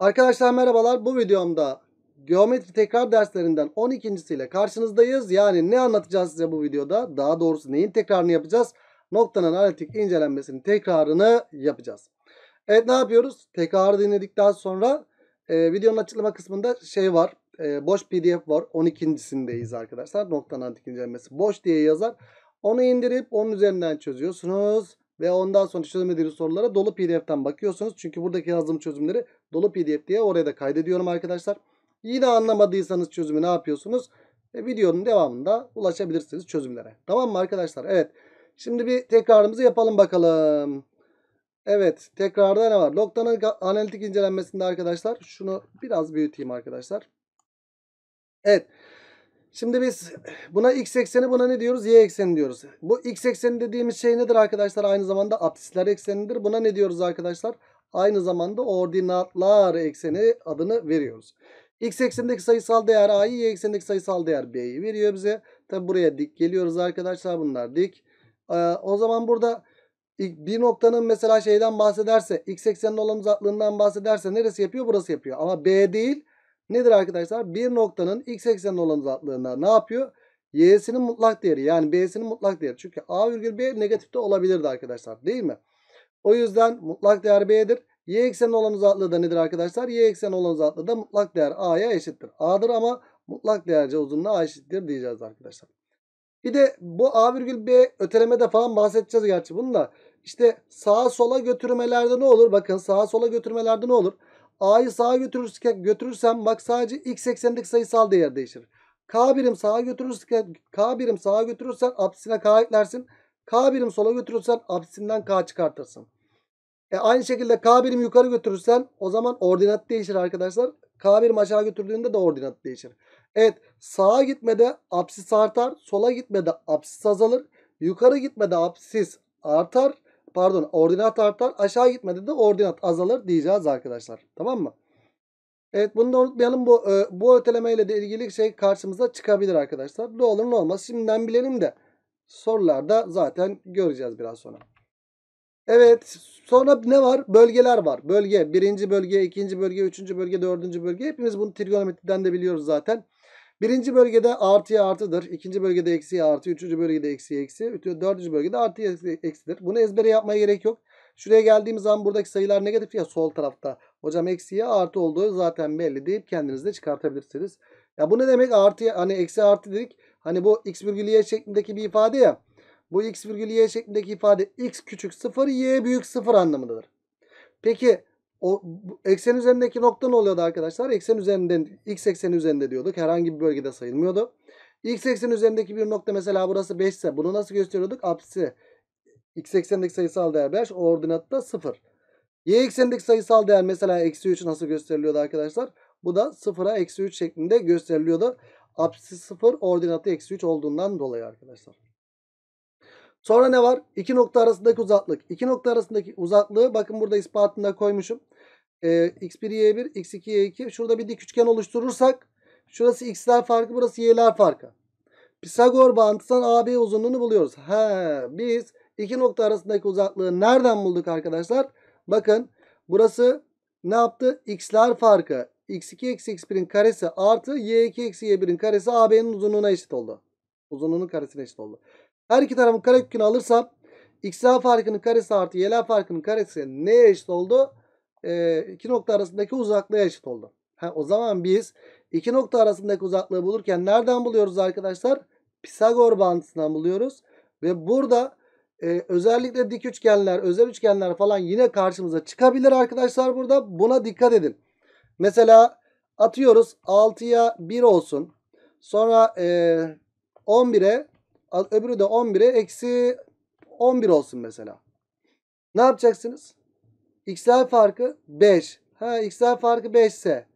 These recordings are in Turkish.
Arkadaşlar merhabalar. Bu videomda geometri tekrar derslerinden 12. ile karşınızdayız. Yani ne anlatacağız size bu videoda? Daha doğrusu neyin tekrarını yapacağız? Noktanın analitik incelenmesinin tekrarını yapacağız. Evet ne yapıyoruz? Tekrarı dinledikten sonra e, videonun açıklama kısmında şey var. E, boş pdf var. 12.sindeyiz arkadaşlar. Noktanın analitik incelenmesi boş diye yazar. Onu indirip onun üzerinden çözüyorsunuz ve ondan sonra çözemediğiniz sorulara dolu pdf'den bakıyorsunuz. Çünkü buradaki yazdığım çözümleri dolu pdf diye oraya da kaydediyorum arkadaşlar. Yine anlamadıysanız çözümü ne yapıyorsunuz? E, videonun devamında ulaşabilirsiniz çözümlere. Tamam mı arkadaşlar? Evet. Şimdi bir tekrarımızı yapalım bakalım. Evet tekrarda ne var? Loktanın analitik incelenmesinde arkadaşlar şunu biraz büyüteyim arkadaşlar. Evet Şimdi biz buna x ekseni buna ne diyoruz? Y ekseni diyoruz. Bu x ekseni dediğimiz şey nedir arkadaşlar? Aynı zamanda apsisler eksenidir. Buna ne diyoruz arkadaşlar? Aynı zamanda ordinatlar ekseni adını veriyoruz. X eksenindeki sayısal değer A'yı, Y eksenindeki sayısal değer B'yi veriyor bize. Tabi buraya dik geliyoruz arkadaşlar. Bunlar dik. Ee, o zaman burada bir noktanın mesela şeyden bahsederse, X ekseninde olan uzaklığından bahsederse neresi yapıyor? Burası yapıyor. Ama B değil, nedir arkadaşlar? Bir noktanın x eksenine olan uzaklığında ne yapıyor? Y'sinin mutlak değeri yani B'sinin mutlak değeri. Çünkü A virgül B negatif de olabilirdi arkadaşlar değil mi? O yüzden mutlak değer B'dir. Y eksenine olan uzaklığı da nedir arkadaşlar? Y eksenine olan uzaklığı da mutlak değer A'ya eşittir. A'dır ama mutlak değerce uzunluğa A eşittir diyeceğiz arkadaşlar. Bir de bu A virgül B ötelemede falan bahsedeceğiz gerçi bunu da. İşte sağa sola götürmelerde ne olur? Bakın sağa sola götürmelerde ne olur? A'yı sağa götürürsek, götürürsem bak sadece x eksendeki sayısal değer değişir. K birim sağa götürürsen K birim sağa götürürsen apsisine K eklersin. K birim sola götürürsen apsisinden K çıkartırsın. E aynı şekilde K birim yukarı götürürsen o zaman ordinat değişir arkadaşlar. K birim aşağı götürdüğünde de ordinat değişir. Evet sağa gitmede apsis artar. Sola gitmede apsis azalır. Yukarı gitmede apsis artar pardon ordinat artar aşağı gitmedi de ordinat azalır diyeceğiz arkadaşlar. Tamam mı? Evet bunu da unutmayalım. Bu, e, bu ötelemeyle de ilgili şey karşımıza çıkabilir arkadaşlar. Ne olur ne olmaz. Şimdiden bilelim de sorularda zaten göreceğiz biraz sonra. Evet sonra ne var? Bölgeler var. Bölge birinci bölge, ikinci bölge, üçüncü bölge, dördüncü bölge. Hepimiz bunu trigonometriden de biliyoruz zaten. Birinci bölgede artıya artıdır. ikinci bölgede eksiye artı. Üçüncü bölgede eksiye eksi. Dördüncü bölgede artıya eksidir. Bunu ezbere yapmaya gerek yok. Şuraya geldiğimiz zaman buradaki sayılar negatif ya sol tarafta. Hocam eksiye artı olduğu zaten belli deyip kendiniz de çıkartabilirsiniz. Ya bu ne demek artı hani eksi artı dedik. Hani bu x virgül y şeklindeki bir ifade ya. Bu x virgül y şeklindeki ifade x küçük 0 y büyük 0 anlamındadır. Peki o, eksen üzerindeki nokta ne oluyordu arkadaşlar? Eksen üzerinden x ekseni üzerinde diyorduk. Herhangi bir bölgede sayılmıyordu. X ekseni üzerindeki bir nokta mesela burası 5 ise bunu nasıl gösteriyorduk? Apsisi x eksenindeki sayısal değer 5 ordinat da 0. Y eksenindeki sayısal değer mesela eksi 3 nasıl gösteriliyordu arkadaşlar? Bu da 0'a eksi 3 şeklinde gösteriliyordu. Apsisi 0 ordinatı eksi 3 olduğundan dolayı arkadaşlar. Sonra ne var? İki nokta arasındaki uzaklık. İki nokta arasındaki uzaklığı bakın burada ispatında koymuşum. Ee, x1, y1, x2, y2. Şurada bir dik üçgen oluşturursak şurası x'ler farkı burası y'ler farkı. Pisagor bağıntısından AB uzunluğunu buluyoruz. He, biz iki nokta arasındaki uzaklığı nereden bulduk arkadaşlar? Bakın burası ne yaptı? X'ler farkı. X2 X1'in karesi artı Y2 Y1'in karesi AB'nin uzunluğuna eşit oldu. Uzunluğunun karesine eşit oldu. Her iki tarafın karekökünü alırsam xa farkının karesi artı yla farkının karesi neye eşit oldu? Ee, iki nokta arasındaki uzaklığa eşit oldu. Ha, o zaman biz iki nokta arasındaki uzaklığı bulurken nereden buluyoruz arkadaşlar? Pisagor bağıntısından buluyoruz. Ve burada e, özellikle dik üçgenler, özel üçgenler falan yine karşımıza çıkabilir arkadaşlar burada. Buna dikkat edin. Mesela atıyoruz 6'ya 1 olsun. Sonra e, 11'e Öbürü de 11'e eksi 11 olsun mesela. Ne yapacaksınız? X'ler farkı 5. Ha X'ler farkı 5 ise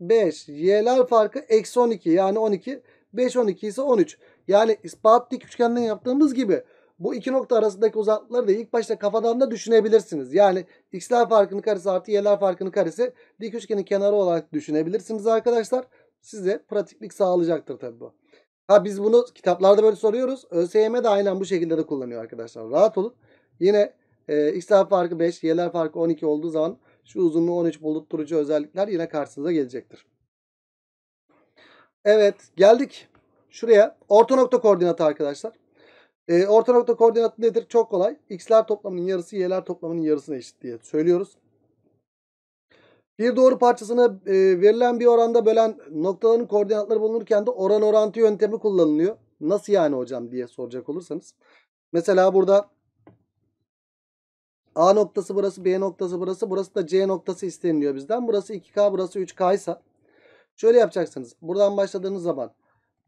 5. Y'ler farkı eksi 12 yani 12. 5 12 ise 13. Yani ispat dik üçgenden yaptığımız gibi bu iki nokta arasındaki uzaklıkları da ilk başta kafadan da düşünebilirsiniz. Yani x'ler farkının karesi artı y'ler farkının karesi dik üçgenin kenarı olarak düşünebilirsiniz arkadaşlar. Size pratiklik sağlayacaktır tabii. bu. Ha biz bunu kitaplarda böyle soruyoruz. ÖSYM de aynen bu şekilde de kullanıyor arkadaşlar. Rahat olun. Yine e, x'ler farkı 5, y'ler farkı 12 olduğu zaman şu uzunluğu 13 bulutturucu özellikler yine karşınıza gelecektir. Evet geldik şuraya. Orta nokta koordinatı arkadaşlar. E, orta nokta koordinatı nedir? Çok kolay. X'ler toplamının yarısı y'ler toplamının yarısına eşit diye söylüyoruz. Bir doğru parçasını e, verilen bir oranda bölen noktaların koordinatları bulunurken de oran orantı yöntemi kullanılıyor. Nasıl yani hocam diye soracak olursanız. Mesela burada A noktası burası, B noktası burası, burası da C noktası isteniliyor bizden. Burası 2K, burası 3K ise şöyle yapacaksınız. Buradan başladığınız zaman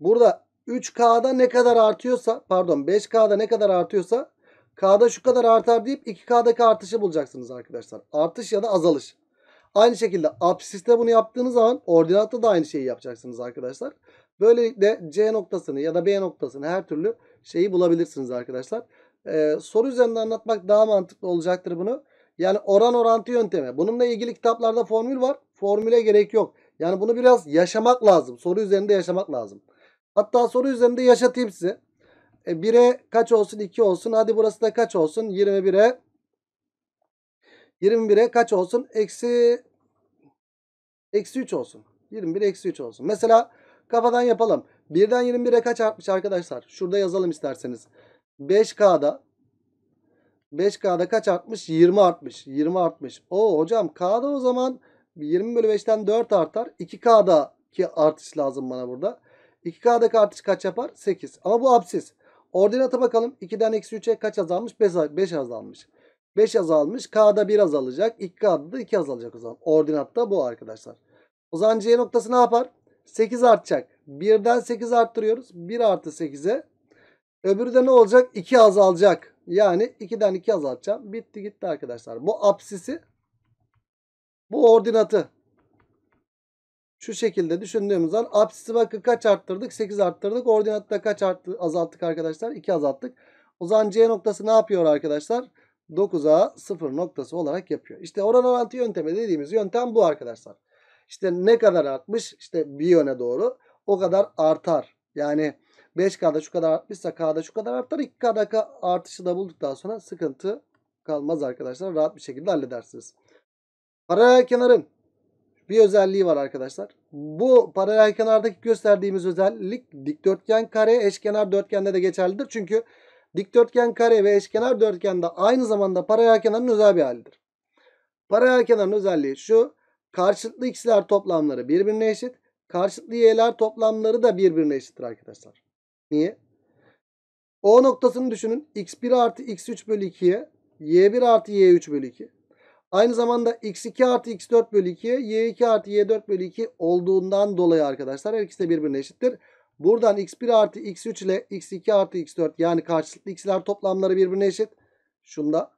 burada 3K'da ne kadar artıyorsa pardon 5K'da ne kadar artıyorsa K'da şu kadar artar deyip 2K'daki artışı bulacaksınız arkadaşlar. Artış ya da azalış. Aynı şekilde absiste bunu yaptığınız zaman ordinatta da aynı şeyi yapacaksınız arkadaşlar. Böylelikle C noktasını ya da B noktasını her türlü şeyi bulabilirsiniz arkadaşlar. Ee, soru üzerinde anlatmak daha mantıklı olacaktır bunu. Yani oran orantı yöntemi. Bununla ilgili kitaplarda formül var. Formüle gerek yok. Yani bunu biraz yaşamak lazım. Soru üzerinde yaşamak lazım. Hatta soru üzerinde yaşatayım size. 1'e kaç olsun 2 olsun. Hadi burası da kaç olsun? 21'e 21'e kaç olsun? Eksi, eksi 3 olsun. 21 eksi 3 olsun. Mesela kafadan yapalım. 1'den 21'e kaç artmış arkadaşlar? Şurada yazalım isterseniz. 5K'da 5K'da kaç artmış? 20 artmış. 20 artmış. O hocam K'da o zaman 20 bölü 5'ten 4 artar. 2K'da ki artış lazım bana burada. 2K'daki artış kaç yapar? 8. Ama bu absiz. Ordinata bakalım. 2'den eksi 3'e kaç azalmış? 5 azalmış. 5 azalmış. K'da 1 azalacak. 2K'da da 2 azalacak o zaman. da bu arkadaşlar. O zaman C noktası ne yapar? 8 artacak. 1'den 8 arttırıyoruz. 1 artı 8'e. Öbürü de ne olacak? 2 azalacak. Yani 2'den 2 azaltacağım. Bitti gitti arkadaşlar. Bu apsisi bu ordinatı şu şekilde düşündüğümüz zaman apsisi bakın kaç arttırdık? 8 arttırdık. da kaç arttı, azalttık arkadaşlar? 2 azalttık. O zaman C noktası ne yapıyor arkadaşlar? 9'a 0 noktası olarak yapıyor. İşte oran orantı yöntemi dediğimiz yöntem bu arkadaşlar. İşte ne kadar artmış? İşte bir yöne doğru o kadar artar. Yani 5K'da şu kadar artmışsa K'da şu kadar artar. 2K'da artışı da bulduktan sonra sıkıntı kalmaz arkadaşlar. Rahat bir şekilde halledersiniz. Paralel kenarın bir özelliği var arkadaşlar. Bu paralel kenardaki gösterdiğimiz özellik dikdörtgen kare eşkenar dörtgende de geçerlidir. Çünkü Dikdörtgen kare ve eşkenar dörtgen de aynı zamanda paralel kenarın özel bir halidir. Paralel kenarın özelliği şu. Karşılıklı x'ler toplamları birbirine eşit. Karşılıklı y'ler toplamları da birbirine eşittir arkadaşlar. Niye? O noktasını düşünün. x1 artı x3 bölü 2'ye y1 artı y3 bölü 2. Aynı zamanda x2 artı x4 bölü 2 y2 artı y4 bölü 2 olduğundan dolayı arkadaşlar her ikisi de birbirine eşittir. Buradan x1 artı x3 ile x2 artı x4 yani karşılıklı x'ler toplamları birbirine eşit. Şunda.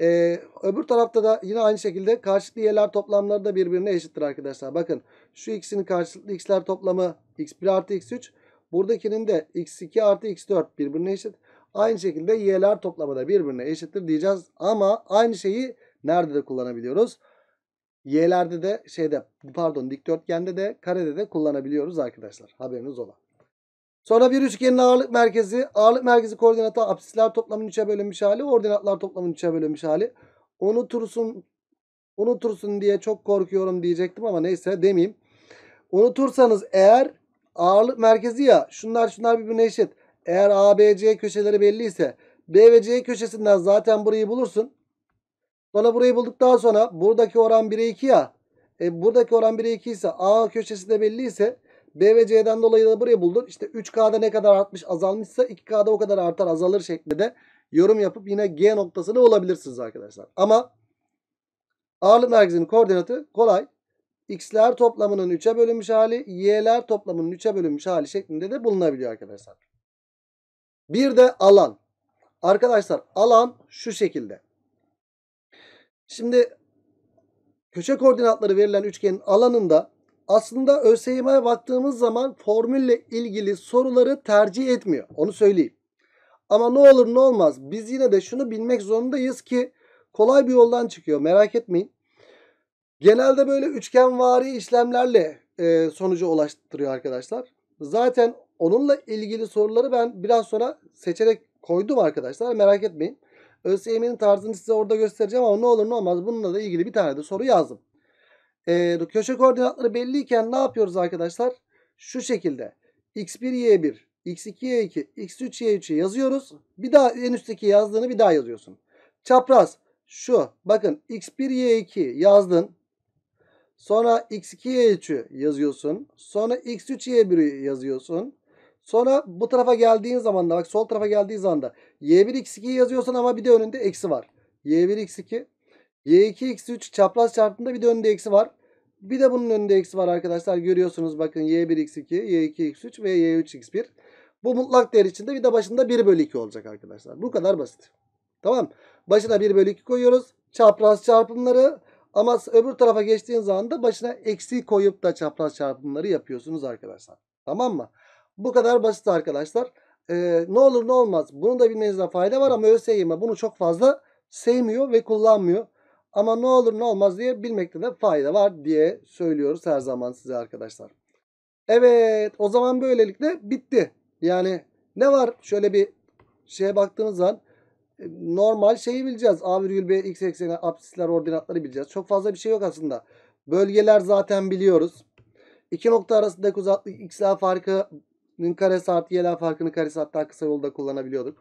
Ee, öbür tarafta da yine aynı şekilde karşılıklı y'ler toplamları da birbirine eşittir arkadaşlar. Bakın şu ikisinin karşılıklı x'ler toplamı x1 artı x3. Buradakinin de x2 artı x4 birbirine eşit. Aynı şekilde y'ler toplamı da birbirine eşittir diyeceğiz. Ama aynı şeyi nerede de kullanabiliyoruz? Y'lerde de şeyde pardon dikdörtgende de karede de kullanabiliyoruz arkadaşlar. Haberiniz olan. Sonra bir üçgenin ağırlık merkezi. Ağırlık merkezi koordinatı apsisler toplamının 3'e bölünmüş hali. Ordinatlar toplamının 3'e bölünmüş hali. Unutursun, unutursun diye çok korkuyorum diyecektim ama neyse demeyeyim. Unutursanız eğer ağırlık merkezi ya şunlar şunlar birbirine eşit. Eğer ABC köşeleri belliyse B ve C köşesinden zaten burayı bulursun. Sonra burayı bulduktan sonra buradaki oran 1'e 2 ya. E, buradaki oran 1'e 2 ise A köşesi de belli ise B ve C'den dolayı da burayı buldun. İşte 3K'da ne kadar artmış azalmışsa 2K'da o kadar artar azalır şeklinde de yorum yapıp yine G noktasını olabilirsiniz arkadaşlar. Ama ağırlık merkezinin koordinatı kolay. X'ler toplamının 3'e bölünmüş hali, Y'ler toplamının 3'e bölünmüş hali şeklinde de bulunabiliyor arkadaşlar. Bir de alan. Arkadaşlar alan şu şekilde. Şimdi köşe koordinatları verilen üçgenin alanında aslında ÖSYM'ye baktığımız zaman formülle ilgili soruları tercih etmiyor. Onu söyleyeyim. Ama ne olur ne olmaz biz yine de şunu bilmek zorundayız ki kolay bir yoldan çıkıyor merak etmeyin. Genelde böyle üçgenvari işlemlerle e, sonuca ulaştırıyor arkadaşlar. Zaten onunla ilgili soruları ben biraz sonra seçerek koydum arkadaşlar merak etmeyin. ÖSYM'nin tarzını size orada göstereceğim ama ne olur ne olmaz bununla da ilgili bir tane de soru yazdım. E, köşe koordinatları belliyken ne yapıyoruz arkadaşlar? Şu şekilde x1, y1, x2, y2, x3, y3'ü yazıyoruz. Bir daha en üstteki yazdığını bir daha yazıyorsun. Çapraz şu bakın x1, y2 yazdın. Sonra x2, y3'ü yazıyorsun. Sonra x3, y1'ü yazıyorsun. Sonra bu tarafa geldiğin zaman da bak sol tarafa geldiği zaman da y1 x2 yazıyorsan ama bir de önünde eksi var. y1 x2 y2 x3 çapraz çarptığında bir de önünde eksi var. Bir de bunun önünde eksi var arkadaşlar. Görüyorsunuz bakın y1 x2 y2 x3 ve y3 x1. Bu mutlak değer içinde bir de başında 1 bölü 2 olacak arkadaşlar. Bu kadar basit. Tamam. Başına 1 bölü 2 koyuyoruz. Çapraz çarpımları ama öbür tarafa geçtiğin zaman da başına eksi koyup da çapraz çarpımları yapıyorsunuz arkadaşlar. Tamam mı? Bu kadar basit arkadaşlar. Ee, ne olur ne olmaz. Bunu da bilmenizde fayda var ama ÖSYM e bunu çok fazla sevmiyor ve kullanmıyor. Ama ne olur ne olmaz diye bilmekte de fayda var diye söylüyoruz her zaman size arkadaşlar. Evet o zaman böylelikle bitti. Yani ne var şöyle bir şeye baktığınız zaman e, normal şeyi bileceğiz. A virgül B x ekseni apsisler ordinatları bileceğiz. Çok fazla bir şey yok aslında. Bölgeler zaten biliyoruz. İki nokta arasındaki uzaklık x'ler farkı 'nın karesi artı y'ler farkını karesi hatta kısa yolda kullanabiliyorduk.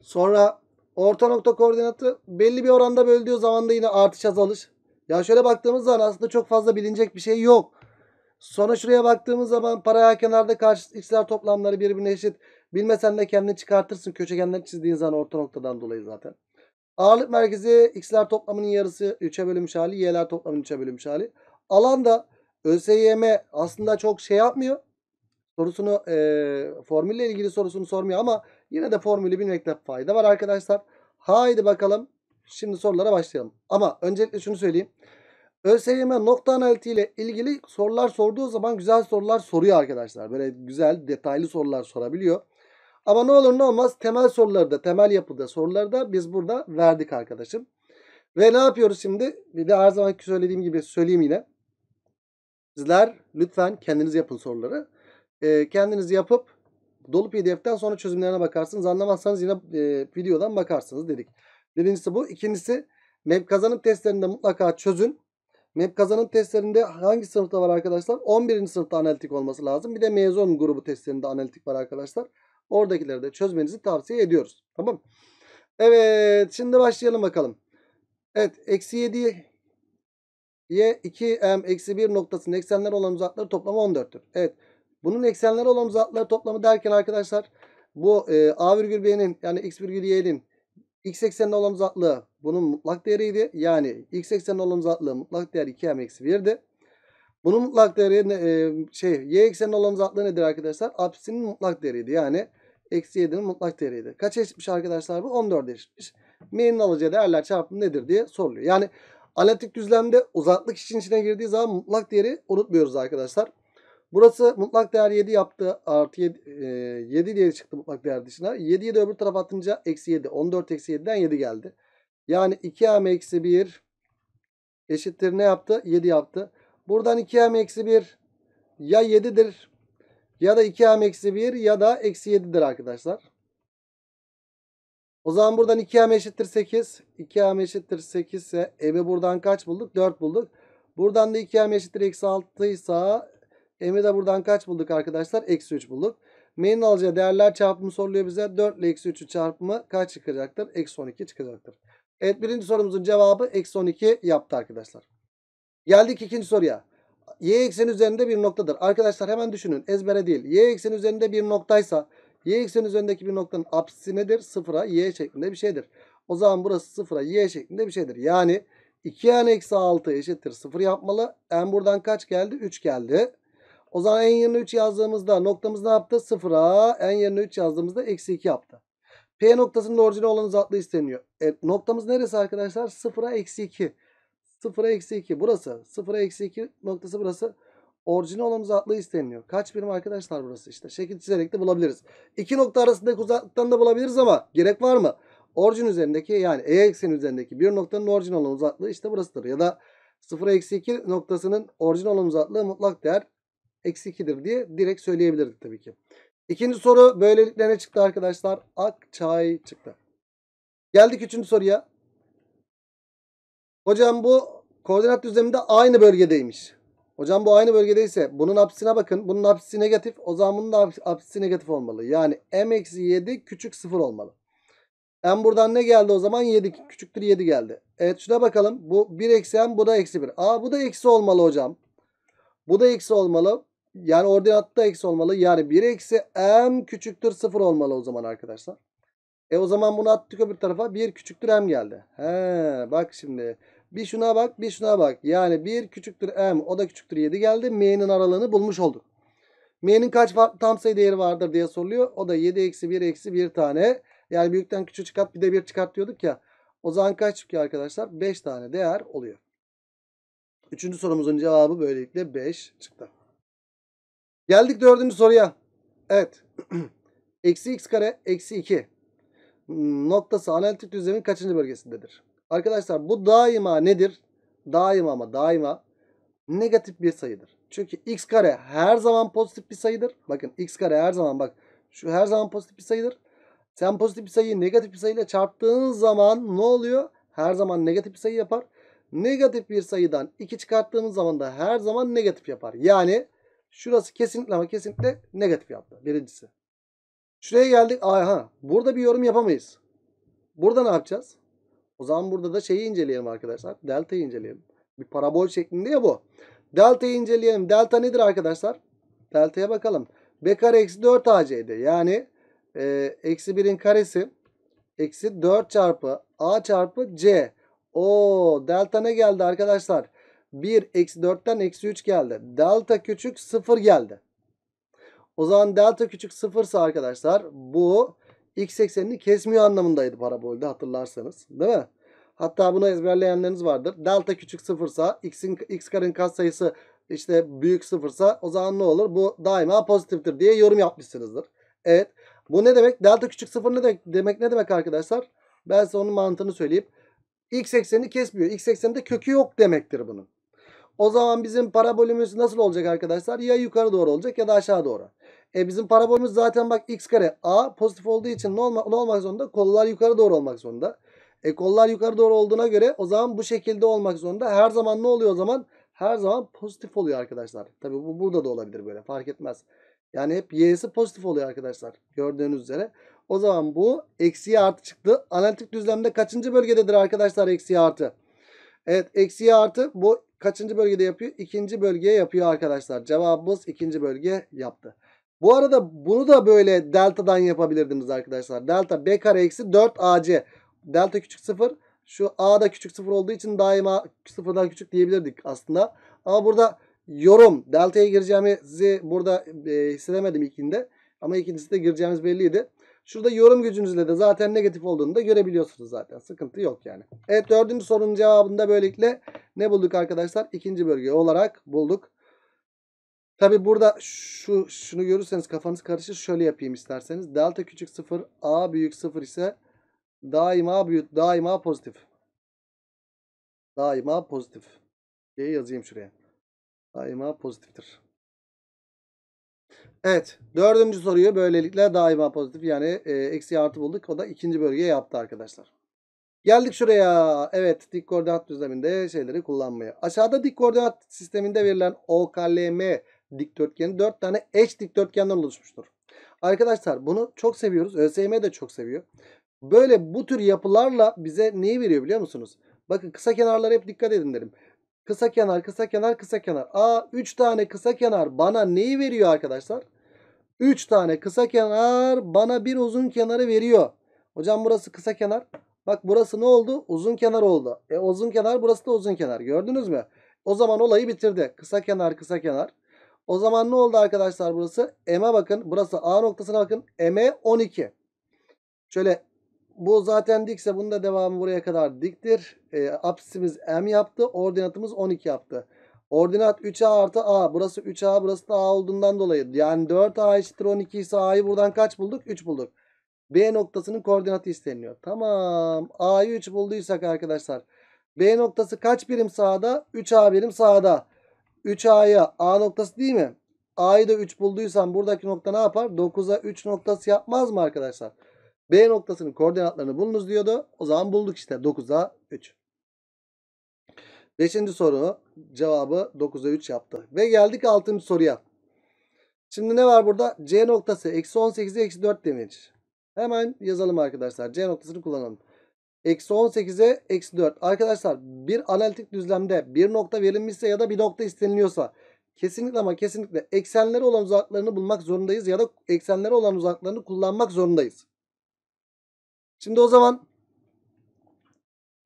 Sonra orta nokta koordinatı belli bir oranda böldüğü zaman da yine artış azalış. Ya şöyle baktığımız zaman aslında çok fazla bilinecek bir şey yok. Sonra şuraya baktığımız zaman paraya kenarda karşı xler toplamları birbirine eşit. Bilmesen de kendini çıkartırsın köşegenler çizdiğin zaman orta noktadan dolayı zaten. Ağırlık merkezi x'ler toplamının yarısı 3'e bölünmüş hali, y'ler toplamının 3'e bölünmüş hali. Alanda ÖSYM aslında çok şey yapmıyor sorusunu e, formülle ilgili sorusunu sormuyor ama yine de formülü bilmekte fayda var arkadaşlar. Haydi bakalım şimdi sorulara başlayalım. Ama öncelikle şunu söyleyeyim. ÖSYM nokta analitiği ile ilgili sorular sorduğu zaman güzel sorular soruyor arkadaşlar. Böyle güzel detaylı sorular sorabiliyor. Ama ne olur ne olmaz temel soruları da temel yapıda soruları da biz burada verdik arkadaşım. Ve ne yapıyoruz şimdi? Bir de her zamanki söylediğim gibi söyleyeyim yine. Sizler lütfen kendiniz yapın soruları e, kendiniz yapıp dolu pdf'den sonra çözümlerine bakarsınız. Anlamazsanız yine e, videodan bakarsınız dedik. Birincisi bu. İkincisi MEP kazanım testlerinde mutlaka çözün. MEP kazanım testlerinde hangi sınıfta var arkadaşlar? 11. sınıfta analitik olması lazım. Bir de mezun grubu testlerinde analitik var arkadaşlar. Oradakileri de çözmenizi tavsiye ediyoruz. Tamam Evet şimdi başlayalım bakalım. Evet eksi 7 y 2m eksi 1 noktasının eksenler olan uzakları toplamı 14'tür. Evet bunun eksenler olan uzakları toplamı derken arkadaşlar bu e, A virgül B'nin yani X virgül Y'nin X eksenine olan uzaklığı bunun mutlak değeriydi. Yani X eksenine olan uzaklığı mutlak değer 2M eksi 1'di. Bunun mutlak değeri e, şey Y eksenine olan uzaklığı nedir arkadaşlar? Apsinin mutlak değeriydi. Yani eksi 7'nin mutlak değeriydi. Kaç eşitmiş arkadaşlar bu? 14 eşitmiş. M'nin alacağı değerler çarpımı nedir diye soruluyor. Yani analitik düzlemde uzatlık için içine girdiği zaman mutlak değeri unutmuyoruz arkadaşlar. Burası mutlak değer 7 yaptı. Artı 7, e, 7 diye çıktı mutlak değer dışına. 7'yi de öbür tarafa atınca eksi 7. 14 eksi 7'den 7 geldi. Yani 2m eksi 1 eşittir ne yaptı? 7 yaptı. Buradan 2m eksi 1 ya 7'dir ya da 2m eksi 1 ya da eksi 7'dir arkadaşlar. O zaman buradan 2m eşittir 8. 2m eşittir 8 ise ebe buradan kaç bulduk? 4 bulduk. Buradan da 2m eşittir eksi 6 ise M'i de buradan kaç bulduk arkadaşlar? Eksi 3 bulduk. M'nin alacağı değerler çarpımı soruluyor bize. 4 ile eksi 3'ü çarpımı kaç çıkacaktır? Eksi 12 çıkacaktır. Evet birinci sorumuzun cevabı eksi 12 yaptı arkadaşlar. Geldik ikinci soruya. Y ekseni üzerinde bir noktadır. Arkadaşlar hemen düşünün. Ezbere değil. Y ekseni üzerinde bir noktaysa Y ekseni üzerindeki bir noktanın apsisi nedir? Sıfıra Y şeklinde bir şeydir. O zaman burası sıfıra Y şeklinde bir şeydir. Yani 2 yani eksi 6 eşittir sıfır yapmalı. N buradan kaç geldi? 3 geldi. O zaman en yerine 3 yazdığımızda noktamız ne yaptı? 0'a. En yerine 3 yazdığımızda eksi 2 yaptı. P noktasının orijinal olan uzaklığı isteniyor. E, noktamız neresi arkadaşlar? 0'a eksi 2. 0'a eksi 2 burası. 0'a eksi 2 noktası burası. Orijinal olan uzaklığı isteniyor. Kaç birim arkadaşlar burası işte. Şekil çizerek de bulabiliriz. İki nokta arasındaki uzaklıktan da bulabiliriz ama gerek var mı? Orijin üzerindeki yani E ekseni üzerindeki bir noktanın orijinal olan uzaklığı işte burasıdır. Ya da 0'a eksi 2 noktasının orijinal olan uzaklığı mutlak değer eksi 2'dir diye direkt söyleyebilirdik tabii ki. İkinci soru böylelikle ne çıktı arkadaşlar? Akçay çıktı. Geldik üçüncü soruya. Hocam bu koordinat düzleminde aynı bölgedeymiş. Hocam bu aynı bölgedeyse bunun apsisine bakın. Bunun apsisi negatif. O zaman bunun da apsisi negatif olmalı. Yani m-7 küçük 0 olmalı. M buradan ne geldi o zaman? 7 küçüktür 7 geldi. Evet şuna bakalım. Bu 1 eksi m bu da eksi 1. Aa bu da eksi olmalı hocam. Bu da eksi olmalı. Yani ordinatta eksi olmalı. Yani 1 eksi m küçüktür 0 olmalı o zaman arkadaşlar. E o zaman bunu attık öbür tarafa. 1 küçüktür m geldi. He bak şimdi. Bir şuna bak bir şuna bak. Yani 1 küçüktür m o da küçüktür 7 geldi. M'nin aralığını bulmuş olduk. M'nin kaç tam sayı değeri vardır diye soruluyor. O da 7 eksi 1 eksi 1 tane. Yani büyükten küçük çıkart bir de 1 çıkart diyorduk ya. O zaman kaç çıkıyor arkadaşlar? 5 tane değer oluyor. Üçüncü sorumuzun cevabı böylelikle 5 çıktı. Geldik dördüncü soruya. Evet. eksi x kare eksi 2 noktası analitik düzlemin kaçıncı bölgesindedir? Arkadaşlar bu daima nedir? Daima ama daima negatif bir sayıdır. Çünkü x kare her zaman pozitif bir sayıdır. Bakın x kare her zaman bak şu her zaman pozitif bir sayıdır. Sen pozitif bir sayıyı negatif bir sayıyla çarptığın zaman ne oluyor? Her zaman negatif bir sayı yapar. Negatif bir sayıdan 2 çıkarttığımız zaman da her zaman negatif yapar. Yani Şurası kesinlikle ama kesinlikle negatif yaptı. Birincisi. Şuraya geldik. Aha. Burada bir yorum yapamayız. Burada ne yapacağız? O zaman burada da şeyi inceleyelim arkadaşlar. Delta'yı inceleyelim. Bir parabol şeklinde ya bu. Delta'yı inceleyelim. Delta nedir arkadaşlar? Delta'ya bakalım. B kare eksi 4 AC'de. Yani e, eksi 1'in karesi eksi 4 çarpı A çarpı C. O delta ne geldi arkadaşlar? 1 eksi 4'ten eksi 3 geldi. Delta küçük 0 geldi. O zaman delta küçük 0 ise arkadaşlar bu x eksenini kesmiyor anlamındaydı parabolde hatırlarsanız. Değil mi? Hatta bunu ezberleyenleriniz vardır. Delta küçük 0 ise x'in x karenin katsayısı işte büyük 0 ise o zaman ne olur? Bu daima pozitiftir diye yorum yapmışsınızdır. Evet. Bu ne demek? Delta küçük 0 ne demek, demek ne demek arkadaşlar? Ben size onun mantığını söyleyeyim. X eksenini kesmiyor. X ekseninde kökü yok demektir bunun. O zaman bizim parabolümüz nasıl olacak arkadaşlar? Ya yukarı doğru olacak ya da aşağı doğru. E bizim parabolümüz zaten bak x kare a pozitif olduğu için ne, olma, ne olmak zorunda? Kollar yukarı doğru olmak zorunda. E kollar yukarı doğru olduğuna göre o zaman bu şekilde olmak zorunda. Her zaman ne oluyor o zaman? Her zaman pozitif oluyor arkadaşlar. Tabi bu burada da olabilir böyle fark etmez. Yani hep y'si pozitif oluyor arkadaşlar. Gördüğünüz üzere. O zaman bu eksiye artı çıktı. Analitik düzlemde kaçıncı bölgededir arkadaşlar eksiye artı? Evet eksiye artı bu kaçıncı bölgede yapıyor? İkinci bölgeye yapıyor arkadaşlar. Cevabımız ikinci bölge yaptı. Bu arada bunu da böyle delta'dan yapabilirdiniz arkadaşlar. Delta b kare eksi 4 ac. Delta küçük sıfır Şu a da küçük sıfır olduğu için daima sıfırdan küçük diyebilirdik aslında. Ama burada yorum delta'ya gireceğimizi burada e, hissedemedim ilkinde. Ama ikincisi de gireceğimiz belliydi. Şurada yorum gücünüzle de zaten negatif olduğunu da görebiliyorsunuz zaten. Sıkıntı yok yani. Evet dördüncü sorunun cevabında böylelikle ne bulduk arkadaşlar? İkinci bölge olarak bulduk. Tabi burada şu şunu görürseniz kafanız karışır. Şöyle yapayım isterseniz. Delta küçük 0, A büyük 0 ise daima büyük, daima pozitif. Daima pozitif diye yazayım şuraya. Daima pozitiftir. Evet. Dördüncü soruyu böylelikle daima pozitif yani e, eksi artı bulduk. O da ikinci bölgeye yaptı arkadaşlar. Geldik şuraya. Evet dik koordinat düzleminde şeyleri kullanmaya. Aşağıda dik koordinat sisteminde verilen OKLM dikdörtgeni dört tane eş dikdörtgenden oluşmuştur. Arkadaşlar bunu çok seviyoruz. ÖSYM de çok seviyor. Böyle bu tür yapılarla bize neyi veriyor biliyor musunuz? Bakın kısa kenarlara hep dikkat edin derim. Kısa kenar, kısa kenar, kısa kenar. Aa 3 tane kısa kenar bana neyi veriyor arkadaşlar? 3 tane kısa kenar bana bir uzun kenarı veriyor. Hocam burası kısa kenar. Bak burası ne oldu? Uzun kenar oldu. E uzun kenar burası da uzun kenar. Gördünüz mü? O zaman olayı bitirdi. Kısa kenar kısa kenar. O zaman ne oldu arkadaşlar burası? M'e bakın. Burası A noktasına bakın. M'e 12. Şöyle bu zaten dikse bunun da devamı buraya kadar diktir. E, apsisimiz M yaptı. Ordinatımız 12 yaptı. Ordinat 3A artı A. Burası 3A burası da A olduğundan dolayı. Yani 4A eşittir 12 ise A'yı buradan kaç bulduk? 3 bulduk. B noktasının koordinatı isteniyor. Tamam. A'yı 3 bulduysak arkadaşlar. B noktası kaç birim sağda? 3A birim sağda. 3A'ya A noktası değil mi? A'yı da 3 bulduysam buradaki nokta ne yapar? 9'a 3 noktası yapmaz mı arkadaşlar? Arkadaşlar. B noktasının koordinatlarını bulunuz diyordu. O zaman bulduk işte 9'a 3. Beşinci soru cevabı 9'a 3 yaptı. Ve geldik altıncı soruya. Şimdi ne var burada? C noktası eksi 18'e eksi 4 demiş. Hemen yazalım arkadaşlar. C noktasını kullanalım. Eksi 18'e eksi 4. Arkadaşlar bir analitik düzlemde bir nokta verilmişse ya da bir nokta isteniliyorsa kesinlikle ama kesinlikle eksenlere olan uzaklarını bulmak zorundayız ya da eksenlere olan uzaklarını kullanmak zorundayız. Şimdi o zaman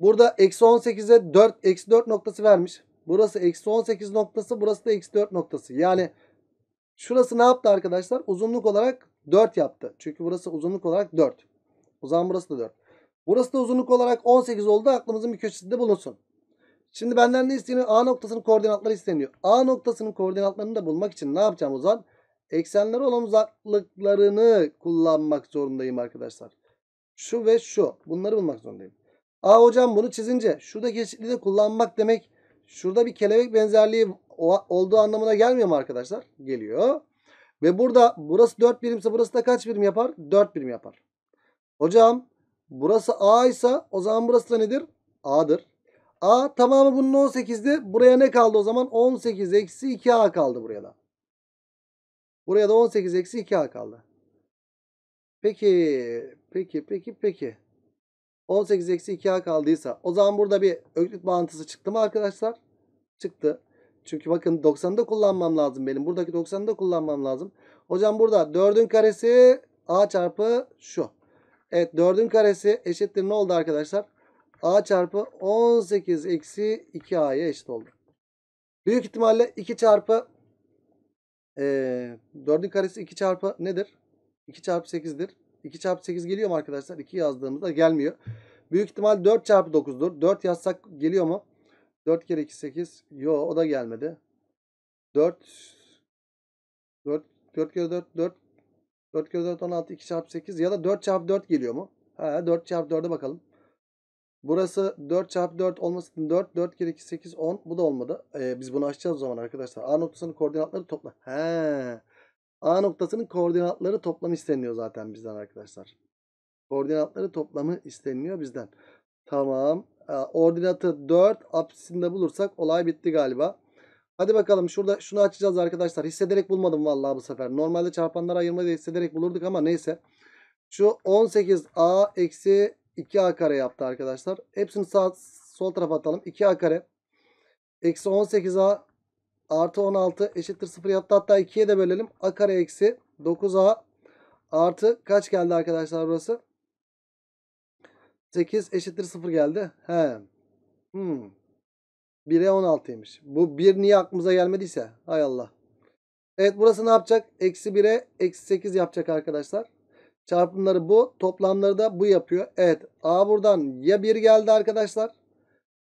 burada eksi 18'e 4 eksi 4 noktası vermiş. Burası eksi 18 noktası burası da eksi 4 noktası. Yani şurası ne yaptı arkadaşlar? Uzunluk olarak 4 yaptı. Çünkü burası uzunluk olarak 4. O zaman burası da 4. Burası da uzunluk olarak 18 oldu. Aklımızın bir köşesinde bulunsun. Şimdi benden ne isteniyor? A noktasının koordinatları isteniyor. A noktasının koordinatlarını da bulmak için ne yapacağım o zaman? Eksenlere olan uzaklıklarını kullanmak zorundayım arkadaşlar şu ve şu. Bunları bulmak zorundayım. A hocam bunu çizince şuradaki eşitliği de kullanmak demek şurada bir kelebek benzerliği olduğu anlamına gelmiyor mu arkadaşlar? Geliyor. Ve burada burası 4 birimse burası da kaç birim yapar? 4 birim yapar. Hocam burası A ise o zaman burası da nedir? A'dır. A tamamı bunun 18'di. Buraya ne kaldı o zaman? 18 eksi 2A kaldı buraya da. Buraya da 18 eksi 2A kaldı. Peki, peki, peki, peki. 18 eksi 2a kaldıysa o zaman burada bir öklit bağıntısı çıktı mı arkadaşlar? Çıktı. Çünkü bakın 90'ı da kullanmam lazım benim. Buradaki 90'ı da kullanmam lazım. Hocam burada 4'ün karesi a çarpı şu. Evet 4'ün karesi eşittir ne oldu arkadaşlar? a çarpı 18 eksi 2a'ya eşit oldu. Büyük ihtimalle 2 çarpı e, 4'ün karesi 2 çarpı nedir? 2 çarpı 8'dir. 2 çarpı 8 geliyor mu arkadaşlar? 2 yazdığımızda gelmiyor. Büyük ihtimal 4 çarpı 9'dur. 4 yazsak geliyor mu? 4 kere 2 8. Yo o da gelmedi. 4 4 4 kere 4 4 4 kere 4 16 2 çarpı 8 ya da 4 çarpı 4 geliyor mu? Ha 4 çarpı 4'e bakalım. Burası 4 çarpı 4 olması 4. 4 kere 2 8 10. Bu da olmadı. Ee, biz bunu açacağız o zaman arkadaşlar. A noktasının koordinatları topla. He. A noktasının koordinatları toplamı isteniyor zaten bizden arkadaşlar. Koordinatları toplamı isteniyor bizden. Tamam. Ordinatı 4 apsisinde bulursak olay bitti galiba. Hadi bakalım şurada şunu açacağız arkadaşlar. Hissederek bulmadım vallahi bu sefer. Normalde çarpanları ayırmayı da hissederek bulurduk ama neyse. Şu 18a eksi 2a kare yaptı arkadaşlar. Hepsini sağ sol tarafa atalım. 2a kare eksi 18a artı 16 eşittir 0 yaptı. Hatta 2'ye de bölelim. A kare eksi 9A artı kaç geldi arkadaşlar burası? 8 eşittir 0 geldi. He. Hmm. 1'e 16'ymış. Bu 1 niye aklımıza gelmediyse. Hay Allah. Evet burası ne yapacak? Eksi 1'e eksi 8 yapacak arkadaşlar. Çarpımları bu. Toplamları da bu yapıyor. Evet. A buradan ya 1 geldi arkadaşlar.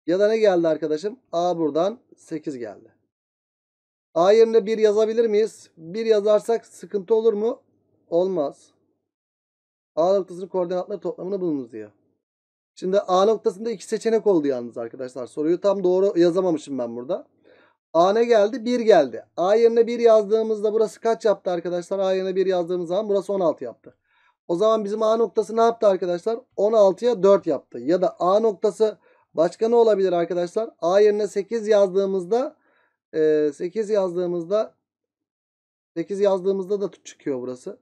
Ya da ne geldi arkadaşım? A buradan 8 geldi. A yerine 1 yazabilir miyiz? 1 yazarsak sıkıntı olur mu? Olmaz. A noktasının koordinatları toplamını bulunuz diyor. Şimdi A noktasında iki seçenek oldu yalnız arkadaşlar. Soruyu tam doğru yazamamışım ben burada. A ne geldi? 1 geldi. A yerine 1 yazdığımızda burası kaç yaptı arkadaşlar? A yerine 1 yazdığımız zaman burası 16 yaptı. O zaman bizim A noktası ne yaptı arkadaşlar? 16'ya 4 yaptı. Ya da A noktası başka ne olabilir arkadaşlar? A yerine 8 yazdığımızda 8 yazdığımızda 8 yazdığımızda da çıkıyor burası.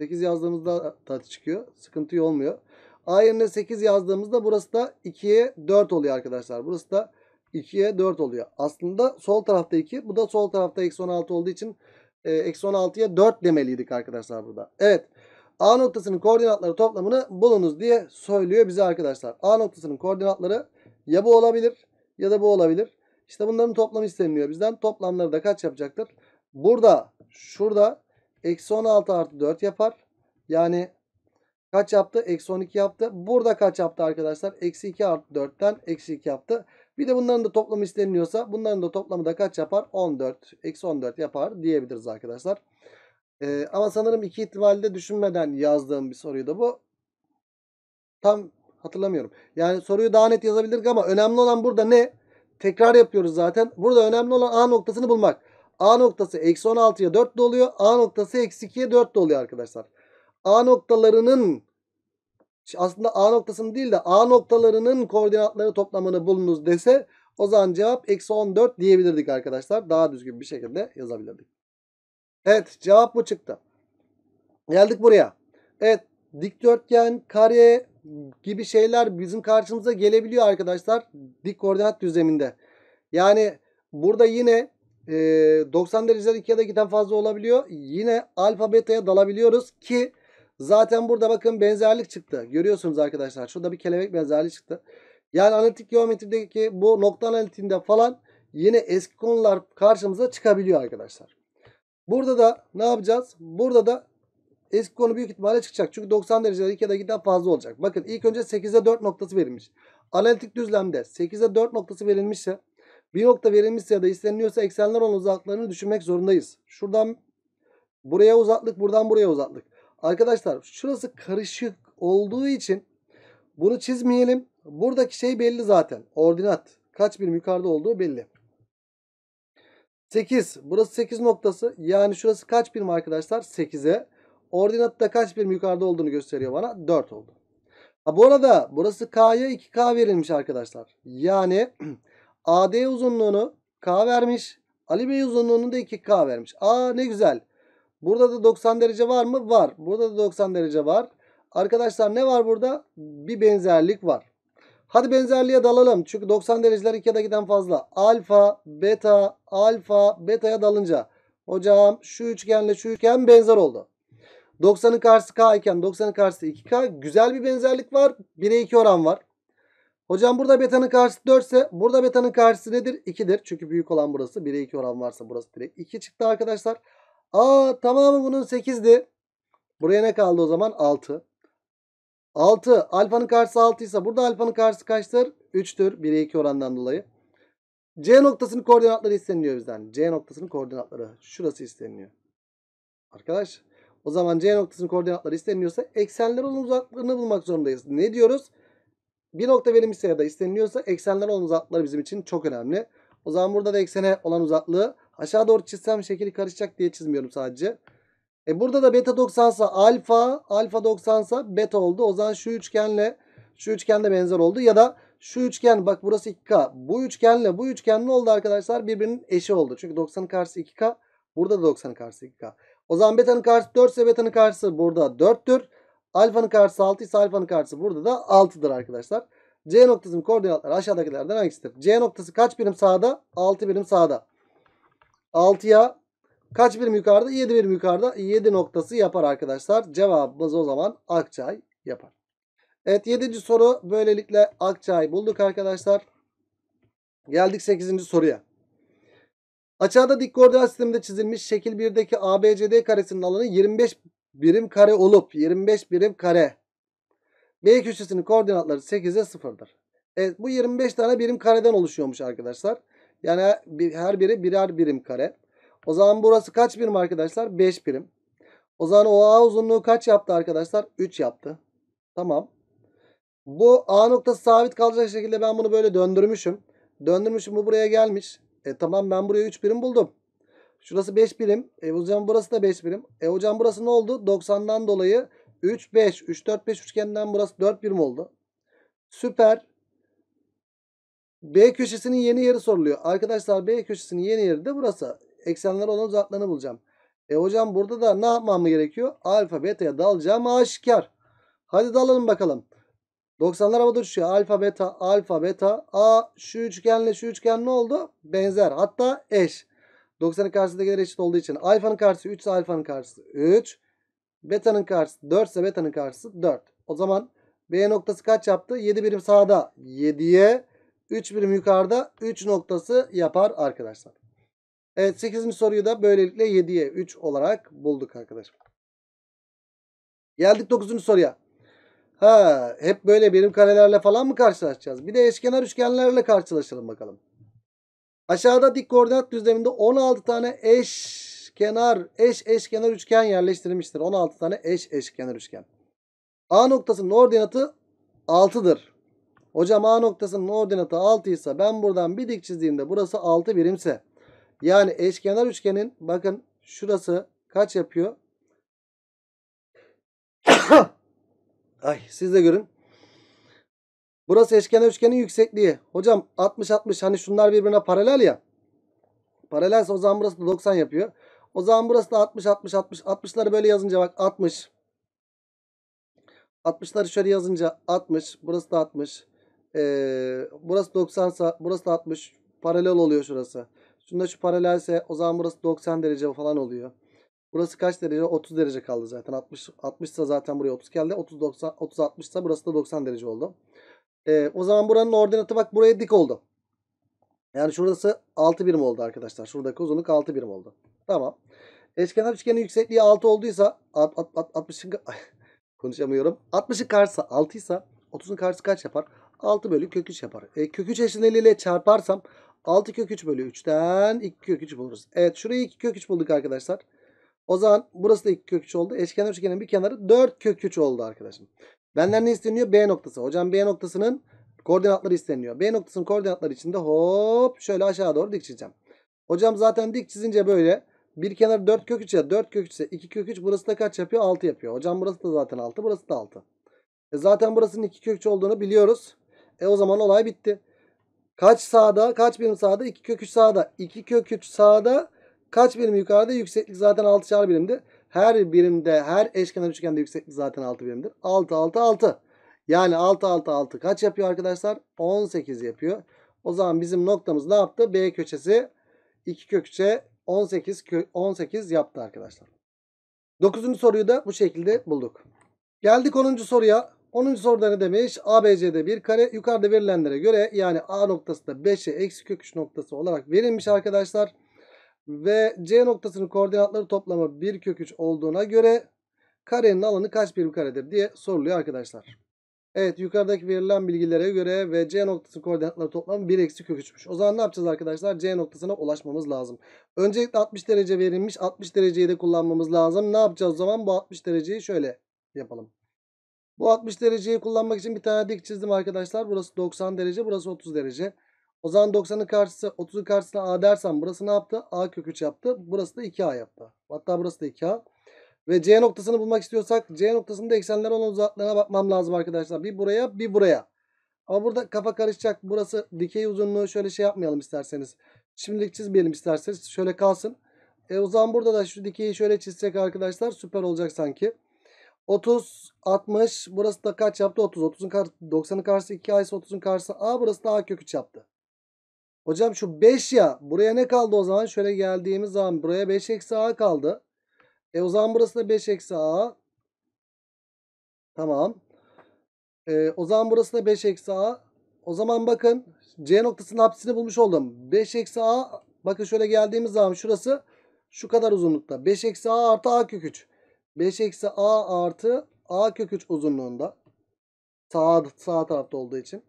8 yazdığımızda da çıkıyor. Sıkıntı olmuyor. A yerine 8 yazdığımızda burası da 2'ye 4 oluyor arkadaşlar. Burası da 2'ye 4 oluyor. Aslında sol tarafta 2. Bu da sol tarafta eksi 16 olduğu için eksi 16'ya 4 demeliydik arkadaşlar burada. Evet. A noktasının koordinatları toplamını bulunuz diye söylüyor bize arkadaşlar. A noktasının koordinatları ya bu olabilir ya da bu olabilir. İşte bunların toplamı isteniliyor bizden. Toplamları da kaç yapacaktır? Burada şurada eksi 16 artı 4 yapar. Yani kaç yaptı? Eksi 12 yaptı. Burada kaç yaptı arkadaşlar? Eksi 2 artı 4'ten eksi 2 yaptı. Bir de bunların da toplamı isteniliyorsa bunların da toplamı da kaç yapar? 14. Eksi 14 yapar diyebiliriz arkadaşlar. Ee, ama sanırım iki ihtimalde düşünmeden yazdığım bir soruydu bu. Tam hatırlamıyorum. Yani soruyu daha net yazabilirdik ama önemli olan burada ne? Tekrar yapıyoruz zaten. Burada önemli olan A noktasını bulmak. A noktası eksi 16'ya 4 doluyor. A noktası eksi 2'ye 4 doluyor arkadaşlar. A noktalarının aslında A noktasını değil de A noktalarının koordinatları toplamını bulunuz dese o zaman cevap eksi 14 diyebilirdik arkadaşlar. Daha düzgün bir şekilde yazabilirdik. Evet cevap bu çıktı. Geldik buraya. Evet dikdörtgen, kare, gibi şeyler bizim karşımıza gelebiliyor arkadaşlar dik koordinat düzleminde. Yani burada yine 90 dereceler 2 ya da 2'den fazla olabiliyor. Yine alfa beta'ya dalabiliyoruz ki zaten burada bakın benzerlik çıktı. Görüyorsunuz arkadaşlar şurada bir kelebek benzerliği çıktı. Yani analitik geometrideki bu nokta analitiğinde falan yine eski konular karşımıza çıkabiliyor arkadaşlar. Burada da ne yapacağız? Burada da eski konu büyük ihtimalle çıkacak. Çünkü 90 derecelik ya da 2'den fazla olacak. Bakın ilk önce 8'e 4 noktası verilmiş. Analitik düzlemde 8'e 4 noktası verilmişse bir nokta verilmişse ya da isteniliyorsa eksenler olan uzaklıklarını düşünmek zorundayız. Şuradan buraya uzaklık buradan buraya uzaklık. Arkadaşlar şurası karışık olduğu için bunu çizmeyelim. Buradaki şey belli zaten. Ordinat. Kaç birim yukarıda olduğu belli. 8. Burası 8 noktası. Yani şurası kaç birim arkadaşlar? 8'e. Ordinatta kaç birim yukarıda olduğunu gösteriyor bana. 4 oldu. Ha, bu arada burası K'ya 2K verilmiş arkadaşlar. Yani AD uzunluğunu K vermiş. Ali Bey uzunluğunu da 2K vermiş. Aa ne güzel. Burada da 90 derece var mı? Var. Burada da 90 derece var. Arkadaşlar ne var burada? Bir benzerlik var. Hadi benzerliğe dalalım. Çünkü 90 dereceler 2'ye de giden fazla. Alfa, beta, alfa, beta'ya dalınca. Hocam şu üçgenle şu üçgen benzer oldu. 90'ın karşısı K iken 90'ın karşısı 2K. Güzel bir benzerlik var. 1'e 2 oran var. Hocam burada betanın karşısı 4 ise burada betanın karşısı nedir? 2'dir. Çünkü büyük olan burası. 1'e 2 oran varsa burası direkt 2 çıktı arkadaşlar. Aa tamamı bunun 8'di. Buraya ne kaldı o zaman? 6. 6. Alfanın karşısı 6 ise burada alfanın karşısı kaçtır? 3'tür. 1'e 2 orandan dolayı. C noktasının koordinatları isteniliyor bizden. C noktasının koordinatları. Şurası isteniliyor. Arkadaşlar. O zaman C noktasının koordinatları isteniliyorsa eksenler olan uzaklıklarını bulmak zorundayız. Ne diyoruz? Bir nokta verilmişse ya da isteniliyorsa eksenler olan uzaklıkları bizim için çok önemli. O zaman burada da eksene olan uzaklığı aşağı doğru çizsem şekil karışacak diye çizmiyorum sadece. E burada da beta 90 sa alfa, alfa 90 sa beta oldu. O zaman şu üçgenle şu üçgen de benzer oldu. Ya da şu üçgen bak burası 2K. Bu üçgenle bu üçgen ne oldu arkadaşlar? Birbirinin eşi oldu. Çünkü 90'ın karşısı 2K. Burada da 90'ın karşısı 2K. O zaman beta'nın karşısı 4 ise beta'nın karşısı burada 4'tür. Alfanın karşısı 6 ise alfanın karşısı burada da 6'dır arkadaşlar. C noktasının koordinatları aşağıdakilerden hangisidir? C noktası kaç birim sağda? 6 birim sağda. 6'ya kaç birim yukarıda? 7 birim yukarıda. 7 noktası yapar arkadaşlar. Cevabımız o zaman Akçay yapar. Evet 7. soru böylelikle akçay bulduk arkadaşlar. Geldik 8. soruya. Aşağıda dik koordinat sisteminde çizilmiş şekil 1'deki ABCD karesinin alanı 25 birim kare olup 25 birim kare. B köşesinin koordinatları 8'e 0'dır. Evet bu 25 tane birim kareden oluşuyormuş arkadaşlar. Yani her biri birer birim kare. O zaman burası kaç birim arkadaşlar? 5 birim. O zaman o a uzunluğu kaç yaptı arkadaşlar? 3 yaptı. Tamam. Bu A noktası sabit kalacak şekilde ben bunu böyle döndürmüşüm. Döndürmüşüm bu buraya gelmiş. E tamam ben buraya 3 birim buldum. Şurası 5 birim. E hocam burası da 5 birim. E hocam burası ne oldu? 90'dan dolayı 3, 5, 3, 4, 5 üçgeninden burası 4 birim oldu. Süper. B köşesinin yeni yeri soruluyor. Arkadaşlar B köşesinin yeni yeri de burası. Eksenler olan uzaklarını bulacağım. E hocam burada da ne yapmam gerekiyor? Alfa beta'ya dalacağım aşikar. Hadi dalalım bakalım. 90'lar havada uçuşuyor. Alfa beta alfa beta. A şu üçgenle şu üçgen ne oldu? Benzer hatta eş. 90'ın karşısındakiler eşit olduğu için alfanın karşısı 3 ise alfanın karşısı 3. Beta'nın karşısı 4 ise beta'nın karşısı 4. O zaman B noktası kaç yaptı? 7 birim sağda 7'ye 3 birim yukarıda 3 noktası yapar arkadaşlar. Evet 8. soruyu da böylelikle 7'ye 3 olarak bulduk arkadaşlar. Geldik 9. soruya. Ha, hep böyle birim karelerle falan mı karşılaşacağız? Bir de eşkenar üçgenlerle karşılaşalım bakalım. Aşağıda dik koordinat düzleminde 16 tane eş kenar, eş eşkenar üçgen yerleştirilmiştir. 16 tane eş eşkenar üçgen. A noktasının ordinatı 6'dır. Hocam A noktasının ordinatı 6 ise ben buradan bir dik çizdiğimde burası 6 birimse yani eşkenar üçgenin bakın şurası kaç yapıyor? Ay siz de görün. Burası eşkenar üçgenin yüksekliği. Hocam 60-60 hani şunlar birbirine paralel ya. Paralelse o zaman burası da 90 yapıyor. O zaman burası da 60-60-60. 60'ları böyle yazınca bak 60. 60'ları şöyle yazınca 60. Burası da 60. Ee, burası 90 sa burası da 60. Paralel oluyor şurası. Şunda şu paralelse o zaman burası 90 derece falan oluyor. Burası kaç derece? 30 derece kaldı zaten. 60 60 ise zaten buraya 30 geldi. 30 90 30 60 ise burası da 90 derece oldu. Ee, o zaman buranın ordinatı bak buraya dik oldu. Yani şurası 6 birim oldu arkadaşlar. Şuradaki uzunluk 6 birim oldu. Tamam. Eşkenar üçgenin yüksekliği 6 olduysa 60. konuşamıyorum. 60'ın karşısı 6 ise 30'un karşısı kaç yapar? 6 bölü kök 3 yapar. E, kök 3 eşleniyle çarparsam 6 kök 3 bölü 3'ten 2 kök 3 buluruz. Evet şurayı 2 kök 3 bulduk arkadaşlar. O zaman burası da 2 kök 3 oldu. Eşkenar üçgenin bir kenarı 4 kök 3 oldu arkadaşım. Benden ne isteniyor? B noktası. Hocam B noktasının koordinatları isteniyor. B noktasının koordinatları içinde hop şöyle aşağı doğru dik çizeceğim. Hocam zaten dik çizince böyle bir kenar 4 kök 3 ya 4 kök 3 ise 2 kök 3 burası da kaç yapıyor? 6 yapıyor. Hocam burası da zaten 6 burası da 6. E zaten burasının 2 kök 3 olduğunu biliyoruz. E o zaman olay bitti. Kaç sağda kaç birim sağda? 2 kök 3 sağda. 2 kök 3 sağda Kaç birim yukarıda? Yükseklik zaten 6 çarpı birimdi. Her birimde, her eşkenar üçgende yükseklik zaten 6 birimdir. 6, 6, 6. Yani 6, 6, 6 kaç yapıyor arkadaşlar? 18 yapıyor. O zaman bizim noktamız ne yaptı? B köşesi 2 kök 3'e 18, 18 yaptı arkadaşlar. 9. soruyu da bu şekilde bulduk. Geldik 10. soruya. 10. soruda ne demiş? ABC'de bir kare yukarıda verilenlere göre yani A noktasında da 5'e eksi kök 3 noktası olarak verilmiş arkadaşlar ve C noktasının koordinatları toplamı 1 kök 3 olduğuna göre karenin alanı kaç birim karedir diye soruluyor arkadaşlar. Evet yukarıdaki verilen bilgilere göre ve C noktası koordinatları toplamı 1 eksi kök 3'müş. O zaman ne yapacağız arkadaşlar? C noktasına ulaşmamız lazım. Öncelikle 60 derece verilmiş. 60 dereceyi de kullanmamız lazım. Ne yapacağız o zaman? Bu 60 dereceyi şöyle yapalım. Bu 60 dereceyi kullanmak için bir tane dik çizdim arkadaşlar. Burası 90 derece, burası 30 derece. O zaman 90'ın karşısı 30'un karşısına a dersen burası ne yaptı? a kök 3 yaptı. Burası da 2a yaptı. Hatta burası da 2a. Ve c noktasını bulmak istiyorsak c noktasında eksenler olan uzaklarına bakmam lazım arkadaşlar. Bir buraya bir buraya. Ama burada kafa karışacak. Burası dikey uzunluğu şöyle şey yapmayalım isterseniz. Şimdilik çizmeyelim isterseniz. Şöyle kalsın. E, o zaman burada da şu dikeyi şöyle çizsek arkadaşlar süper olacak sanki. 30, 60. Burası da kaç yaptı? 30. 30'un kar 90'ın karşısı 2 a ise 30'un karşısı a. Burası da a kök 3 yaptı. Hocam şu 5 ya. Buraya ne kaldı o zaman? Şöyle geldiğimiz zaman buraya 5 eksi a kaldı. E o zaman burası da 5 eksi a. Tamam. E, o zaman burası da 5 eksi a. O zaman bakın C noktasının hapsini bulmuş oldum. 5 eksi a. Bakın şöyle geldiğimiz zaman şurası şu kadar uzunlukta. 5 eksi a artı a kök 3. 5 eksi a artı a kök 3 uzunluğunda. Sağ, sağ tarafta olduğu için.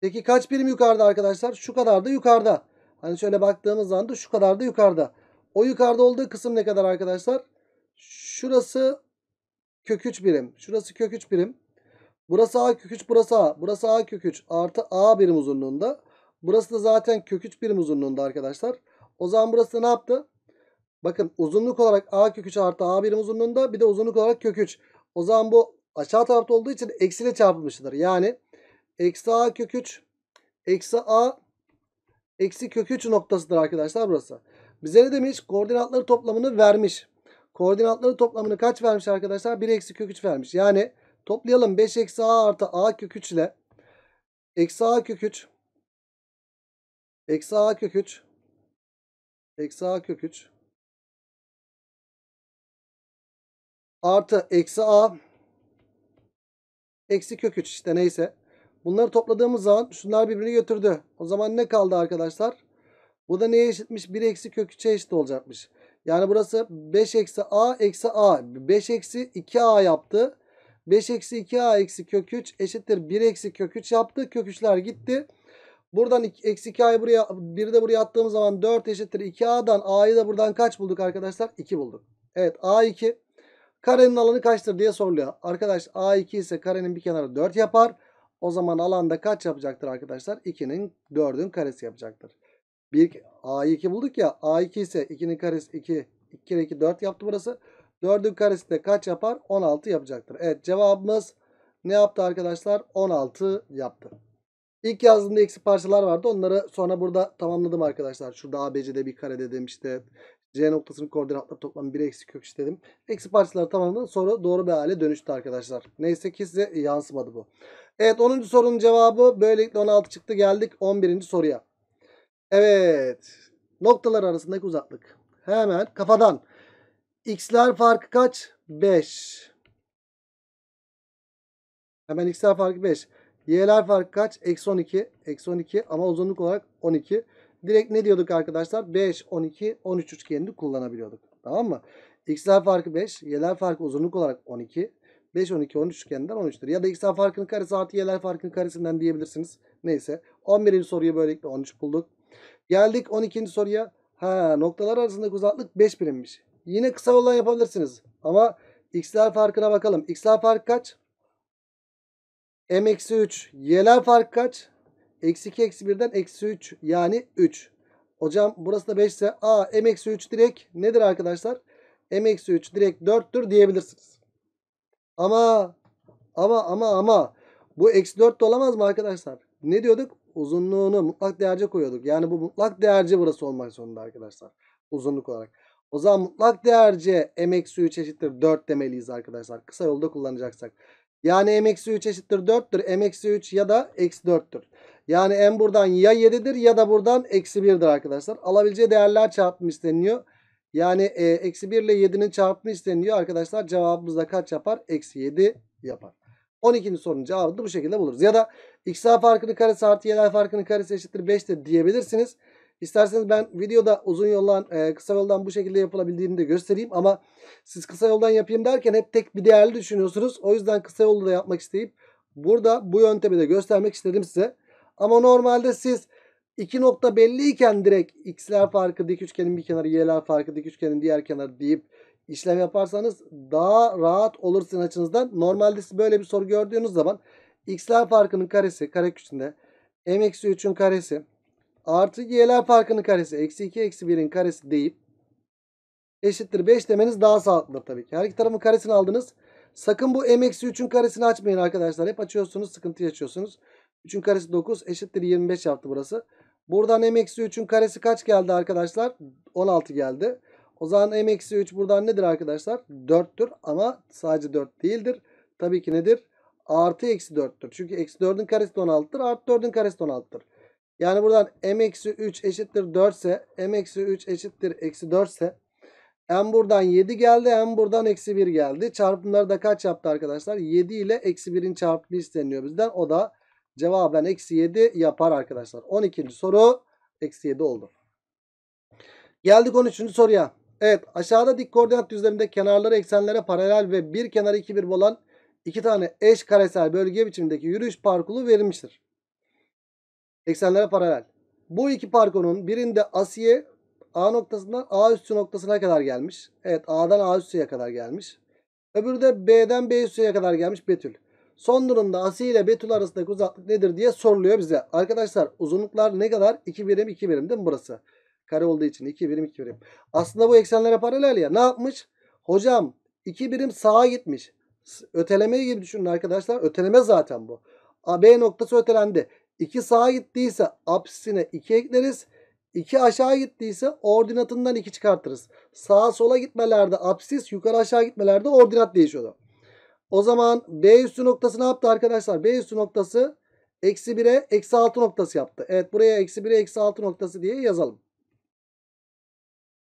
Peki kaç birim yukarıda arkadaşlar? Şu kadar da yukarıda. Hani şöyle baktığımız zaman da şu kadar da yukarıda. O yukarıda olduğu kısım ne kadar arkadaşlar? Şurası kök 3 birim. Şurası kök 3 birim. Burası A kök 3 burası A. Burası A kök 3 artı A birim uzunluğunda. Burası da zaten kök 3 birim uzunluğunda arkadaşlar. O zaman burası ne yaptı? Bakın uzunluk olarak A kök 3 artı A birim uzunluğunda bir de uzunluk olarak kök 3. O zaman bu aşağı tarafta olduğu için eksiyle çarpılmıştır. Yani Eksi a kök 3. Eksi a eksi kök 3 noktasıdır arkadaşlar burası. Bize ne demiş? Koordinatları toplamını vermiş. Koordinatları toplamını kaç vermiş arkadaşlar? 1 eksi kök 3 vermiş. Yani toplayalım 5 eksi a artı a kök 3 ile. Eksi a kök 3. Eksi a kök 3. Eksi a kök 3. Artı eksi a. Eksi kök 3 işte neyse. Bunları topladığımız zaman şunlar birbirini götürdü. O zaman ne kaldı arkadaşlar? Bu da neye eşitmiş? 1 eksi kök 3'e eşit olacakmış. Yani burası 5 eksi a eksi a. 5 eksi 2a yaptı. 5 eksi 2a eksi kök 3 eşittir 1 eksi kök 3 yaptı. Kök 3'ler gitti. Buradan eksi 2a'yı buraya 1'i de buraya attığımız zaman 4 eşittir 2a'dan a'yı da buradan kaç bulduk arkadaşlar? 2 bulduk. Evet a 2. Karenin alanı kaçtır diye soruluyor. Arkadaş a2 ise karenin bir kenarı 4 yapar. O zaman alanda kaç yapacaktır arkadaşlar? 2'nin 4'ün karesi yapacaktır. Bir, A2 bulduk ya. A2 ise 2'nin karesi 2. 2 kere 2 4 yaptı burası. 4'ün karesi de kaç yapar? 16 yapacaktır. Evet cevabımız ne yaptı arkadaşlar? 16 yaptı. İlk yazdığımda eksi parçalar vardı. Onları sonra burada tamamladım arkadaşlar. Şurada ABC'de bir kare dedim işte. C noktasının koordinatları toplam 1 eksi kök dedim. Eksi parçaları tamamladım. Sonra doğru bir hale dönüştü arkadaşlar. Neyse ki size yansımadı bu. Evet 10. sorunun cevabı böylelikle 16 çıktı geldik 11. soruya. Evet noktalar arasındaki uzaklık. Hemen kafadan. X'ler farkı kaç? 5. Hemen X'ler farkı 5. Y'ler farkı kaç? Eksi 12. Eksi 12 ama uzunluk olarak 12. Direkt ne diyorduk arkadaşlar? 5, 12, 13 üçgenini kullanabiliyorduk. Tamam mı? X'ler farkı 5. Y'ler farkı uzunluk olarak 12. 5, 12, 13 üçgeninden 13'tür. Ya da x farkının karesi artı y'ler farkının karesinden diyebilirsiniz. Neyse. 11. soruyu böylelikle 13 bulduk. Geldik 12. soruya. Ha, noktalar arasındaki uzaklık 5 birimmiş. Yine kısa olan yapabilirsiniz. Ama x'ler farkına bakalım. X'ler fark kaç? m eksi 3. Y'ler fark kaç? Eksi 2 eksi 1'den eksi 3 yani 3. Hocam burası da 5 ise a m eksi 3 direkt nedir arkadaşlar? m eksi 3 direkt 4'tür diyebilirsiniz. Ama ama ama ama bu eksi 4 de olamaz mı arkadaşlar? Ne diyorduk? Uzunluğunu mutlak değerce koyuyorduk. Yani bu mutlak değerce burası olmak zorunda arkadaşlar. Uzunluk olarak. O zaman mutlak değerce m eksi 3 eşittir 4 demeliyiz arkadaşlar. Kısa yolda kullanacaksak. Yani m eksi 3 eşittir 4'tür. m eksi 3 ya da eksi 4'tür. Yani m buradan ya 7'dir ya da buradan eksi 1'dir arkadaşlar. Alabileceği değerler çarpmış deniliyor. Yani e, eksi 1 ile 7'nin çarpımı isteniyor arkadaşlar. Cevabımız da kaç yapar? Eksi 7 yapar. 12. sorunun cevabını da bu şekilde buluruz. Ya da x'a farkının karesi artı y'ler farkının karesi eşittir 5 de diyebilirsiniz. İsterseniz ben videoda uzun yoldan e, kısa yoldan bu şekilde yapılabildiğini de göstereyim. Ama siz kısa yoldan yapayım derken hep tek bir değerli düşünüyorsunuz. O yüzden kısa yolda da yapmak isteyip burada bu yöntemi de göstermek istedim size. Ama normalde siz İki nokta belliyken direkt x'ler farkı dik üçgenin bir kenarı, y'ler farkı dik üçgenin diğer kenarı deyip işlem yaparsanız daha rahat olursun sizin açınızdan. Normalde siz böyle bir soru gördüğünüz zaman x'ler farkının karesi kare küçüğünde m 3'ün karesi artı y'ler farkının karesi eksi 2 eksi 1'in karesi deyip eşittir 5 demeniz daha sağlıklı tabii ki. Her iki tarafın karesini aldınız. Sakın bu m eksi 3'ün karesini açmayın arkadaşlar. Hep açıyorsunuz sıkıntı yaşıyorsunuz. 3'ün karesi 9 eşittir 25 yaptı burası. Buradan m-3'ün karesi kaç geldi arkadaşlar? 16 geldi. O zaman m-3 buradan nedir arkadaşlar? 4'tür ama sadece 4 değildir. Tabii ki nedir? Artı eksi 4'tür. Çünkü eksi 4'ün karesi 16'tır. Artı 4'ün karesi 16'tır. Yani buradan m-3 eşittir 4 ise m-3 eşittir eksi 4 ise m buradan 7 geldi m buradan eksi 1 geldi. Çarpımları da kaç yaptı arkadaşlar? 7 ile eksi 1'in çarpımı isteniyor bizden. O da Cevaben eksi 7 yapar arkadaşlar. 12. soru eksi 7 oldu. Geldik 13. soruya. Evet aşağıda dik koordinat düzleminde kenarları eksenlere paralel ve bir kenarı iki bir olan iki tane eş karesel bölge biçimindeki yürüyüş parkuru verilmiştir. Eksenlere paralel. Bu iki parkurun birinde Asiye A noktasından A üstü noktasına kadar gelmiş. Evet A'dan A üstüye kadar gelmiş. Öbürü de B'den B üstüye kadar gelmiş Betül. Son durumda asi ile betül arasındaki uzaklık nedir diye soruluyor bize. Arkadaşlar uzunluklar ne kadar? 2 birim 2 birim değil mi burası? Kare olduğu için 2 birim 2 birim. Aslında bu eksenlere paralel ya. Ne yapmış? Hocam 2 birim sağa gitmiş. Ötelemeyi gibi düşünün arkadaşlar. Öteleme zaten bu. A, B noktası ötelendi. 2 sağa gittiyse apsisine 2 ekleriz. 2 aşağı gittiyse ordinatından 2 çıkartırız. Sağa sola gitmelerde apsis, yukarı aşağı gitmelerde ordinat değişiyordu. O zaman B üstü noktası ne yaptı arkadaşlar? B üstü noktası eksi 1'e eksi 6 noktası yaptı. Evet buraya eksi 1'e eksi 6 noktası diye yazalım.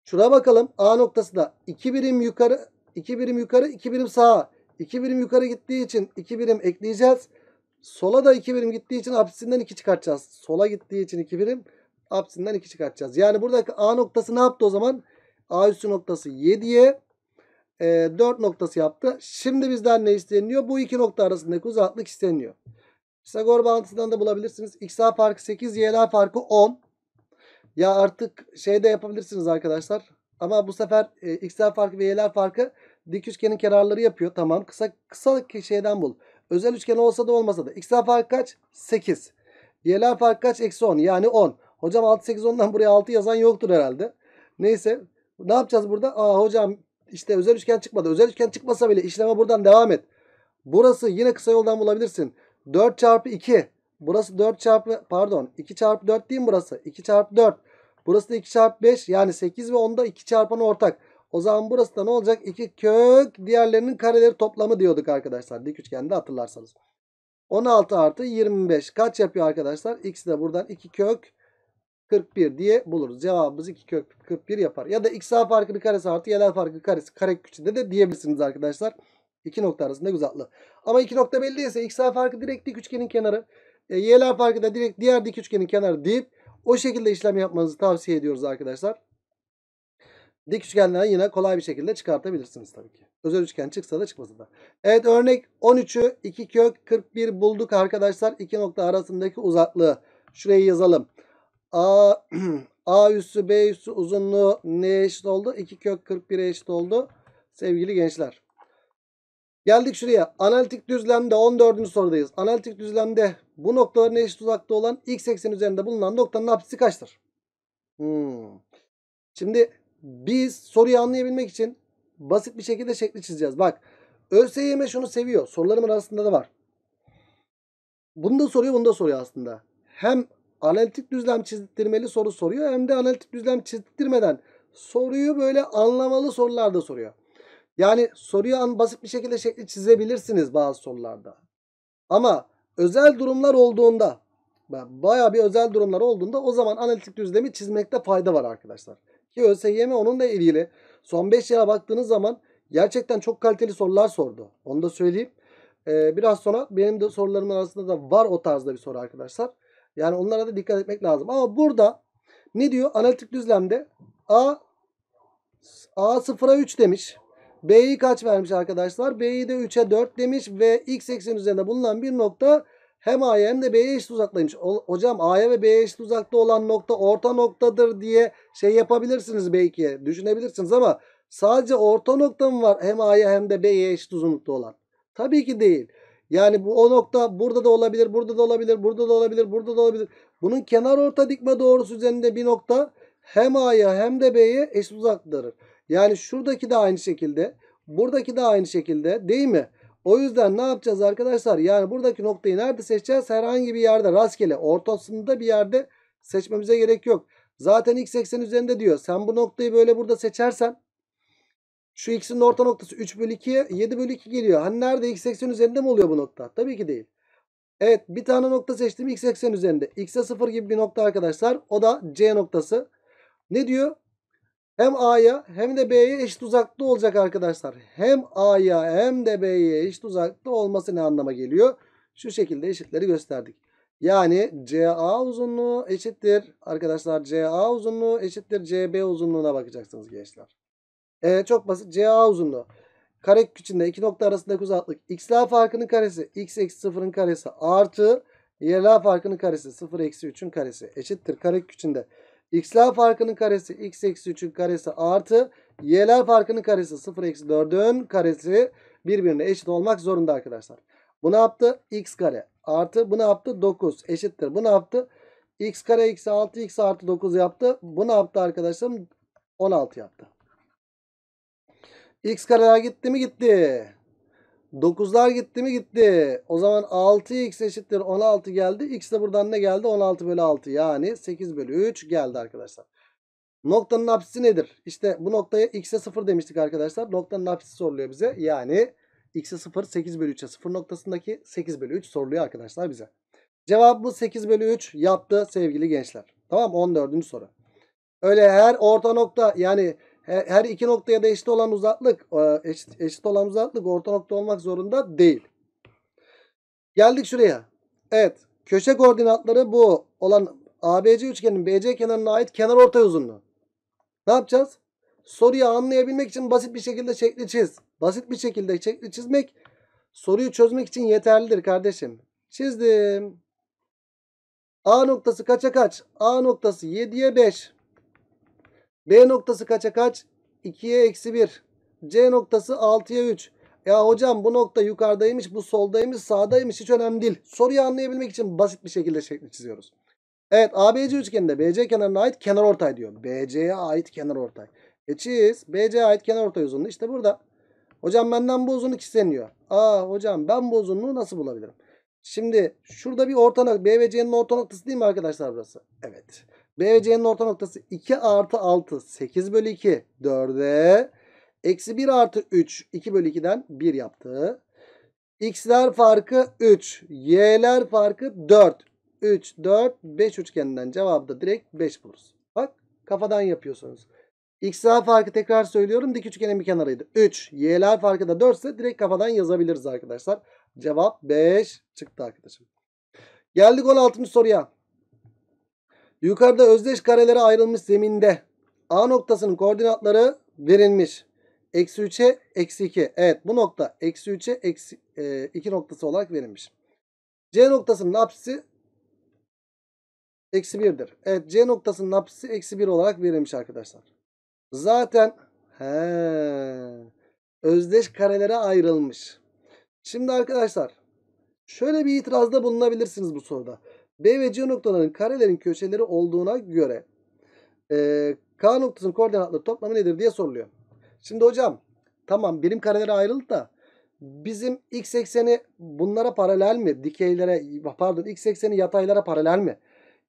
Şuna bakalım. A noktası da 2 birim yukarı 2 birim yukarı 2 birim sağa. 2 birim yukarı gittiği için 2 birim ekleyeceğiz. Sola da 2 birim gittiği için apsisinden 2 çıkartacağız. Sola gittiği için 2 birim apsisinden 2 çıkartacağız. Yani buradaki A noktası ne yaptı o zaman? A üstü noktası 7'ye e, 4 noktası yaptı. Şimdi bizden ne isteniyor? Bu iki nokta arasındaki uzaklık isteniyor. Pisagor bağıntısından da bulabilirsiniz. XA farkı 8, YA farkı 10. Ya artık şeyde yapabilirsiniz arkadaşlar. Ama bu sefer e, XA farkı ve YA farkı dik üçgenin kenarları yapıyor. Tamam kısa kısa şeyden bul. Özel üçgen olsa da olmasa da. XA farkı kaç? 8. YA farkı kaç? Eksi 10. Yani 10. Hocam 6 8 10'dan buraya 6 yazan yoktur herhalde. Neyse ne yapacağız burada? Aa hocam işte özel üçgen çıkmadı. Özel üçgen çıkmasa bile işleme buradan devam et. Burası yine kısa yoldan bulabilirsin. 4 çarpı 2. Burası 4 çarpı pardon 2 çarpı 4 değil mi burası? 2 çarpı 4. Burası da 2 çarpı 5 yani 8 ve 10'da 2 çarpan ortak. O zaman burası da ne olacak? 2 kök diğerlerinin kareleri toplamı diyorduk arkadaşlar. Dik üçgende hatırlarsanız. 16 artı 25 kaç yapıyor arkadaşlar? X de buradan 2 kök 41 diye buluruz. Cevabımız 2 kök 41 yapar. Ya da x a farkının karesi artı y'ler farkının karesi kare küçüğünde de diyebilirsiniz arkadaşlar. İki nokta arasında uzaklığı. Ama iki nokta belli ise x a farkı direkt dik üçgenin kenarı. E, y'ler farkı da direkt diğer dik üçgenin kenarı deyip o şekilde işlem yapmanızı tavsiye ediyoruz arkadaşlar. Dik üçgenler yine kolay bir şekilde çıkartabilirsiniz tabii ki. Özel üçgen çıksa da çıkmasa da. Evet örnek 13'ü 2 kök 41 bulduk arkadaşlar. İki nokta arasındaki uzaklığı. Şurayı yazalım. A, A üssü B üssü uzunluğu neye eşit oldu? 2 kök 41'e eşit oldu. Sevgili gençler. Geldik şuraya. Analitik düzlemde 14. sorudayız. Analitik düzlemde bu noktaların eşit uzakta olan x ekseni üzerinde bulunan noktanın apsisi kaçtır? Hmm. Şimdi biz soruyu anlayabilmek için basit bir şekilde şekli çizeceğiz. Bak ÖSYM şunu seviyor. Sorularım arasında da var. Bunu da soruyor bunu da soruyor aslında. Hem analitik düzlem çizdirmeli soru soruyor. Hem de analitik düzlem çizdirmeden soruyu böyle anlamalı sorularda soruyor. Yani soruyu an basit bir şekilde şekli çizebilirsiniz bazı sorularda. Ama özel durumlar olduğunda baya bir özel durumlar olduğunda o zaman analitik düzlemi çizmekte fayda var arkadaşlar. Ki ÖSYM onunla ilgili son 5 yıla baktığınız zaman gerçekten çok kaliteli sorular sordu. Onu da söyleyeyim. Ee, biraz sonra benim de sorularımın arasında da var o tarzda bir soru arkadaşlar. Yani onlara da dikkat etmek lazım. Ama burada ne diyor? Analitik düzlemde A A sıfıra 3 demiş. B'yi kaç vermiş arkadaşlar? B'yi de 3'e 4 demiş ve x eksen üzerinde bulunan bir nokta hem A'ya hem de B'ye eşit uzaktaymış. O, hocam A'ya ve B'ye eşit uzakta olan nokta orta noktadır diye şey yapabilirsiniz belki. Düşünebilirsiniz ama sadece orta nokta mı var hem A'ya hem de B'ye eşit uzunlukta olan? Tabii ki değil. Yani bu o nokta burada da olabilir, burada da olabilir, burada da olabilir, burada da olabilir. Bunun kenar orta dikme doğrusu üzerinde bir nokta hem A'ya hem de B'ye eşit uzaklıktır. Yani şuradaki de aynı şekilde, buradaki de aynı şekilde değil mi? O yüzden ne yapacağız arkadaşlar? Yani buradaki noktayı nerede seçeceğiz? Herhangi bir yerde rastgele ortasında bir yerde seçmemize gerek yok. Zaten x80 üzerinde diyor. Sen bu noktayı böyle burada seçersen şu x'in orta noktası 3 bölü 2, 7 bölü 2 geliyor. Hani nerede x eksen üzerinde mi oluyor bu nokta? Tabii ki değil. Evet bir tane nokta seçtim x eksen üzerinde. x'e 0 gibi bir nokta arkadaşlar. O da c noktası. Ne diyor? Hem a'ya hem de b'ye eşit uzaklıkta olacak arkadaşlar. Hem a'ya hem de b'ye eşit uzaklıkta olması ne anlama geliyor? Şu şekilde eşitleri gösterdik. Yani CA uzunluğu eşittir. Arkadaşlar CA uzunluğu eşittir. CB uzunluğuna bakacaksınız gençler. E, çok basit. CA uzunluğu. kare içinde iki nokta arasındaki uzaklık. XL farkının karesi. X eksi sıfırın karesi artı YL farkının karesi. Sıfır eksi üçün karesi. Eşittir karekök içinde. XL farkının karesi. X eksi üçün karesi artı YL farkının karesi. Sıfır eksi dördün karesi. Birbirine eşit olmak zorunda arkadaşlar. Bu ne yaptı? X kare artı bu ne yaptı? 9 eşittir. Bu ne yaptı? X kare eksi 6 x artı 9 yaptı. Bu ne yaptı arkadaşlarım? 16 yaptı. X kareler gitti mi gitti. 9'lar gitti mi gitti. O zaman 6x eşittir 16 geldi. X de buradan ne geldi? 16 bölü 6 yani 8 bölü 3 geldi arkadaşlar. Noktanın apsisi nedir? İşte bu noktaya x'e 0 demiştik arkadaşlar. Noktanın apsisi soruluyor bize. Yani x'e 0 8 bölü 3'e 0 noktasındaki 8 bölü 3 soruluyor arkadaşlar bize. Cevap bu 8 bölü 3 yaptı sevgili gençler. Tamam 14. soru. Öyle her orta nokta yani her iki noktaya da eşit olan uzaklık e, eşit, eşit olan uzaklık orta nokta olmak zorunda değil. Geldik şuraya. Evet. Köşe koordinatları bu olan ABC üçgenin BC kenarına ait kenar orta uzunluğu. Ne yapacağız? Soruyu anlayabilmek için basit bir şekilde şekli çiz. Basit bir şekilde şekli çizmek soruyu çözmek için yeterlidir kardeşim. Çizdim. A noktası kaça kaç? A noktası 7'ye 5. B noktası kaça kaç? 2'ye eksi 1. C noktası 6'ya 3. Ya hocam bu nokta yukarıdaymış, bu soldaymış, sağdaymış hiç önemli değil. Soruyu anlayabilmek için basit bir şekilde şekli çiziyoruz. Evet ABC üçgeninde BC kenarına ait kenar ortay diyor. BC'ye ait kenar ortay. E çiz. BC'ye ait kenar ortay uzunluğu işte burada. Hocam benden bu uzunluk isteniyor. Aa hocam ben bu uzunluğu nasıl bulabilirim? Şimdi şurada bir orta nokta. B ve C'nin orta noktası değil mi arkadaşlar burası? Evet. B ve C'nin orta noktası 2 artı 6. 8 bölü 2. 4'e. Eksi 1 artı 3. 2 bölü 2'den 1 yaptı. X'ler farkı 3. Y'ler farkı 4. 3, 4, 5 üçgeninden cevabı direkt 5 buluruz. Bak kafadan yapıyorsunuz. Xler farkı tekrar söylüyorum. Dik üçgenin bir kenarıydı. 3. Y'ler farkı da 4 ise direkt kafadan yazabiliriz arkadaşlar. Cevap 5 çıktı arkadaşım. Geldik 16. soruya. Yukarıda özdeş karelere ayrılmış zeminde A noktasının koordinatları verilmiş. Eksi 3'e eksi 2. Evet bu nokta eksi 3'e eksi 2 e, noktası olarak verilmiş. C noktasının apsisi eksi 1'dir. Evet C noktasının apsisi eksi 1 olarak verilmiş arkadaşlar. Zaten he, özdeş karelere ayrılmış. Şimdi arkadaşlar şöyle bir itirazda bulunabilirsiniz bu soruda. B ve C noktalarının karelerin köşeleri olduğuna göre e, K noktasının koordinatları toplamı nedir diye soruluyor. Şimdi hocam tamam birim karelere ayrıldı da bizim x ekseni bunlara paralel mi? Dikeylere pardon x ekseni yataylara paralel mi?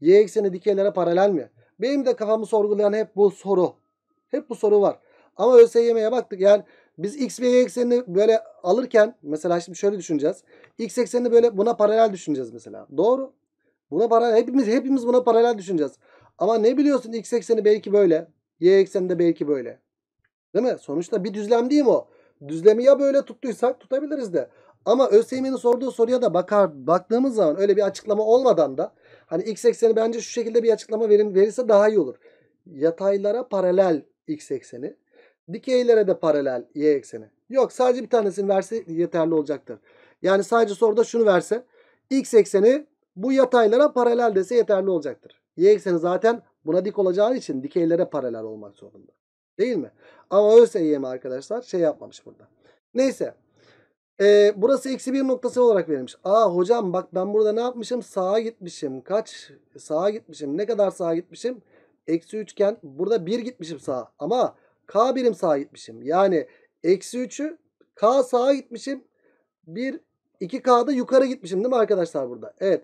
Y ekseni dikeylere paralel mi? Benim de kafamı sorgulayan hep bu soru. Hep bu soru var. Ama ÖSYM'ye baktık. Yani biz x ve y eksenini böyle alırken mesela şimdi şöyle düşüneceğiz. X eksenini böyle buna paralel düşüneceğiz mesela. Doğru. Buna para hepimiz hepimiz buna paralel düşüneceğiz. Ama ne biliyorsun x ekseni belki böyle. Y ekseni de belki böyle. Değil mi? Sonuçta bir düzlem değil mi o? Düzlemi ya böyle tuttuysak tutabiliriz de. Ama ÖSYM'nin sorduğu soruya da bakar baktığımız zaman öyle bir açıklama olmadan da hani x ekseni bence şu şekilde bir açıklama verin, verirse daha iyi olur. Yataylara paralel x ekseni. Dikeylere de paralel y ekseni. Yok sadece bir tanesini verse yeterli olacaktır. Yani sadece soruda şunu verse x ekseni bu yataylara paralel dese yeterli olacaktır. Y ekseni zaten buna dik olacağı için dikeylere paralel olmak zorunda. Değil mi? Ama ÖSYM arkadaşlar şey yapmamış burada. Neyse. Ee, burası eksi bir noktası olarak verilmiş. Aa hocam bak ben burada ne yapmışım? Sağa gitmişim. Kaç? Sağa gitmişim. Ne kadar sağa gitmişim? Eksi üçken burada bir gitmişim sağa. Ama K birim sağa gitmişim. Yani eksi üçü K sağa gitmişim. bir iki kda yukarı gitmişim değil mi arkadaşlar burada? Evet.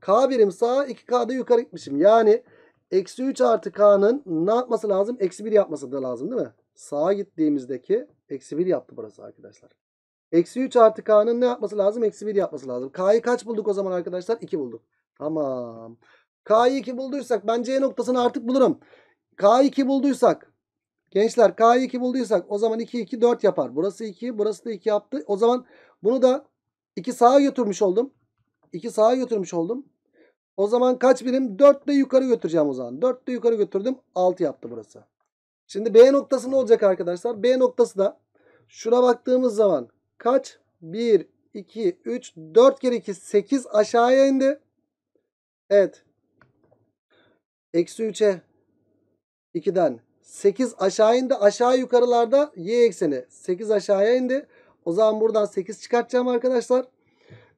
K birim sağa 2K'da yukarı gitmişim. Yani eksi 3 artı K'nın ne yapması lazım? Eksi 1 yapması da lazım değil mi? Sağa gittiğimizdeki eksi 1 yaptı burası arkadaşlar. Eksi 3 artı K'nın ne yapması lazım? Eksi 1 yapması lazım. K'yı kaç bulduk o zaman arkadaşlar? 2 bulduk. Tamam. K'yı 2 bulduysak ben C noktasını artık bulurum. K 2 bulduysak gençler K 2 bulduysak o zaman 2 2 4 yapar. Burası 2 burası da 2 yaptı. O zaman bunu da 2 sağa götürmüş oldum. 2 sağa götürmüş oldum. O zaman kaç birim? 4 de yukarı götüreceğim o zaman. 4 de yukarı götürdüm. 6 yaptı burası. Şimdi B noktası ne olacak arkadaşlar? B noktası da şuna baktığımız zaman kaç? 1, 2, 3, 4 kere 2, 8 aşağıya indi. Evet. Eksi 3'e 2'den 8 aşağı indi. Aşağı yukarılarda y ekseni. 8 aşağıya indi. O zaman buradan 8 çıkartacağım arkadaşlar.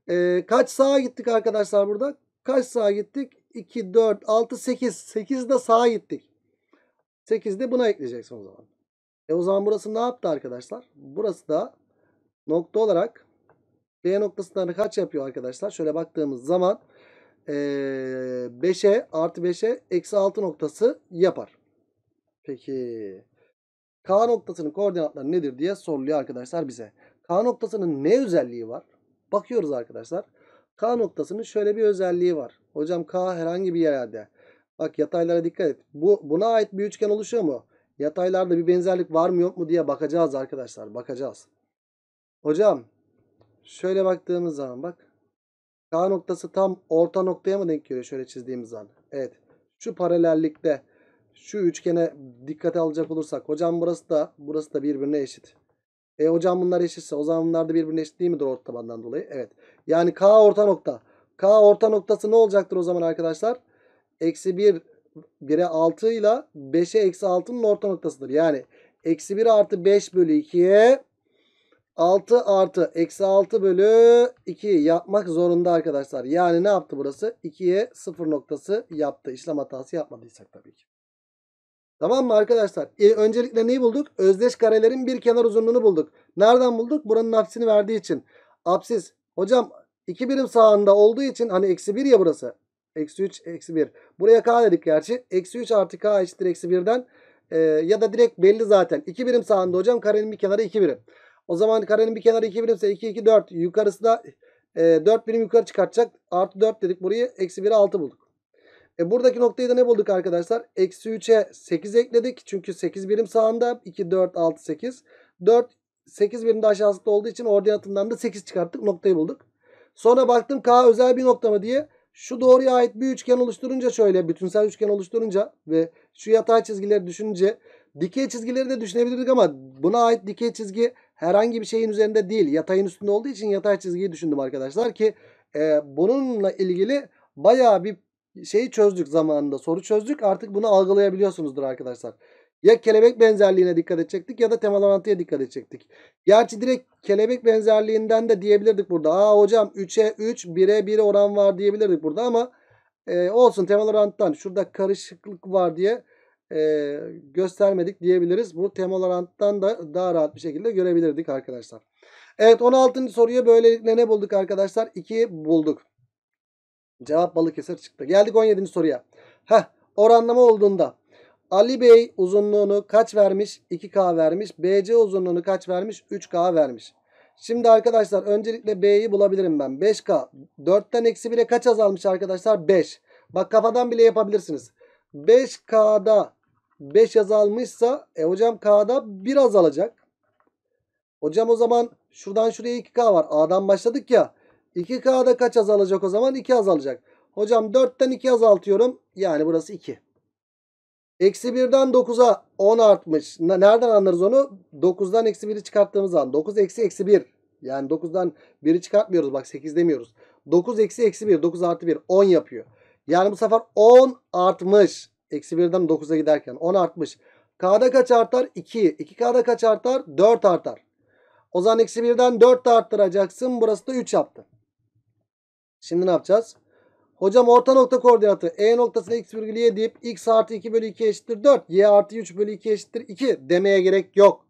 E, kaç sağa gittik arkadaşlar burada? Kaç sağa gittik? 2, 4, 6, 8. 8 de sağa gittik. 8 de buna ekleyeceksin o zaman. E o zaman burası ne yaptı arkadaşlar? Burası da nokta olarak B noktasından kaç yapıyor arkadaşlar? Şöyle baktığımız zaman e, 5'e artı 5'e eksi 6 noktası yapar. Peki K noktasının koordinatları nedir diye soruluyor arkadaşlar bize. K noktasının ne özelliği var? Bakıyoruz arkadaşlar. K noktasının şöyle bir özelliği var. Hocam K herhangi bir yerde. Bak yataylara dikkat et. Bu, buna ait bir üçgen oluşuyor mu? Yataylarda bir benzerlik var mı yok mu diye bakacağız arkadaşlar. Bakacağız. Hocam şöyle baktığımız zaman bak. K noktası tam orta noktaya mı denk geliyor şöyle çizdiğimiz zaman? Evet. Şu paralellikte şu üçgene dikkate alacak olursak. Hocam burası da burası da birbirine eşit. E hocam bunlar eşitse o zaman bunlar da birbirine eşit değil midir orta tabandan dolayı? Evet. Yani K orta nokta. K orta noktası ne olacaktır o zaman arkadaşlar? Eksi 1 1'e 6 ile 5'e eksi 6'nın orta noktasıdır. Yani eksi 1 artı 5 bölü 2'ye 6 artı eksi 6 bölü 2 yapmak zorunda arkadaşlar. Yani ne yaptı burası? 2'ye 0 noktası yaptı. İşlem hatası yapmadıysak tabii ki. Tamam mı arkadaşlar? E, öncelikle neyi bulduk? Özdeş karelerin bir kenar uzunluğunu bulduk. Nereden bulduk? Buranın apsisini verdiği için. Apsis. Hocam 2 birim sağında olduğu için hani eksi 1 ya burası. Eksi 3, eksi 1. Buraya k dedik gerçi. Eksi 3 artı k eşittir eksi 1'den. E, ya da direkt belli zaten. 2 birim sağında hocam karenin bir kenarı 2 birim. O zaman karenin bir kenarı 2 birimse 2, 2, 4. Yukarısı da e, 4 birim yukarı çıkartacak. Artı 4 dedik burayı. Eksi 1'e 6 bulduk. E buradaki noktayı da ne bulduk arkadaşlar? Eksi 3'e 8 ekledik. Çünkü 8 birim sağında. 2, 4, 6, 8. 4, 8 birimde de aşağısında olduğu için ordinatından da 8 çıkarttık. Noktayı bulduk. Sonra baktım K özel bir nokta mı diye. Şu doğruya ait bir üçgen oluşturunca şöyle bütünsel üçgen oluşturunca ve şu yatay çizgileri düşününce dikey çizgileri de düşünebilirdik ama buna ait dikey çizgi herhangi bir şeyin üzerinde değil. Yatayın üstünde olduğu için yatay çizgiyi düşündüm arkadaşlar ki e, bununla ilgili baya bir şeyi çözdük zamanında. Soru çözdük. Artık bunu algılayabiliyorsunuzdur arkadaşlar. Ya kelebek benzerliğine dikkat edecektik ya da temal orantıya dikkat edecektik. Gerçi direkt kelebek benzerliğinden de diyebilirdik burada. Aa hocam 3'e 3, 1'e 1 oran var diyebilirdik burada ama e, olsun temal orantıdan şurada karışıklık var diye e, göstermedik diyebiliriz. Bu temal orantıdan da daha rahat bir şekilde görebilirdik arkadaşlar. Evet 16. soruya böylelikle ne bulduk arkadaşlar? 2 bulduk. Cevap Balıkesir çıktı. Geldik 17. soruya. Heh, oranlama olduğunda Ali Bey uzunluğunu kaç vermiş? 2K vermiş. BC uzunluğunu kaç vermiş? 3K vermiş. Şimdi arkadaşlar öncelikle B'yi bulabilirim ben. 5K. 4'ten eksi 1'e kaç azalmış arkadaşlar? 5. Bak kafadan bile yapabilirsiniz. 5K'da 5 azalmışsa e hocam K'da 1 azalacak. Hocam o zaman şuradan şuraya 2K var. A'dan başladık ya. 2K'da kaç azalacak o zaman? 2 azalacak. Hocam 4'ten 2 azaltıyorum. Yani burası 2. Eksi 1'den 9'a 10 artmış. Nereden anlarız onu? 9'dan eksi 1'i çıkarttığımız zaman. 9 eksi eksi 1. Yani 9'dan 1'i çıkartmıyoruz. Bak 8 demiyoruz. 9 eksi eksi 1. 9 artı 1. 10 yapıyor. Yani bu sefer 10 artmış. Eksi 1'den 9'a giderken 10 artmış. K'da kaç artar? 2. 2K'da kaç artar? 4 artar. O zaman eksi 1'den 4 de arttıracaksın. Burası da 3 yaptı. Şimdi ne yapacağız? Hocam orta nokta koordinatı E noktasına x virgül y deyip x artı 2 bölü 2 eşittir 4. Y artı 3 bölü 2 eşittir 2 demeye gerek yok.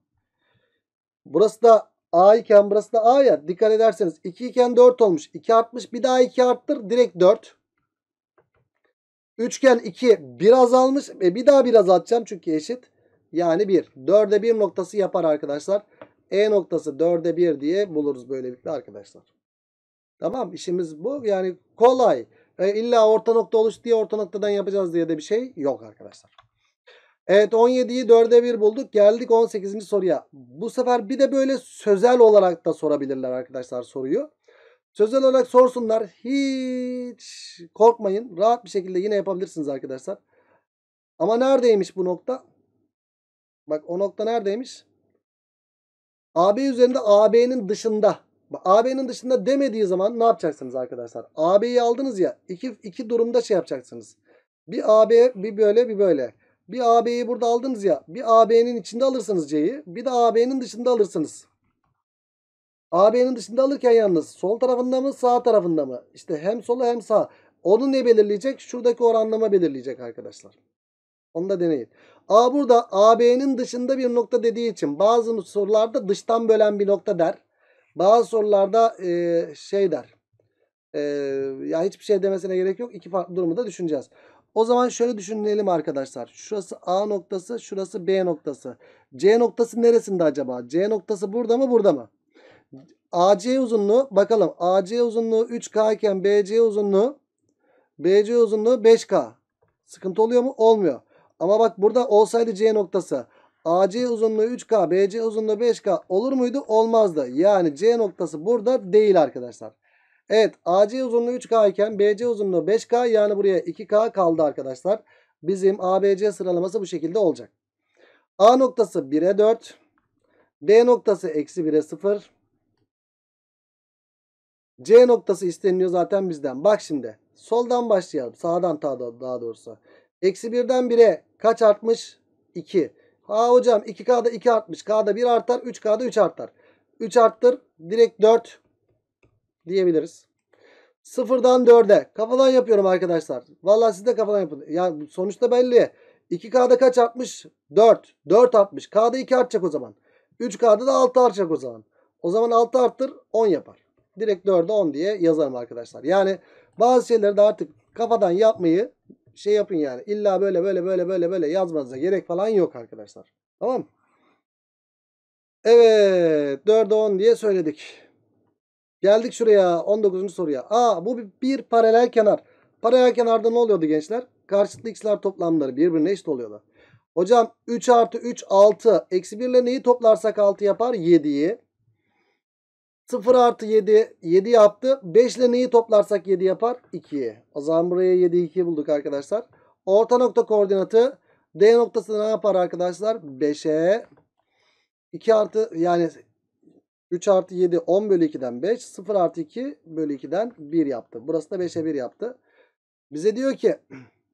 Burası da A iken burası da A ya. Dikkat ederseniz 2 iken 4 olmuş. 2 artmış bir daha 2 arttır direkt 4. Üçgen 2 bir azalmış. E bir daha 1 azaltacağım çünkü eşit. Yani 1. 4'e 1 noktası yapar arkadaşlar. E noktası 4'e 1 diye buluruz böylelikle arkadaşlar. Tamam işimiz bu. Yani kolay. E, illa orta nokta oluş diye orta noktadan yapacağız diye de bir şey yok arkadaşlar. Evet 17'yi 4'e 1 bulduk. Geldik 18. soruya. Bu sefer bir de böyle sözel olarak da sorabilirler arkadaşlar soruyu. Sözel olarak sorsunlar. Hiç korkmayın. Rahat bir şekilde yine yapabilirsiniz arkadaşlar. Ama neredeymiş bu nokta? Bak o nokta neredeymiş? AB üzerinde AB'nin dışında. AB'nin dışında demediği zaman ne yapacaksınız arkadaşlar? AB'yi aldınız ya iki, iki durumda şey yapacaksınız. Bir AB bir böyle bir böyle. Bir AB'yi burada aldınız ya bir AB'nin içinde alırsınız C'yi bir de AB'nin dışında alırsınız. AB'nin dışında alırken yalnız sol tarafında mı sağ tarafında mı? İşte hem sola hem sağ. Onu ne belirleyecek? Şuradaki oranlama belirleyecek arkadaşlar. Onu da deneyin. A burada AB'nin dışında bir nokta dediği için bazı sorularda dıştan bölen bir nokta der. Bazı sorularda e, şey der. E, ya hiçbir şey demesine gerek yok. İki farklı durumu da düşüneceğiz. O zaman şöyle düşünelim arkadaşlar. Şurası A noktası, şurası B noktası. C noktası neresinde acaba? C noktası burada mı, burada mı? AC uzunluğu bakalım. AC uzunluğu 3K iken BC uzunluğu BC uzunluğu 5K. Sıkıntı oluyor mu? Olmuyor. Ama bak burada olsaydı C noktası. AC uzunluğu 3K, BC uzunluğu 5K olur muydu? Olmazdı. Yani C noktası burada değil arkadaşlar. Evet AC uzunluğu 3K iken BC uzunluğu 5K yani buraya 2K kaldı arkadaşlar. Bizim ABC sıralaması bu şekilde olacak. A noktası 1'e 4. D noktası eksi 1'e 0. C noktası isteniliyor zaten bizden. Bak şimdi soldan başlayalım. Sağdan daha, daha doğrusu. Eksi 1'den 1'e kaç artmış? 2. Ha hocam 2K'da 2 artmış. K'da 1 artar. 3K'da 3 artar. 3 arttır. Direkt 4 diyebiliriz. Sıfırdan 4'e. Kafadan yapıyorum arkadaşlar. Valla siz de kafadan yapın. Yani sonuçta belli. 2K'da kaç artmış? 4. 4 artmış. K'da 2 artacak o zaman. 3K'da da 6 artacak o zaman. O zaman 6 arttır 10 yapar. Direkt 4'e 10 diye yazarım arkadaşlar. Yani bazı şeyleri de artık kafadan yapmayı şey yapın yani. İlla böyle böyle böyle böyle böyle yazmanıza gerek falan yok arkadaşlar. Tamam mı? Evet 4'e 10 diye söyledik. Geldik şuraya 19. soruya. Aa bu bir paralel kenar. Paralel kenarda ne oluyordu gençler? Karşılıklı x'ler toplamları birbirine eşit oluyordu. Hocam 3 artı 3 6. Eksi 1 ile neyi toplarsak 6 yapar? 7'yi. 0 artı 7 7 yaptı. 5 ile neyi toplarsak 7 yapar? 2. O zaman buraya 7 2 bulduk arkadaşlar. Orta nokta koordinatı D noktası ne yapar arkadaşlar? 5'e 2 artı yani 3 artı 7 10 bölü 2'den 5. 0 artı 2 bölü 2'den 1 yaptı. Burası da 5'e 1 yaptı. Bize diyor ki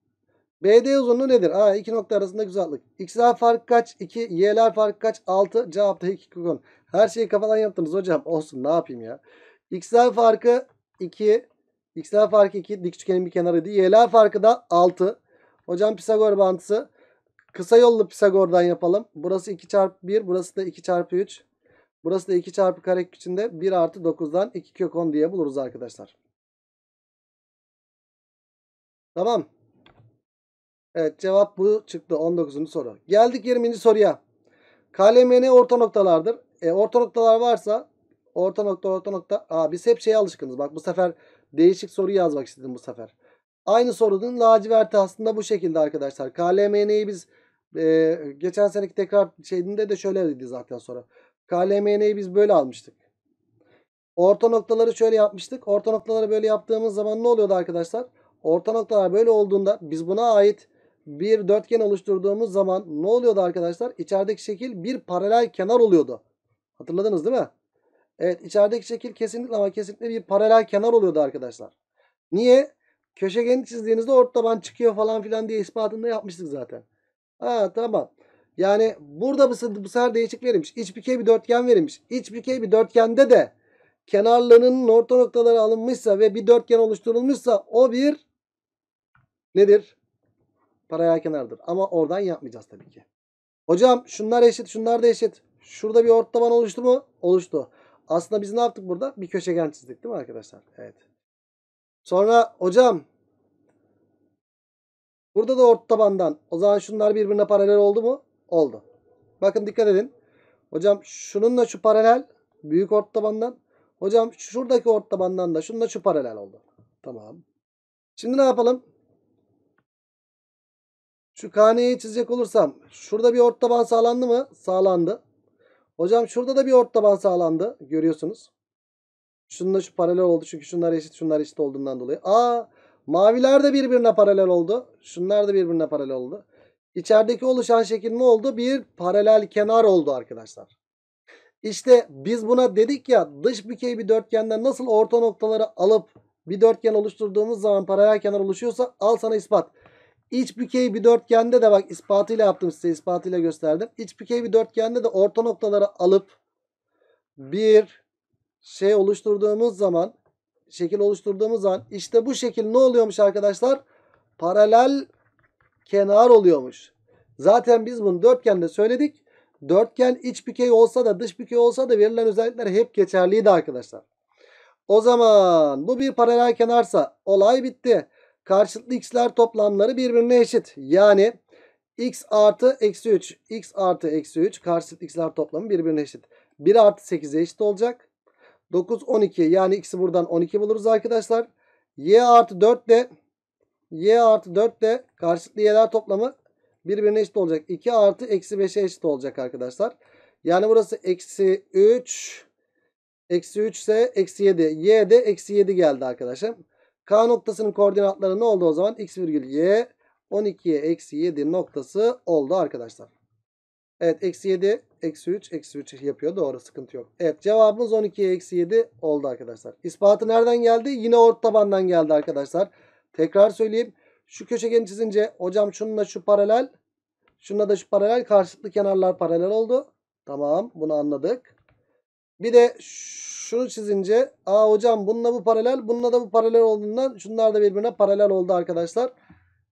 BD uzunluğu nedir? Aa, iki nokta arasında güzellik. X'ler fark kaç? 2. Y'ler fark kaç? 6. Cevap da 2 her şeyi kafadan yaptınız hocam. Olsun ne yapayım ya. X'ler farkı 2. X'ler farkı 2. Dik üçgenin bir kenarıydı. Y'ler farkı da 6. Hocam Pisagor bantısı. Kısa yollu Pisagor'dan yapalım. Burası 2 çarpı 1. Burası da 2 çarpı 3. Burası da 2 çarpı kare içinde 1 artı 9'dan 2 kök 10 diye buluruz arkadaşlar. Tamam. Evet cevap bu çıktı 19. soru. Geldik 20. soruya. KLMN orta noktalardır e, orta noktalar varsa orta nokta orta nokta. Aa, biz hep şeye alışkınız. Bak bu sefer değişik soru yazmak istedim bu sefer. Aynı sorunun laciverti aslında bu şekilde arkadaşlar. KLMN'yi biz e, geçen seneki tekrar şeyinde de şöyle dedi zaten sonra. KLMN'yi biz böyle almıştık. Orta noktaları şöyle yapmıştık. Orta noktaları böyle yaptığımız zaman ne oluyordu arkadaşlar? Orta noktalar böyle olduğunda biz buna ait bir dörtgen oluşturduğumuz zaman ne oluyordu arkadaşlar? İçerideki şekil bir paralel kenar oluyordu. Hatırladınız değil mi? Evet içerideki şekil kesinlikle ama kesinlikle bir paralel kenar oluyordu arkadaşlar. Niye? Köşegeni çizdiğinizde ort taban çıkıyor falan filan diye ispatında yapmıştık zaten. Ha tamam. Yani burada bu, bu sefer değişik verilmiş. İç dikey bir dörtgen verilmiş. İç dikey bir dörtgende de kenarlarının orta noktaları alınmışsa ve bir dörtgen oluşturulmuşsa o bir nedir? Paralel kenardır. Ama oradan yapmayacağız tabii ki. Hocam şunlar eşit, şunlar da eşit. Şurada bir orta taban oluştu mu? Oluştu. Aslında biz ne yaptık burada? Bir köşegen çizdik değil mi arkadaşlar? Evet. Sonra hocam burada da orta tabandan. O zaman şunlar birbirine paralel oldu mu? Oldu. Bakın dikkat edin. Hocam şununla şu paralel büyük orta tabandan. Hocam şuradaki orta tabandan da şununla şu paralel oldu. Tamam. Şimdi ne yapalım? Şu kaneyi çizecek olursam şurada bir orta taban sağlandı mı? Sağlandı. Hocam şurada da bir ort taban sağlandı. Görüyorsunuz. Şununla şu paralel oldu. Çünkü şunlar eşit şunlar eşit olduğundan dolayı. Aa maviler de birbirine paralel oldu. Şunlar da birbirine paralel oldu. İçerideki oluşan şekil ne oldu? Bir paralel kenar oldu arkadaşlar. İşte biz buna dedik ya dış bükey bir dörtgenden nasıl orta noktaları alıp bir dörtgen oluşturduğumuz zaman paralel kenar oluşuyorsa al sana ispat. İç bükey bir dörtgende de bak ispatıyla yaptım size ispatıyla gösterdim. İç bükey bir dörtgende de orta noktaları alıp bir şey oluşturduğumuz zaman şekil oluşturduğumuz zaman işte bu şekil ne oluyormuş arkadaşlar? Paralel kenar oluyormuş. Zaten biz bunu dörtgende söyledik. Dörtgen iç bükey olsa da dış bükey olsa da verilen özellikler hep geçerliydi arkadaşlar. O zaman bu bir paralel kenarsa olay bitti. Karşılıklı x'ler toplamları birbirine eşit. Yani x artı eksi 3. x artı eksi 3 karşılıklı x'ler toplamı birbirine eşit. 1 artı 8'e eşit olacak. 9 12 yani x'i buradan 12 buluruz arkadaşlar. y artı 4 de y artı 4 de karşılıklı y'ler toplamı birbirine eşit olacak. 2 artı eksi 5'e eşit olacak arkadaşlar. Yani burası eksi 3 eksi 3 ise eksi 7. y de eksi 7 geldi arkadaşım. K noktasının koordinatları ne oldu o zaman? X virgül Y 12'ye eksi 7 noktası oldu arkadaşlar. Evet eksi 7 eksi 3 eksi 3 yapıyor. Doğru sıkıntı yok. Evet cevabımız 12'ye eksi 7 oldu arkadaşlar. İspatı nereden geldi? Yine ort tabandan geldi arkadaşlar. Tekrar söyleyeyim. Şu köşegeni çizince hocam şununla şu paralel. Şununla da şu paralel. Karşılıklı kenarlar paralel oldu. Tamam bunu anladık. Bir de şunu çizince aa hocam bununla bu paralel bununla da bu paralel olduğundan şunlar da birbirine paralel oldu arkadaşlar.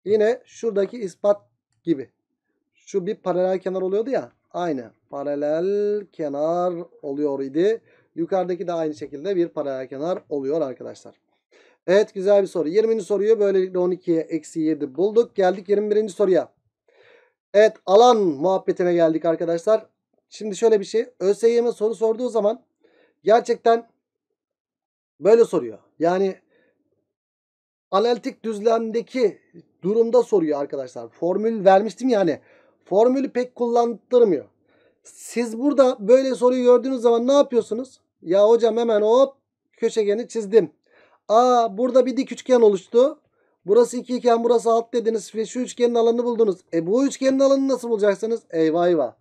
Yine şuradaki ispat gibi. Şu bir paralel kenar oluyordu ya. Aynı. Paralel kenar oluyor idi. Yukarıdaki de aynı şekilde bir paralel kenar oluyor arkadaşlar. Evet güzel bir soru. 20. soruyu böylelikle 12'ye eksi 7 bulduk. Geldik 21. soruya. Evet alan muhabbetine geldik arkadaşlar. Şimdi şöyle bir şey. ÖSYM soru sorduğu zaman gerçekten böyle soruyor. Yani analitik düzlemdeki durumda soruyor arkadaşlar. Formül vermiştim yani Formülü pek kullandırmıyor. Siz burada böyle soruyu gördüğünüz zaman ne yapıyorsunuz? Ya hocam hemen hop köşegeni çizdim. Aa burada bir dik üçgen oluştu. Burası 2 iken burası alt dediniz ve şu üçgenin alanını buldunuz. E bu üçgenin alanını nasıl bulacaksınız? Eyvah eyvah.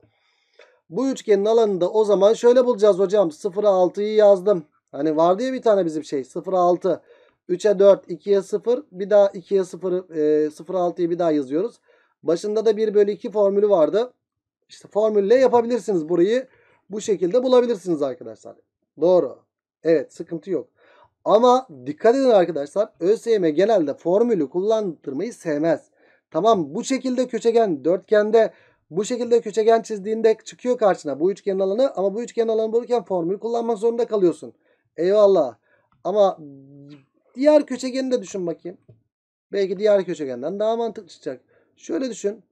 Bu üçgenin alanını da o zaman şöyle bulacağız hocam. 0'a 6'yı yazdım. Hani vardı ya bir tane bizim şey 0'a 6. 3'e 4, 2'ye 0. Bir daha 2'ye 0, e, 0'a 6'yı bir daha yazıyoruz. Başında da 1 bölü 2 formülü vardı. İşte formülle yapabilirsiniz burayı. Bu şekilde bulabilirsiniz arkadaşlar. Doğru. Evet sıkıntı yok. Ama dikkat edin arkadaşlar. ÖSYM genelde formülü kullandırmayı sevmez. Tamam bu şekilde köşegen dörtgende bu şekilde köşegen çizdiğinde çıkıyor karşına bu üçgenin alanı ama bu üçgenin alanı bulurken formülü kullanmak zorunda kalıyorsun. Eyvallah. Ama diğer köşegeni de düşün bakayım. Belki diğer köşegenden daha mantıklı çıkacak. Şöyle düşün.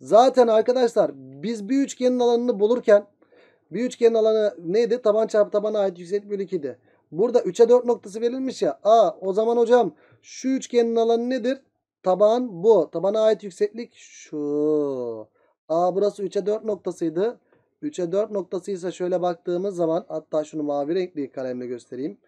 Zaten arkadaşlar biz bir üçgenin alanını bulurken bir üçgenin alanı neydi? Taban çarpı tabana ait yükseklik bölü 2'di. Burada 3'e 4 noktası verilmiş ya. Aa o zaman hocam şu üçgenin alanı nedir? Taban bu. Tabana ait yükseklik şu. A burası 3'e 4 noktasıydı. 3'e 4 noktasıysa şöyle baktığımız zaman hatta şunu mavi renkli kalemle göstereyim.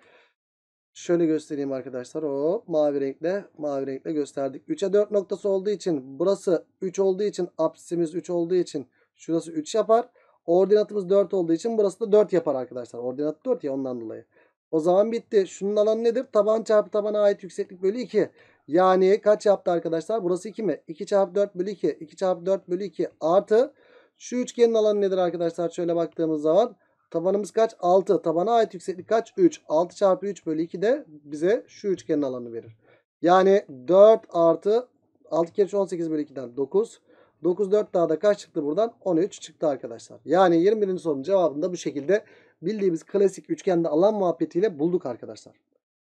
Şöyle göstereyim arkadaşlar. O mavi renkle mavi renkle gösterdik. 3'e 4 noktası olduğu için burası 3 olduğu için apsisimiz 3 olduğu için şurası 3 yapar. Ordinatımız 4 olduğu için burası da 4 yapar arkadaşlar. Ordinat 4 ya ondan dolayı. O zaman bitti. Şunun alanı nedir? Taban çarpı tabana ait yükseklik bölü 2. Yani kaç yaptı arkadaşlar? Burası 2 mi? 2 çarpı 4 bölü 2. 2 çarpı 4 bölü 2 artı. Şu üçgenin alanı nedir arkadaşlar? Şöyle baktığımız zaman. Tabanımız kaç? 6. Tabana ait yükseklik kaç? 3. 6 çarpı 3 bölü 2 de bize şu üçgenin alanı verir. Yani 4 artı 6 kere 18 bölü 2'den 9. 9 4 daha da kaç çıktı buradan? 13 çıktı arkadaşlar. Yani 21. sorunun cevabını da bu şekilde bildiğimiz klasik üçgende alan muhabbetiyle bulduk arkadaşlar.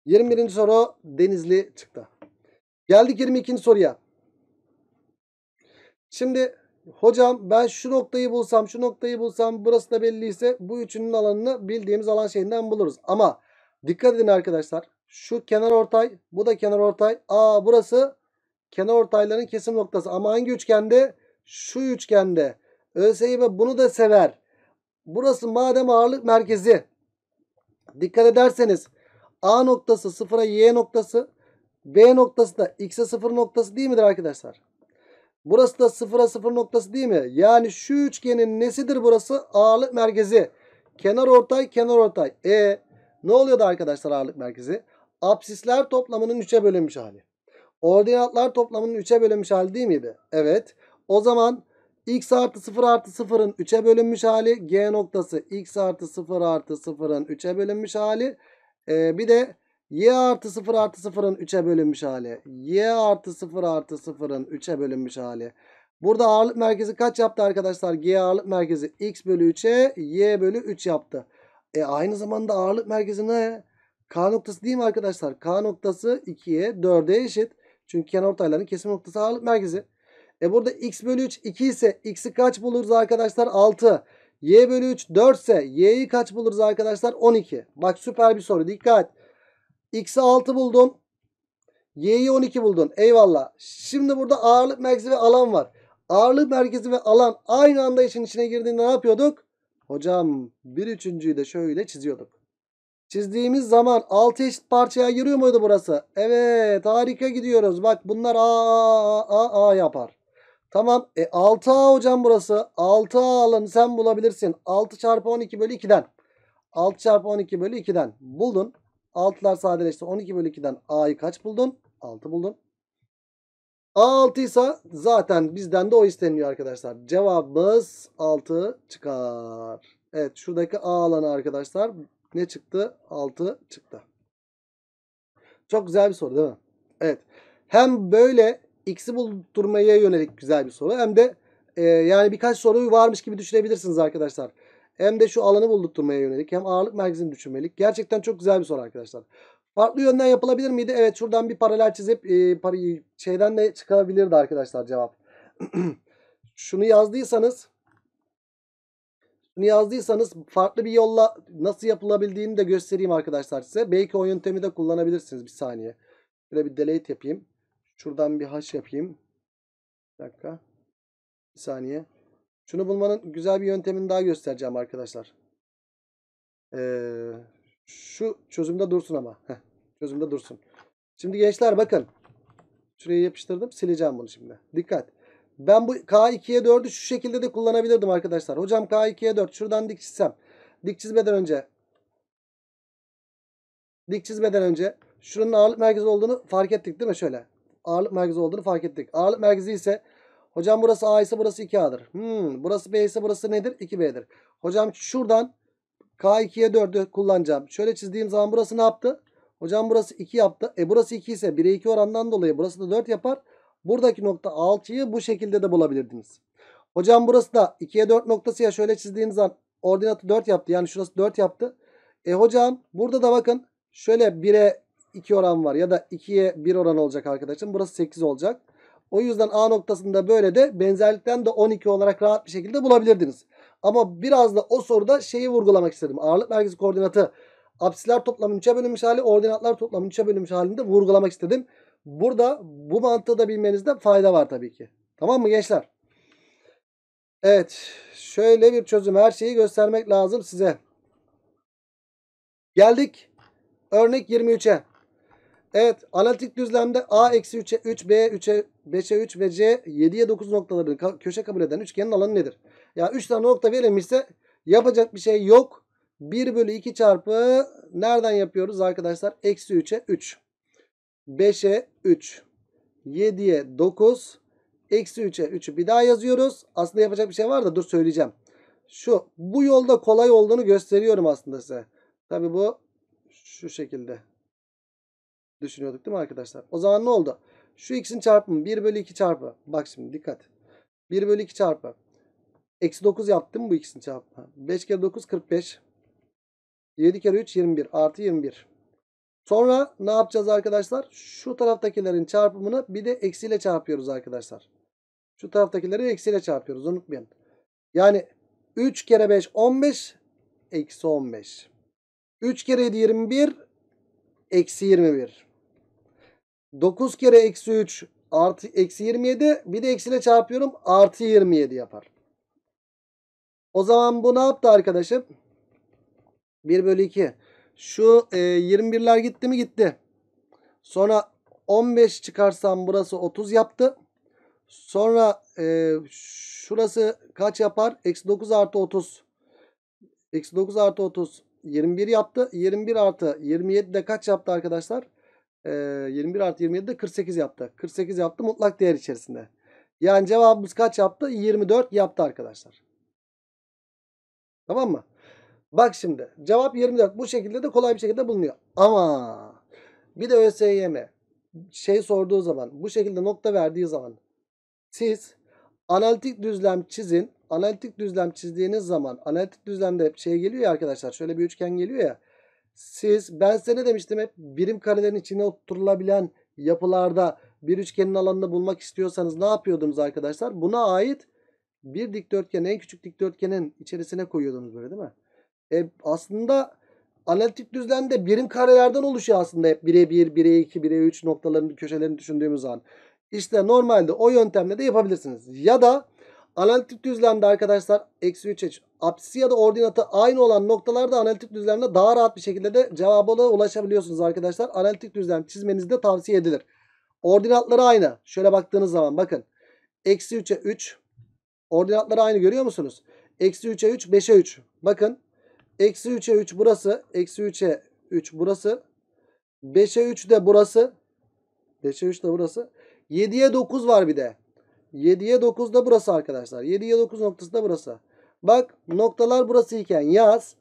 21. soru denizli çıktı. Geldik 22. soruya. Şimdi hocam ben şu noktayı bulsam şu noktayı bulsam burası da belliyse bu üçünün alanını bildiğimiz alan şeyinden buluruz. Ama dikkat edin arkadaşlar. Şu kenar ortay bu da kenar ortay. Aa burası kenar ortayların kesim noktası. Ama hangi üçgende? Şu üçgende. ÖSYM bunu da sever. Burası madem ağırlık merkezi. Dikkat ederseniz A noktası sıfıra Y noktası B noktası da x'e 0 noktası değil midir arkadaşlar? Burası da 0'a 0 noktası değil mi? Yani şu üçgenin nesidir burası? Ağırlık merkezi. Kenar ortay, kenar ortay. E ne oluyor da arkadaşlar ağırlık merkezi? Apsisler toplamının 3'e bölünmüş hali. Ordinatlar toplamının 3'e bölünmüş hali değil miydi? Evet. O zaman x artı 0 artı 0'ın 3'e bölünmüş hali. G noktası x artı 0 artı 0'ın 3'e bölünmüş hali. Ee, bir de Y artı 0 artı 0'ın 3'e bölünmüş hali. Y artı 0 artı 0'ın 3'e bölünmüş hali. Burada ağırlık merkezi kaç yaptı arkadaşlar? G ağırlık merkezi x bölü 3'e y bölü 3 yaptı. E aynı zamanda ağırlık merkezi ne? K noktası değil mi arkadaşlar? K noktası 2'ye 4'e eşit. Çünkü kenar kenarortayların kesim noktası ağırlık merkezi. E burada x bölü 3 2 ise x'i kaç buluruz arkadaşlar? 6. Y bölü 3 4 ise y'yi kaç buluruz arkadaşlar? 12. Bak süper bir soru dikkat. X'i 6 buldun. Y'yi 12 buldun. Eyvallah. Şimdi burada ağırlık merkezi ve alan var. Ağırlık merkezi ve alan aynı anda işin içine girdiğinde ne yapıyorduk? Hocam bir üçüncüyü de şöyle çiziyorduk. Çizdiğimiz zaman 6 eşit parçaya giriyor muydu burası? Evet harika gidiyoruz. Bak bunlar A A A A yapar. Tamam e 6A hocam burası. 6A alın sen bulabilirsin. 6 çarpı 12 bölü 2'den. 6 çarpı 12 bölü 2'den buldun. 6'lar sadeleşti. 12 bölü 2'den A'yı kaç buldun? 6 buldun. A 6 ise zaten bizden de o isteniyor arkadaşlar. Cevabımız 6 çıkar. Evet şuradaki A alanı arkadaşlar ne çıktı? 6 çıktı. Çok güzel bir soru değil mi? Evet. Hem böyle x'i buldurmaya yönelik güzel bir soru hem de e, yani birkaç soruyu varmış gibi düşünebilirsiniz arkadaşlar. Hem de şu alanı buldurtmaya yönelik hem ağırlık merkezini düşünmelik. Gerçekten çok güzel bir soru arkadaşlar. Farklı yönden yapılabilir miydi? Evet şuradan bir paralel çizip e, para, şeyden de çıkabilirdi arkadaşlar cevap. Şunu yazdıysanız bunu yazdıysanız farklı bir yolla nasıl yapılabildiğini de göstereyim arkadaşlar size. Belki o yöntemi de kullanabilirsiniz bir saniye. Şöyle bir delete yapayım. Şuradan bir hash yapayım. Bir dakika. Bir saniye. Şunu bulmanın güzel bir yöntemini daha göstereceğim arkadaşlar. Ee, şu çözümde dursun ama. Heh, çözümde dursun. Şimdi gençler bakın. Şuraya yapıştırdım. Sileceğim bunu şimdi. Dikkat. Ben bu K2'ye 4'ü şu şekilde de kullanabilirdim arkadaşlar. Hocam K2'ye 4 şuradan dik çizsem. Dik çizmeden önce dik çizmeden önce şunun ağırlık merkezi olduğunu fark ettik değil mi? Şöyle. Ağırlık merkezi olduğunu fark ettik. Ağırlık merkezi ise Hocam burası A ise burası 2A'dır. Hmm, burası B ise burası nedir? 2B'dir. Hocam şuradan K2'ye 4'ü kullanacağım. Şöyle çizdiğim zaman burası ne yaptı? Hocam burası 2 yaptı. E burası 2 ise 1'e 2 orandan dolayı burası da 4 yapar. Buradaki nokta 6'yı bu şekilde de bulabilirdiniz. Hocam burası da 2'ye 4 noktası ya şöyle çizdiğim zaman ordinatı 4 yaptı. Yani şurası 4 yaptı. E hocam burada da bakın şöyle 1'e 2 oran var ya da 2'ye 1 oran olacak arkadaşım. Burası 8 olacak. O yüzden A noktasında böyle de benzerlikten de 12 olarak rahat bir şekilde bulabilirdiniz. Ama biraz da o soruda şeyi vurgulamak istedim. Ağırlık merkezi koordinatı apsiler toplamının 3'e bölünmüş hali, ordinatlar toplamının 3'e bölünmüş halinde vurgulamak istedim. Burada bu mantığı da bilmenizde fayda var tabii ki. Tamam mı gençler? Evet. Şöyle bir çözüm. Her şeyi göstermek lazım size. Geldik. Örnek 23'e. Evet analitik düzlemde A eksi 3'e 3, B 3'e 5'e 3 ve C 7'ye 9 noktaları köşe kabul eden üçgenin alanı nedir? Ya 3 tane nokta verilmişse yapacak bir şey yok. 1 bölü 2 çarpı nereden yapıyoruz arkadaşlar? Eksi 3'e 3. 5'e 3. 7'ye 9. Eksi 3'e 3'ü bir daha yazıyoruz. Aslında yapacak bir şey var da dur söyleyeceğim. Şu bu yolda kolay olduğunu gösteriyorum aslında size. Tabi bu şu şekilde düşünüyorduk değil mi arkadaşlar? O zaman ne oldu? Şu x'in çarpımı 1 bölü 2 çarpı. Bak şimdi dikkat. 1 bölü 2 çarpı. Eksi 9 yaptım bu ikisini çarpma. 5 kere 9 45. 7 kere 3 21. Artı 21. Sonra ne yapacağız arkadaşlar? Şu taraftakilerin çarpımını bir de eksiyle çarpıyoruz arkadaşlar. Şu taraftakileri eksiyle çarpıyoruz. Unutmayın. Yani 3 kere 5 15. Eksi 15. 3 kere 7 21. Eksi 21. 9 kere eksi 3 artı eksi 27 bir de eksiyle çarpıyorum artı 27 yapar. O zaman bu ne yaptı arkadaşım? 1 bölü 2. Şu e, 21'ler gitti mi gitti. Sonra 15 çıkarsam burası 30 yaptı. Sonra e, şurası kaç yapar? Eksi 9 artı 30. Eksi 9 artı 30 21 yaptı. 21 artı 27 de kaç yaptı arkadaşlar? e, 21 artı 27 de 48 yaptı. 48 yaptı mutlak değer içerisinde. Yani cevabımız kaç yaptı? 24 yaptı arkadaşlar. Tamam mı? Bak şimdi cevap 24. Bu şekilde de kolay bir şekilde bulunuyor. Ama bir de ÖSYM şey sorduğu zaman bu şekilde nokta verdiği zaman siz analitik düzlem çizin. Analitik düzlem çizdiğiniz zaman analitik düzlemde şey geliyor ya arkadaşlar şöyle bir üçgen geliyor ya. Siz ben size ne demiştim hep birim karelerin içine oturtulabilen yapılarda bir üçgenin alanını bulmak istiyorsanız ne yapıyordunuz arkadaşlar? Buna ait bir dikdörtgen en küçük dikdörtgenin içerisine koyuyordunuz böyle değil mi? E, aslında analitik düzlemde birim karelerden oluşuyor aslında hep 1'e 1, 1'e 2, 1'e 3 noktalarının köşelerini düşündüğümüz an. İşte normalde o yöntemle de yapabilirsiniz. Ya da Analitik düzlemde arkadaşlar eksi 3 eş. Apsisi ya da ordinatı aynı olan noktalarda analitik düzlemde daha rahat bir şekilde de cevabına ulaşabiliyorsunuz arkadaşlar. Analitik düzlem çizmenizi de tavsiye edilir. Ordinatları aynı. Şöyle baktığınız zaman bakın. Eksi 3'e 3. Ordinatları aynı görüyor musunuz? Eksi 3'e 3, 5'e 3. Bakın. Eksi 3'e 3 burası. Eksi 3'e 3 burası. 5'e 3 de burası. 5'e 3 de burası. 7'ye 9 var bir de. 7'ye 9 da burası arkadaşlar. 7'ye 9 noktası da burası. Bak noktalar burası iken yaz.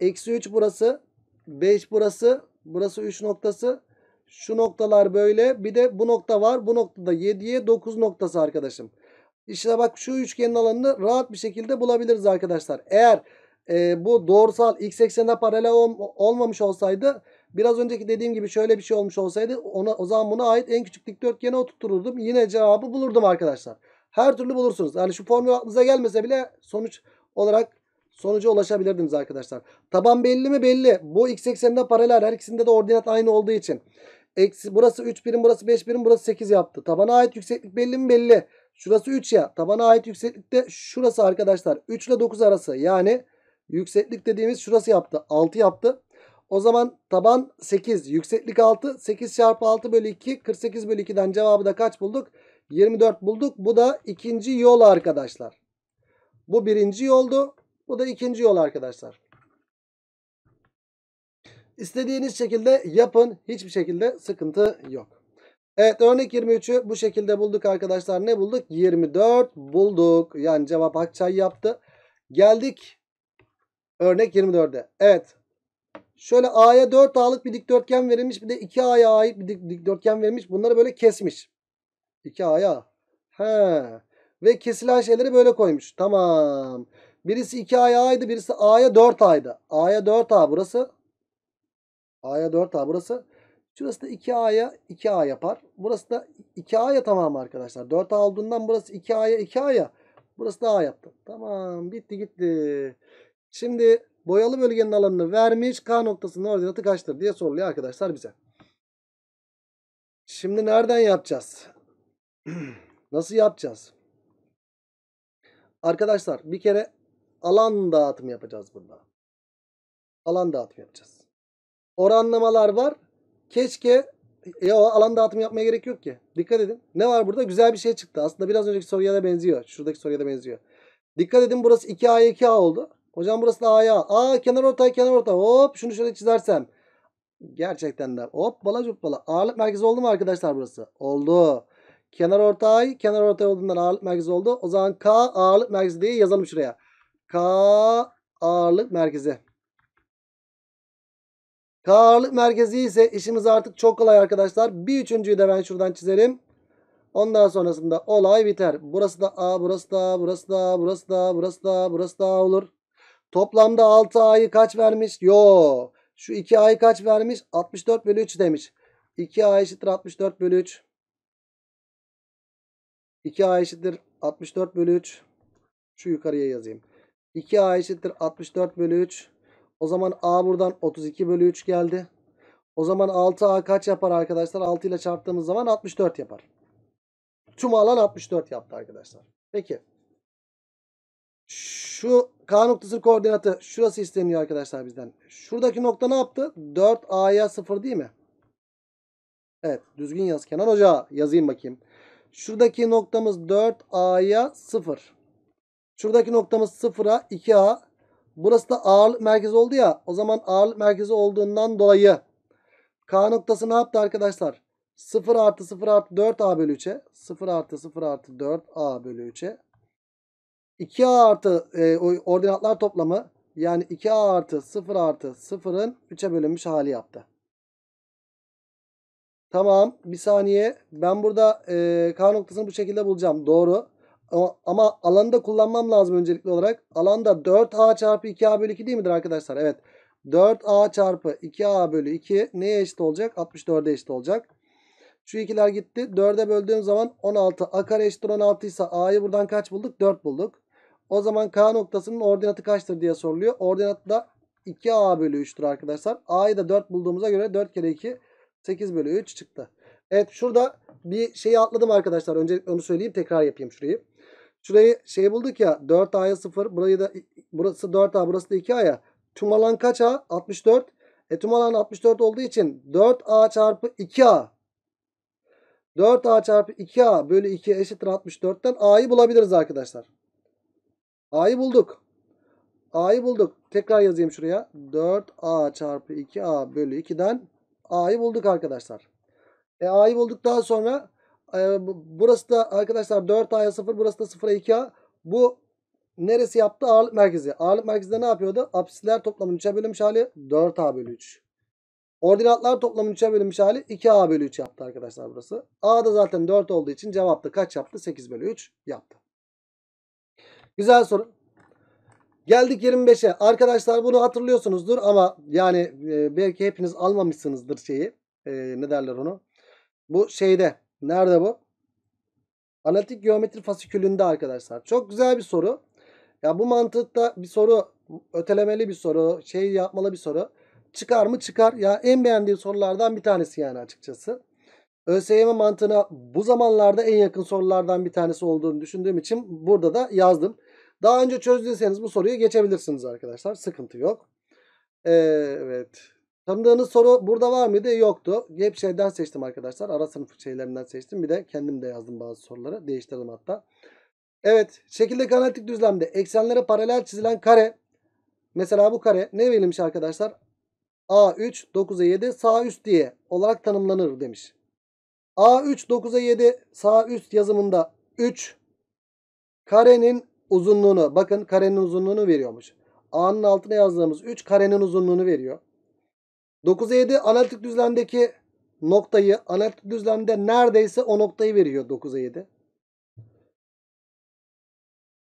Eksi 3 burası. 5 burası. Burası 3 noktası. Şu noktalar böyle. Bir de bu nokta var. Bu noktada 7'ye 9 noktası arkadaşım. İşte bak şu üçgenin alanını rahat bir şekilde bulabiliriz arkadaşlar. Eğer e, bu doğrusal x eksenine paralel ol olmamış olsaydı Biraz önceki dediğim gibi şöyle bir şey olmuş olsaydı ona, o zaman buna ait en küçük dikdörtgene oturturdum. Yine cevabı bulurdum arkadaşlar. Her türlü bulursunuz. Yani şu formül aklınıza gelmese bile sonuç olarak sonuca ulaşabilirdiniz arkadaşlar. Taban belli mi? Belli. Bu x ekseninde paralel. Her ikisinde de ordinat aynı olduğu için. Eksi, burası 3 birim, burası 5 birim, burası 8 yaptı. Tabana ait yükseklik belli mi? Belli. Şurası 3 ya. Tabana ait yükseklikte şurası arkadaşlar. 3 ile 9 arası. Yani yükseklik dediğimiz şurası yaptı. 6 yaptı. O zaman taban 8. Yükseklik 6. 8 çarpı 6 bölü 2. 48 bölü 2'den cevabı da kaç bulduk? 24 bulduk. Bu da ikinci yol arkadaşlar. Bu birinci yoldu. Bu da ikinci yol arkadaşlar. İstediğiniz şekilde yapın. Hiçbir şekilde sıkıntı yok. Evet örnek 23'ü bu şekilde bulduk arkadaşlar. Ne bulduk? 24 bulduk. Yani cevap Akçay yaptı. Geldik örnek 24'e. Evet Şöyle A'ya 4 A'lık bir dikdörtgen verilmiş. Bir de 2 A'ya ait bir dikdörtgen verilmiş. Bunları böyle kesmiş. 2 A'ya He. Ve kesilen şeyleri böyle koymuş. Tamam. Birisi 2 A'ya A'ydı. Birisi A'ya 4 A'ydı. A'ya 4 A burası. A'ya 4 A burası. Şurası da 2A'ya 2A yapar. Burası da 2A'ya tamam arkadaşlar. 4A olduğundan burası 2A'ya 2A'ya. Burası da A yaptı. Tamam bitti gitti. Şimdi boyalı bölgenin alanını vermiş. K noktasının ordinatı kaçtır diye soruluyor arkadaşlar bize. Şimdi nereden yapacağız? Nasıl yapacağız? Arkadaşlar bir kere alan dağıtımı yapacağız burada. Alan dağıtımı yapacağız. Oranlamalar var. Keşke e, alan dağıtımı yapmaya gerek yok ki. Dikkat edin. Ne var burada? Güzel bir şey çıktı. Aslında biraz önceki soruya da benziyor. Şuradaki soruya da benziyor. Dikkat edin burası 2A 2A oldu. Hocam burası da A'ya. A kenar ortay kenar orta Hop şunu şöyle çizersem. Gerçekten de hop bala cuppala. Ağırlık merkezi oldu mu arkadaşlar burası? Oldu. Kenar ortay kenar ortay olduğundan ağırlık merkezi oldu. O zaman K ağırlık merkezi diye yazalım şuraya. K ağırlık merkezi. K ağırlık merkezi ise işimiz artık çok kolay arkadaşlar. Bir üçüncüyü de ben şuradan çizerim. Ondan sonrasında olay biter. Burası da A, burası da, burası da, burası da, burası da, burası da olur. Toplamda 6A'yı kaç vermiş? Yo. Şu 2A'yı kaç vermiş? 64 bölü 3 demiş. 2A eşittir 64 bölü 3. 2A eşittir 64 bölü 3. Şu yukarıya yazayım. 2A eşittir 64 bölü 3. O zaman A buradan 32 bölü 3 geldi. O zaman 6A kaç yapar arkadaşlar? 6 ile çarptığımız zaman 64 yapar. Tüm alan 64 yaptı arkadaşlar. Peki. Şu K noktasının koordinatı şurası isteniyor arkadaşlar bizden. Şuradaki nokta ne yaptı? 4A'ya 0 değil mi? Evet düzgün yaz. Kenan Hoca yazayım bakayım. Şuradaki noktamız 4A'ya 0. Şuradaki noktamız 0'a 2A. Burası da ağırlık merkezi oldu ya. O zaman ağırlık merkezi olduğundan dolayı K noktası ne yaptı arkadaşlar? 0 artı 0 artı 4A bölü 3'e. 0 artı 0 artı 4A bölü 3'e 2a artı e, ordinatlar toplamı yani 2a artı 0 artı 0'ın 3'e bölünmüş hali yaptı. Tamam bir saniye ben burada e, k noktasını bu şekilde bulacağım doğru. Ama, alanda kullanmam lazım öncelikli olarak. Alanda 4a çarpı 2a bölü 2 değil midir arkadaşlar? Evet 4a çarpı 2a bölü 2 neye eşit olacak? 64'e eşit olacak. Şu ikiler gitti. 4'e böldüğüm zaman 16. A kare eşittir 16 ise A'yı buradan kaç bulduk? 4 bulduk. O zaman K noktasının ordinatı kaçtır diye soruluyor. Ordinat da 2A bölü 3'tür arkadaşlar. A'yı da 4 bulduğumuza göre 4 kere 2 8 bölü 3 çıktı. Evet şurada bir şeyi atladım arkadaşlar. Önce onu söyleyeyim tekrar yapayım şurayı. Şurayı şey bulduk ya 4A'ya 0. Burayı da burası 4A burası da 2A'ya. Tüm alan kaç A? 64. E tüm alan 64 olduğu için 4A çarpı 2A. 4A çarpı 2A bölü 2 eşittir 64'ten A'yı bulabiliriz arkadaşlar. A'yı bulduk. A'yı bulduk. Tekrar yazayım şuraya. 4A çarpı 2A bölü 2'den A'yı bulduk arkadaşlar. E, A'yı daha sonra e, burası da arkadaşlar 4A'ya 0 burası da 0'a 2A. Bu neresi yaptı? Ağırlık merkezi. Ağırlık merkezinde ne yapıyordu? Apsisler toplamının 3'e bölünmüş hali 4A bölü 3. Ordinatlar toplamının 3'e bölünmüş hali 2A bölü 3 yaptı arkadaşlar burası. A da zaten 4 olduğu için cevapta kaç yaptı? 8 bölü 3 yaptı. Güzel soru. Geldik 25'e. Arkadaşlar bunu hatırlıyorsunuzdur ama yani e, belki hepiniz almamışsınızdır şeyi. E, ne derler onu? Bu şeyde. Nerede bu? Analitik geometri fasikülünde arkadaşlar. Çok güzel bir soru. Ya bu mantıkta bir soru, ötelemeli bir soru, şey yapmalı bir soru. Çıkar mı? Çıkar. Ya en beğendiğim sorulardan bir tanesi yani açıkçası. ÖSYM mantığına bu zamanlarda en yakın sorulardan bir tanesi olduğunu düşündüğüm için burada da yazdım. Daha önce çözdüyseniz bu soruyu geçebilirsiniz arkadaşlar. Sıkıntı yok. Ee, evet. Tanıdığınız soru burada var mıydı? Yoktu. Hep şeyden seçtim arkadaşlar. Ara sınıf şeylerinden seçtim. Bir de kendim de yazdım bazı soruları. Değiştirdim hatta. Evet. Şekildeki analitik düzlemde eksenlere paralel çizilen kare. Mesela bu kare ne verilmiş arkadaşlar? A3 9'a 7 sağ üst diye olarak tanımlanır demiş. A3 9'a 7 sağ üst yazımında 3 karenin uzunluğunu bakın karenin uzunluğunu veriyormuş. A'nın altına yazdığımız 3 karenin uzunluğunu veriyor. 9'a 7 analitik düzlemdeki noktayı analitik düzlemde neredeyse o noktayı veriyor 9'a 7.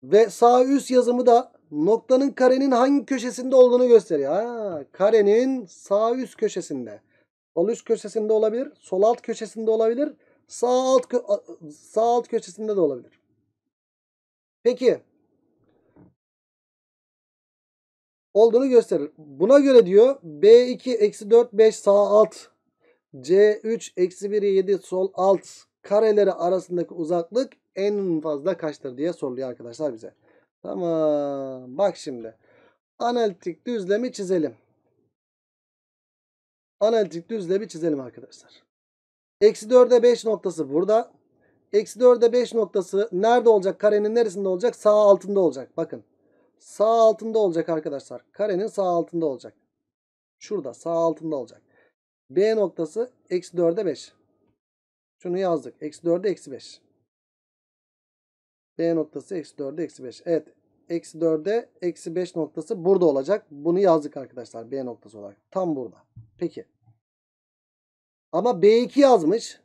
Ve sağ üst yazımı da noktanın karenin hangi köşesinde olduğunu gösteriyor. Ha, karenin sağ üst köşesinde. Sol üst köşesinde olabilir. Sol alt köşesinde olabilir. Sağ alt, sağ alt köşesinde de olabilir. Peki olduğunu gösterir. Buna göre diyor B2 eksi 4 5 sağ alt C3 eksi 1 7 sol alt kareleri arasındaki uzaklık en fazla kaçtır diye soruluyor arkadaşlar bize. Tamam. Bak şimdi. Analitik düzlemi çizelim. Analitik düzlemi çizelim arkadaşlar. Eksi 4'e 5 noktası burada. Eksi 4'e 5 noktası nerede olacak? Karenin neresinde olacak? Sağ altında olacak. Bakın sağ altında olacak arkadaşlar. Karenin sağ altında olacak. Şurada sağ altında olacak. B noktası eksi 4'e 5. Şunu yazdık. Eksi 4'e eksi 5. B noktası eksi 4'e eksi 5. Evet. Eksi 4'e eksi 5 noktası burada olacak. Bunu yazdık arkadaşlar. B noktası olarak. Tam burada. Peki. Ama B2 yazmış.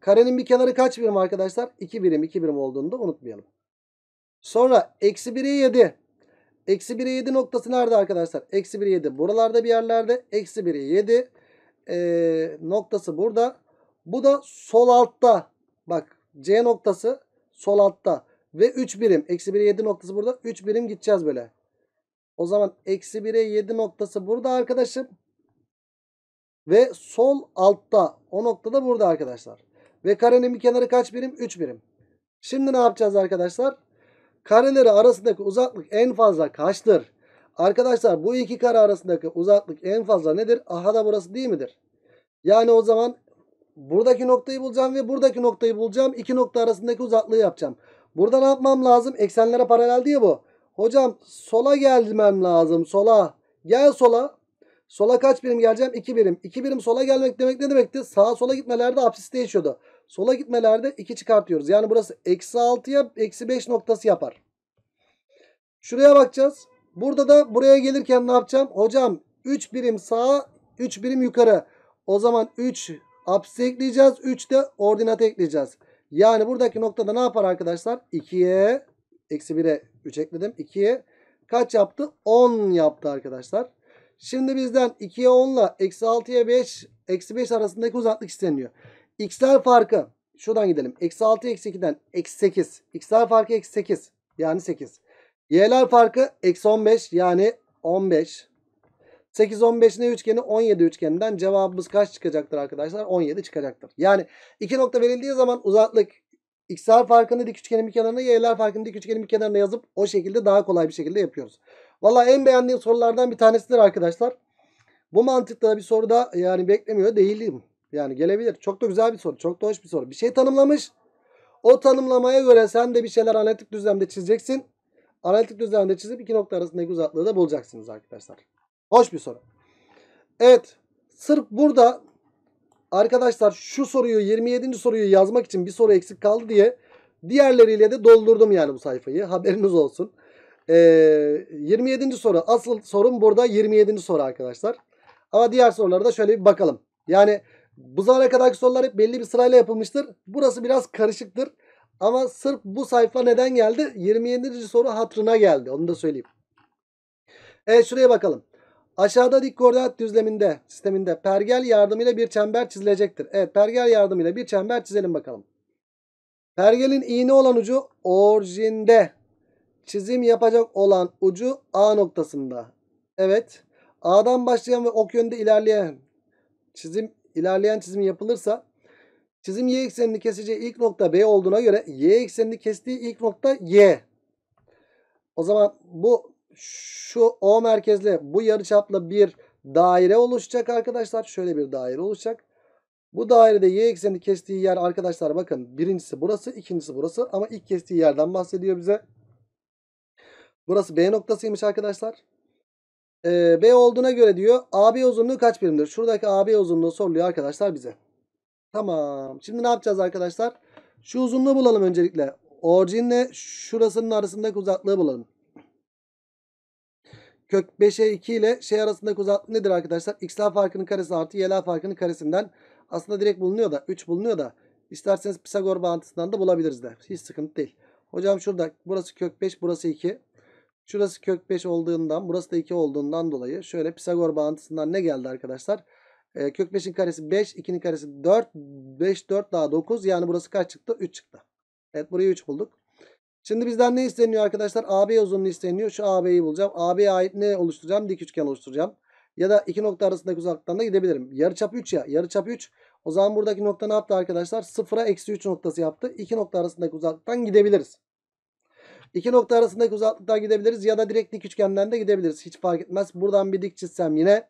Karenin bir kenarı kaç birim arkadaşlar? 2 birim. 2 birim olduğunu da unutmayalım. Sonra eksi 1'e 7. Eksi 1'e 7 noktası nerede arkadaşlar? Eksi 1'e 7 buralarda bir yerlerde. Eksi 1'e 7 e, noktası burada. Bu da sol altta. Bak C noktası sol altta. Ve 3 birim. Eksi 1'e 7 noktası burada. 3 birim gideceğiz böyle. O zaman eksi 1'e 7 noktası burada arkadaşım. Ve sol altta. O nokta da burada arkadaşlar. Ve karenin bir kenarı kaç birim? 3 birim. Şimdi ne yapacağız arkadaşlar? Kareleri arasındaki uzaklık en fazla kaçtır? Arkadaşlar bu iki kare arasındaki uzaklık en fazla nedir? Aha da burası değil midir? Yani o zaman buradaki noktayı bulacağım ve buradaki noktayı bulacağım. İki nokta arasındaki uzaklığı yapacağım. Burada ne yapmam lazım? Eksenlere paralel diye bu. Hocam sola gelmem lazım. Sola. Gel sola. Sola kaç birim geleceğim? 2 birim. 2 birim sola gelmek demek ne demekti? Sağa sola gitmelerde apsis değişiyordu. Sola gitmelerde 2 çıkartıyoruz. Yani burası eksi 6'ya eksi 5 noktası yapar. Şuraya bakacağız. Burada da buraya gelirken ne yapacağım? Hocam 3 birim sağa 3 birim yukarı. O zaman 3 apsisi ekleyeceğiz. 3 de ordinat ekleyeceğiz. Yani buradaki noktada ne yapar arkadaşlar? 2'ye eksi 1'e 3 ekledim. 2'ye kaç yaptı? 10 yaptı arkadaşlar. Şimdi bizden 2'ye 10 ile eksi 6'ya 5 eksi 5 arasındaki uzaklık isteniyor. X'ler farkı. Şuradan gidelim. Eksi 6 eksi 2'den eksi 8. X'ler farkı eksi 8. Yani 8. Y'ler farkı eksi 15. Yani 15. 8 ne üçgeni 17 üçgeninden cevabımız kaç çıkacaktır arkadaşlar? 17 çıkacaktır. Yani iki nokta verildiği zaman uzaklık x'ler farkını dik üçgenin bir kenarına, y'ler farkını dik üçgenin bir kenarına yazıp o şekilde daha kolay bir şekilde yapıyoruz. Valla en beğendiğim sorulardan bir tanesidir arkadaşlar. Bu mantıkta bir soru da yani beklemiyor değilim. Yani gelebilir. Çok da güzel bir soru. Çok da hoş bir soru. Bir şey tanımlamış. O tanımlamaya göre sen de bir şeyler analitik düzlemde çizeceksin. Analitik düzlemde çizip iki nokta arasındaki uzaklığı da bulacaksınız arkadaşlar. Hoş bir soru. Evet. Sırf burada arkadaşlar şu soruyu 27. soruyu yazmak için bir soru eksik kaldı diye diğerleriyle de doldurdum yani bu sayfayı. Haberiniz olsun. Ee, 27. soru. Asıl sorun burada 27. soru arkadaşlar. Ama diğer sorulara da şöyle bir bakalım. Yani bu zamana kadarki sorular hep belli bir sırayla yapılmıştır. Burası biraz karışıktır. Ama sırf bu sayfa neden geldi? 27. soru hatrına geldi. Onu da söyleyeyim. Evet şuraya bakalım. Aşağıda dik koordinat düzleminde sisteminde pergel yardımıyla bir çember çizilecektir. Evet pergel yardımıyla bir çember çizelim bakalım. Pergelin iğne olan ucu orijinde. Çizim yapacak olan ucu A noktasında. Evet. A'dan başlayan ve ok yönde ilerleyen çizim ilerleyen çizim yapılırsa çizim y eksenini keseceği ilk nokta B olduğuna göre y eksenini kestiği ilk nokta y. O zaman bu şu O merkezle bu yarıçapla bir daire oluşacak arkadaşlar. Şöyle bir daire oluşacak. Bu dairede y ekseni kestiği yer arkadaşlar bakın birincisi burası ikincisi burası ama ilk kestiği yerden bahsediyor bize. Burası B noktasıymış arkadaşlar e, B olduğuna göre diyor AB uzunluğu kaç birimdir? Şuradaki AB uzunluğu soruluyor arkadaşlar bize. Tamam. Şimdi ne yapacağız arkadaşlar? Şu uzunluğu bulalım öncelikle. Orijinle şurasının arasındaki uzaklığı bulalım. Kök 5'e 2 ile şey arasındaki uzaklık nedir arkadaşlar? X'ler farkının karesi artı Y'ler farkının karesinden aslında direkt bulunuyor da 3 bulunuyor da isterseniz Pisagor bağıntısından da bulabiliriz de. Hiç sıkıntı değil. Hocam şurada burası kök 5 burası 2. Şurası kök 5 olduğundan burası da 2 olduğundan dolayı şöyle Pisagor bağıntısından ne geldi arkadaşlar? E, kök 5'in karesi 5, 2'nin karesi 4, 5, 4 daha 9. Yani burası kaç çıktı? 3 çıktı. Evet burayı 3 bulduk. Şimdi bizden ne isteniyor arkadaşlar? AB uzunluğu isteniyor. Şu AB'yi bulacağım. AB'ye ait ne oluşturacağım? Dik üçgen oluşturacağım. Ya da iki nokta arasındaki uzaklıktan da gidebilirim. Yarıçap 3 ya. Yarıçap 3. O zaman buradaki nokta ne yaptı arkadaşlar? 0'a eksi 3 noktası yaptı. İki nokta arasındaki uzaklıktan gidebiliriz. İki nokta arasındaki uzaklıktan gidebiliriz ya da direkt dik üçgenden de gidebiliriz. Hiç fark etmez. Buradan bir dik çizsem yine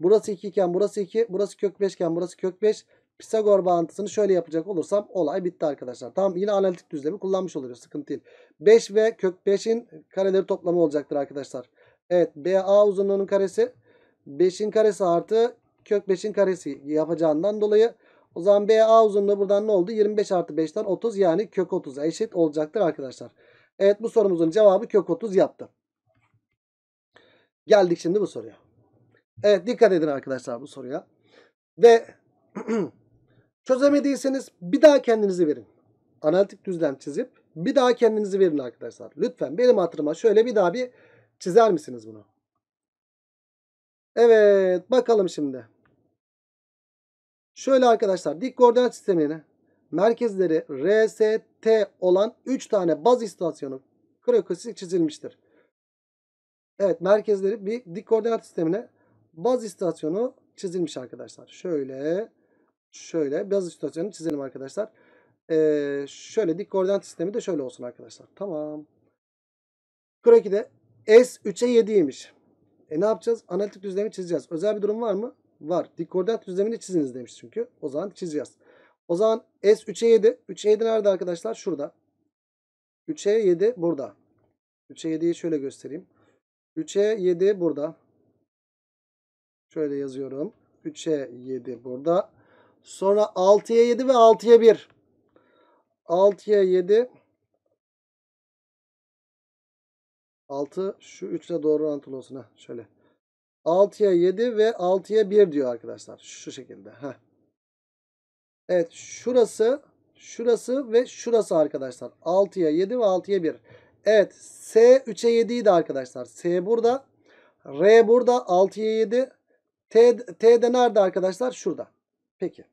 burası 2 iken burası 2, burası kök 5 iken burası kök 5. Pisagor bağıntısını şöyle yapacak olursam olay bitti arkadaşlar. Tamam yine analitik düzlemi kullanmış oluyoruz. Sıkıntı değil. 5 ve kök 5'in kareleri toplamı olacaktır arkadaşlar. Evet BA uzunluğunun karesi 5'in karesi artı kök 5'in karesi yapacağından dolayı o zaman BA uzunluğu buradan ne oldu? 25 artı 5'ten 30 yani kök 30'a eşit olacaktır arkadaşlar. Evet bu sorumuzun cevabı kök 30 yaptı. Geldik şimdi bu soruya. Evet dikkat edin arkadaşlar bu soruya. Ve çözemediyseniz bir daha kendinizi verin. Analitik düzlem çizip bir daha kendinizi verin arkadaşlar. Lütfen benim hatırıma şöyle bir daha bir çizer misiniz bunu? Evet bakalım şimdi. Şöyle arkadaşlar dik koordinat sistemini merkezleri RS, T olan 3 tane baz istasyonu krokosisi çizilmiştir. Evet merkezleri bir dik koordinat sistemine baz istasyonu çizilmiş arkadaşlar. Şöyle şöyle baz istasyonu çizelim arkadaşlar. Ee, şöyle dik koordinat sistemi de şöyle olsun arkadaşlar. Tamam. Kroki'de S 3'e 7'ymiş. E ne yapacağız? Analitik düzlemi çizeceğiz. Özel bir durum var mı? Var. Dik koordinat düzlemini çiziniz demiş çünkü. O zaman çizeceğiz. O zaman S3'e 7. 3'e 7 nerede arkadaşlar? Şurada. 3'e 7 burada. 3'e 7'yi şöyle göstereyim. 3'e 7 burada. Şöyle yazıyorum. 3'e 7 burada. Sonra 6'ya 7 ve 6'ya 1. 6'ya 7. 6 şu 3 ile doğru orantılı olsun. Heh, şöyle. 6'ya 7 ve 6'ya 1 diyor arkadaşlar. Şu şekilde. Heh. Evet şurası, şurası ve şurası arkadaşlar. 6'ya 7 ve 6'ya 1. Evet S 3'e 7 idi arkadaşlar. S burada. R burada 6'ya 7. T, T de nerede arkadaşlar? Şurada. Peki.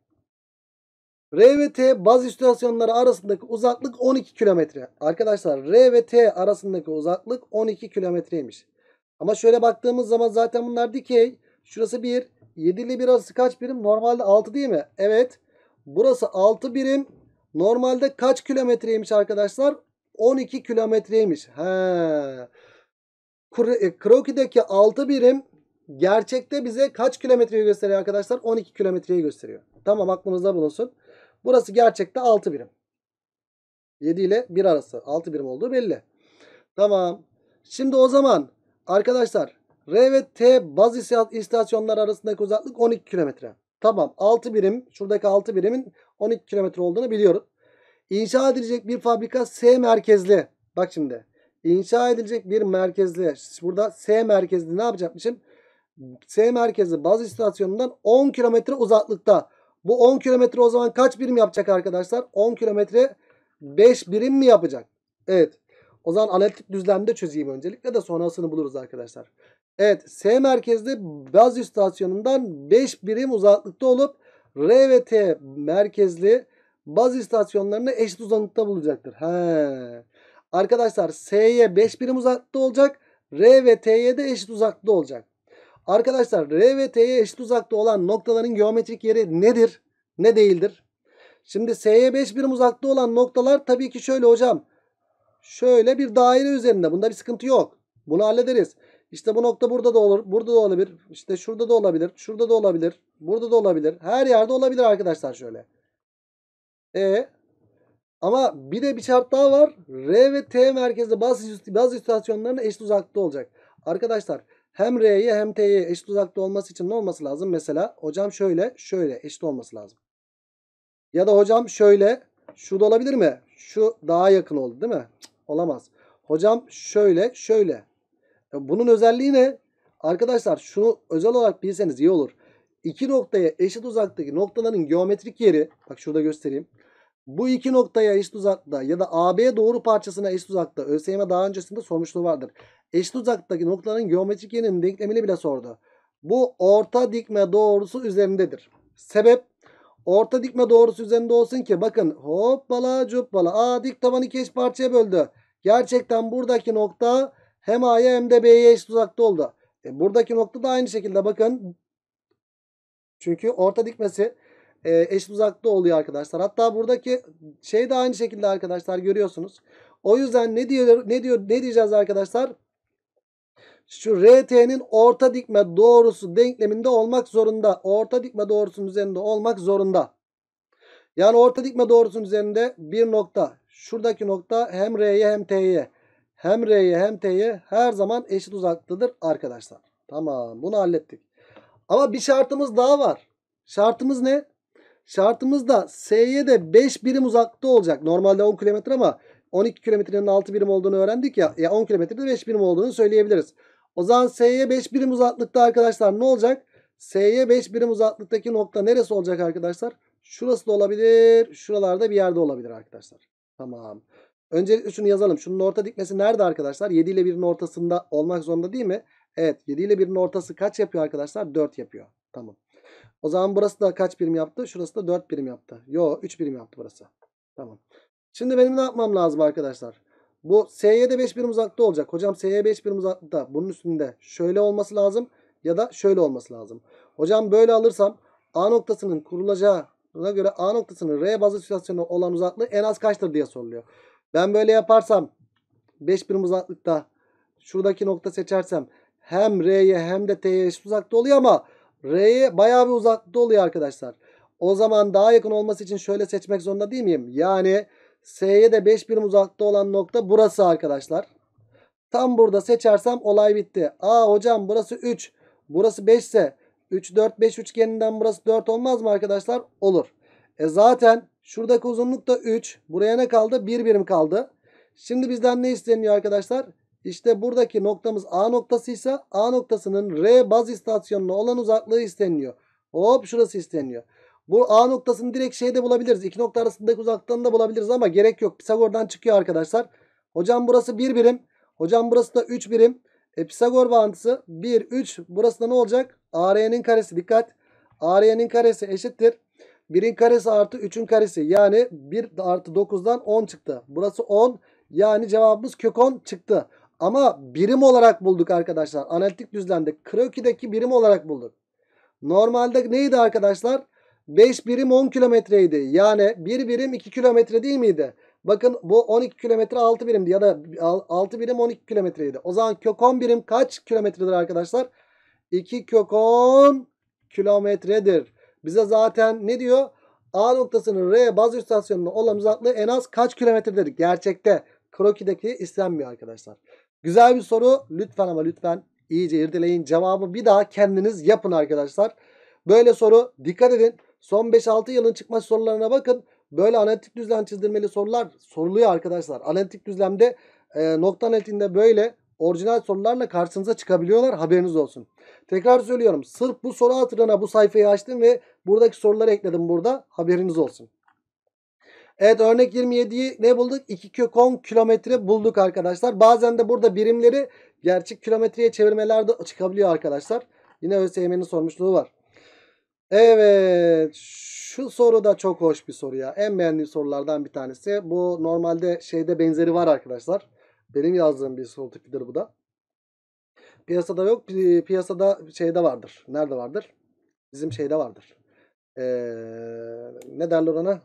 R ve T baz istasyonları arasındaki uzaklık 12 kilometre. Arkadaşlar R ve T arasındaki uzaklık 12 kilometreymiş. Ama şöyle baktığımız zaman zaten bunlar dikey. Şurası 1. 7 ile 1 arası kaç birim? Normalde 6 değil mi? Evet. Burası 6 birim. Normalde kaç kilometreymiş arkadaşlar? 12 kilometreymiş. He. E, Kroki'deki 6 birim gerçekte bize kaç kilometreyi gösteriyor arkadaşlar? 12 kilometreyi gösteriyor. Tamam aklınızda bulunsun. Burası gerçekte 6 birim. 7 ile 1 arası. 6 birim olduğu belli. Tamam. Şimdi o zaman arkadaşlar R ve T baz istasyonları arasındaki uzaklık 12 kilometre. Tamam 6 birim şuradaki 6 birimin 12 kilometre olduğunu biliyorum. İnşa edilecek bir fabrika S merkezli. Bak şimdi. İnşa edilecek bir merkezli. Burada S merkezli ne yapacakmışım? S merkezli baz istasyonundan 10 kilometre uzaklıkta. Bu 10 kilometre o zaman kaç birim yapacak arkadaşlar? 10 kilometre 5 birim mi yapacak? Evet. O zaman analitik düzlemde çözeyim öncelikle de sonrasını buluruz arkadaşlar. Evet S merkezli baz istasyonundan 5 birim uzaklıkta olup R ve T merkezli baz istasyonlarını eşit uzaklıkta bulacaktır. He. Arkadaşlar S'ye 5 birim uzaklıkta olacak. R ve T'ye de eşit uzaklıkta olacak. Arkadaşlar R ve T'ye eşit uzakta olan noktaların geometrik yeri nedir? Ne değildir? Şimdi S'ye 5 birim uzakta olan noktalar tabii ki şöyle hocam. Şöyle bir daire üzerinde. Bunda bir sıkıntı yok. Bunu hallederiz. İşte bu nokta burada da olur. Burada da olabilir. İşte şurada da olabilir. Şurada da olabilir. Burada da olabilir. Her yerde olabilir arkadaşlar şöyle. E ama bir de bir şart daha var. R ve T merkezde bazı, bazı istasyonlarına eşit uzaklıkta olacak. Arkadaşlar hem R'ye hem T'ye eşit uzakta olması için ne olması lazım? Mesela hocam şöyle şöyle eşit olması lazım. Ya da hocam şöyle şu da olabilir mi? Şu daha yakın oldu değil mi? olamaz. Hocam şöyle şöyle. Bunun özelliği ne? Arkadaşlar şunu özel olarak bilseniz iyi olur. İki noktaya eşit uzaktaki noktaların geometrik yeri. Bak şurada göstereyim. Bu iki noktaya eşit uzakta ya da AB doğru parçasına eşit uzakta ÖSYM daha öncesinde sormuşluğu vardır. Eşit uzaktaki noktaların geometrik yerinin denklemini bile sordu. Bu orta dikme doğrusu üzerindedir. Sebep orta dikme doğrusu üzerinde olsun ki bakın hoppala cuppala. Aa dik tabanı iki eş parçaya böldü. Gerçekten buradaki nokta hem A'ya hem de B'ye eşit uzakta oldu. E, buradaki nokta da aynı şekilde bakın. Çünkü orta dikmesi e, eşit uzakta oluyor arkadaşlar. Hatta buradaki şey de aynı şekilde arkadaşlar görüyorsunuz. O yüzden ne diyor ne diyor ne diyeceğiz arkadaşlar? Şu RT'nin orta dikme doğrusu denkleminde olmak zorunda. Orta dikme doğrusunun üzerinde olmak zorunda. Yani orta dikme doğrusunun üzerinde bir nokta. Şuradaki nokta hem R'ye hem T'ye hem R'ye hem T'ye her zaman eşit uzaklıktır arkadaşlar. Tamam bunu hallettik. Ama bir şartımız daha var. Şartımız ne? Şartımız da S'ye de 5 birim uzaklıkta olacak. Normalde 10 kilometre ama 12 kilometrenin 6 birim olduğunu öğrendik ya. Ya 10 kilometrede 5 birim olduğunu söyleyebiliriz. O zaman S'ye 5 birim uzaklıkta arkadaşlar ne olacak? S'ye 5 birim uzaklıktaki nokta neresi olacak arkadaşlar? Şurası da olabilir. Şuralarda bir yerde olabilir arkadaşlar. Tamam. Öncelikle şunu yazalım. Şunun orta dikmesi nerede arkadaşlar? 7 ile 1'in ortasında olmak zorunda değil mi? Evet 7 ile 1'in ortası kaç yapıyor arkadaşlar? 4 yapıyor. Tamam. O zaman burası da kaç birim yaptı? Şurası da 4 birim yaptı. Yo 3 birim yaptı burası. Tamam. Şimdi benim ne yapmam lazım arkadaşlar? Bu S'ye de 5 birim uzakta olacak. Hocam S'ye 5 birim uzakta. Bunun üstünde şöyle olması lazım ya da şöyle olması lazım. Hocam böyle alırsam A noktasının kurulacağına göre A noktasının R bazı sütasyonu olan uzaklığı en az kaçtır diye soruluyor. Ben böyle yaparsam 5 birim uzaklıkta şuradaki nokta seçersem hem R'ye hem de T'ye eşit uzakta oluyor ama R'ye bayağı bir uzakta oluyor arkadaşlar. O zaman daha yakın olması için şöyle seçmek zorunda değil miyim? Yani S'ye de 5 birim uzakta olan nokta burası arkadaşlar. Tam burada seçersem olay bitti. Aa hocam burası 3. Burası 5 ise 3 4 5 üçgeninden burası 4 olmaz mı arkadaşlar? Olur. E zaten Şuradaki uzunluk da 3. Buraya ne kaldı? 1 bir birim kaldı. Şimdi bizden ne isteniyor arkadaşlar? İşte buradaki noktamız A noktasıysa A noktasının R baz istasyonuna olan uzaklığı isteniyor. Hop şurası isteniyor. Bu A noktasını direkt şeyde bulabiliriz. İki nokta arasındaki uzaktan da bulabiliriz ama gerek yok. Pisagor'dan çıkıyor arkadaşlar. Hocam burası 1 bir birim. Hocam burası da 3 birim. E, Pisagor bağıntısı 1, 3. Burası da ne olacak? AR'nin karesi dikkat. AR'nin karesi eşittir. 1'in karesi artı 3'ün karesi. Yani 1 artı 9'dan 10 çıktı. Burası 10. Yani cevabımız kök 10 çıktı. Ama birim olarak bulduk arkadaşlar. Analitik düzlemde. Kroki'deki birim olarak bulduk. Normalde neydi arkadaşlar? 5 birim 10 kilometreydi. Yani 1 birim 2 kilometre değil miydi? Bakın bu 12 kilometre 6 birimdi ya da 6 birim 12 kilometreydi. O zaman kök 10 birim kaç kilometredir arkadaşlar? 2 kök 10 kilometredir. Bize zaten ne diyor? A noktasının R baz istasyonunda olan uzaklığı en az kaç kilometre dedik. Gerçekte krokideki istenmiyor arkadaşlar. Güzel bir soru. Lütfen ama lütfen iyice irdeleyin. Cevabı bir daha kendiniz yapın arkadaşlar. Böyle soru dikkat edin. Son 5-6 yılın çıkma sorularına bakın. Böyle analitik düzlem çizdirmeli sorular soruluyor arkadaşlar. Analitik düzlemde e, nokta analitiğinde böyle orijinal sorularla karşınıza çıkabiliyorlar. Haberiniz olsun. Tekrar söylüyorum. Sırf bu soru hatırına bu sayfayı açtım ve buradaki soruları ekledim burada. Haberiniz olsun. Evet örnek 27'yi ne bulduk? 2 kök 10 kilometre bulduk arkadaşlar. Bazen de burada birimleri gerçek kilometreye çevirmeler de çıkabiliyor arkadaşlar. Yine ÖSYM'nin sormuşluğu var. Evet şu soru da çok hoş bir soru ya. En beğendiğim sorulardan bir tanesi. Bu normalde şeyde benzeri var arkadaşlar. Benim yazdığım bir sol tipidir bu da. Piyasada yok. Piyasada şeyde vardır. Nerede vardır? Bizim şeyde vardır. Ee, ne derler ona?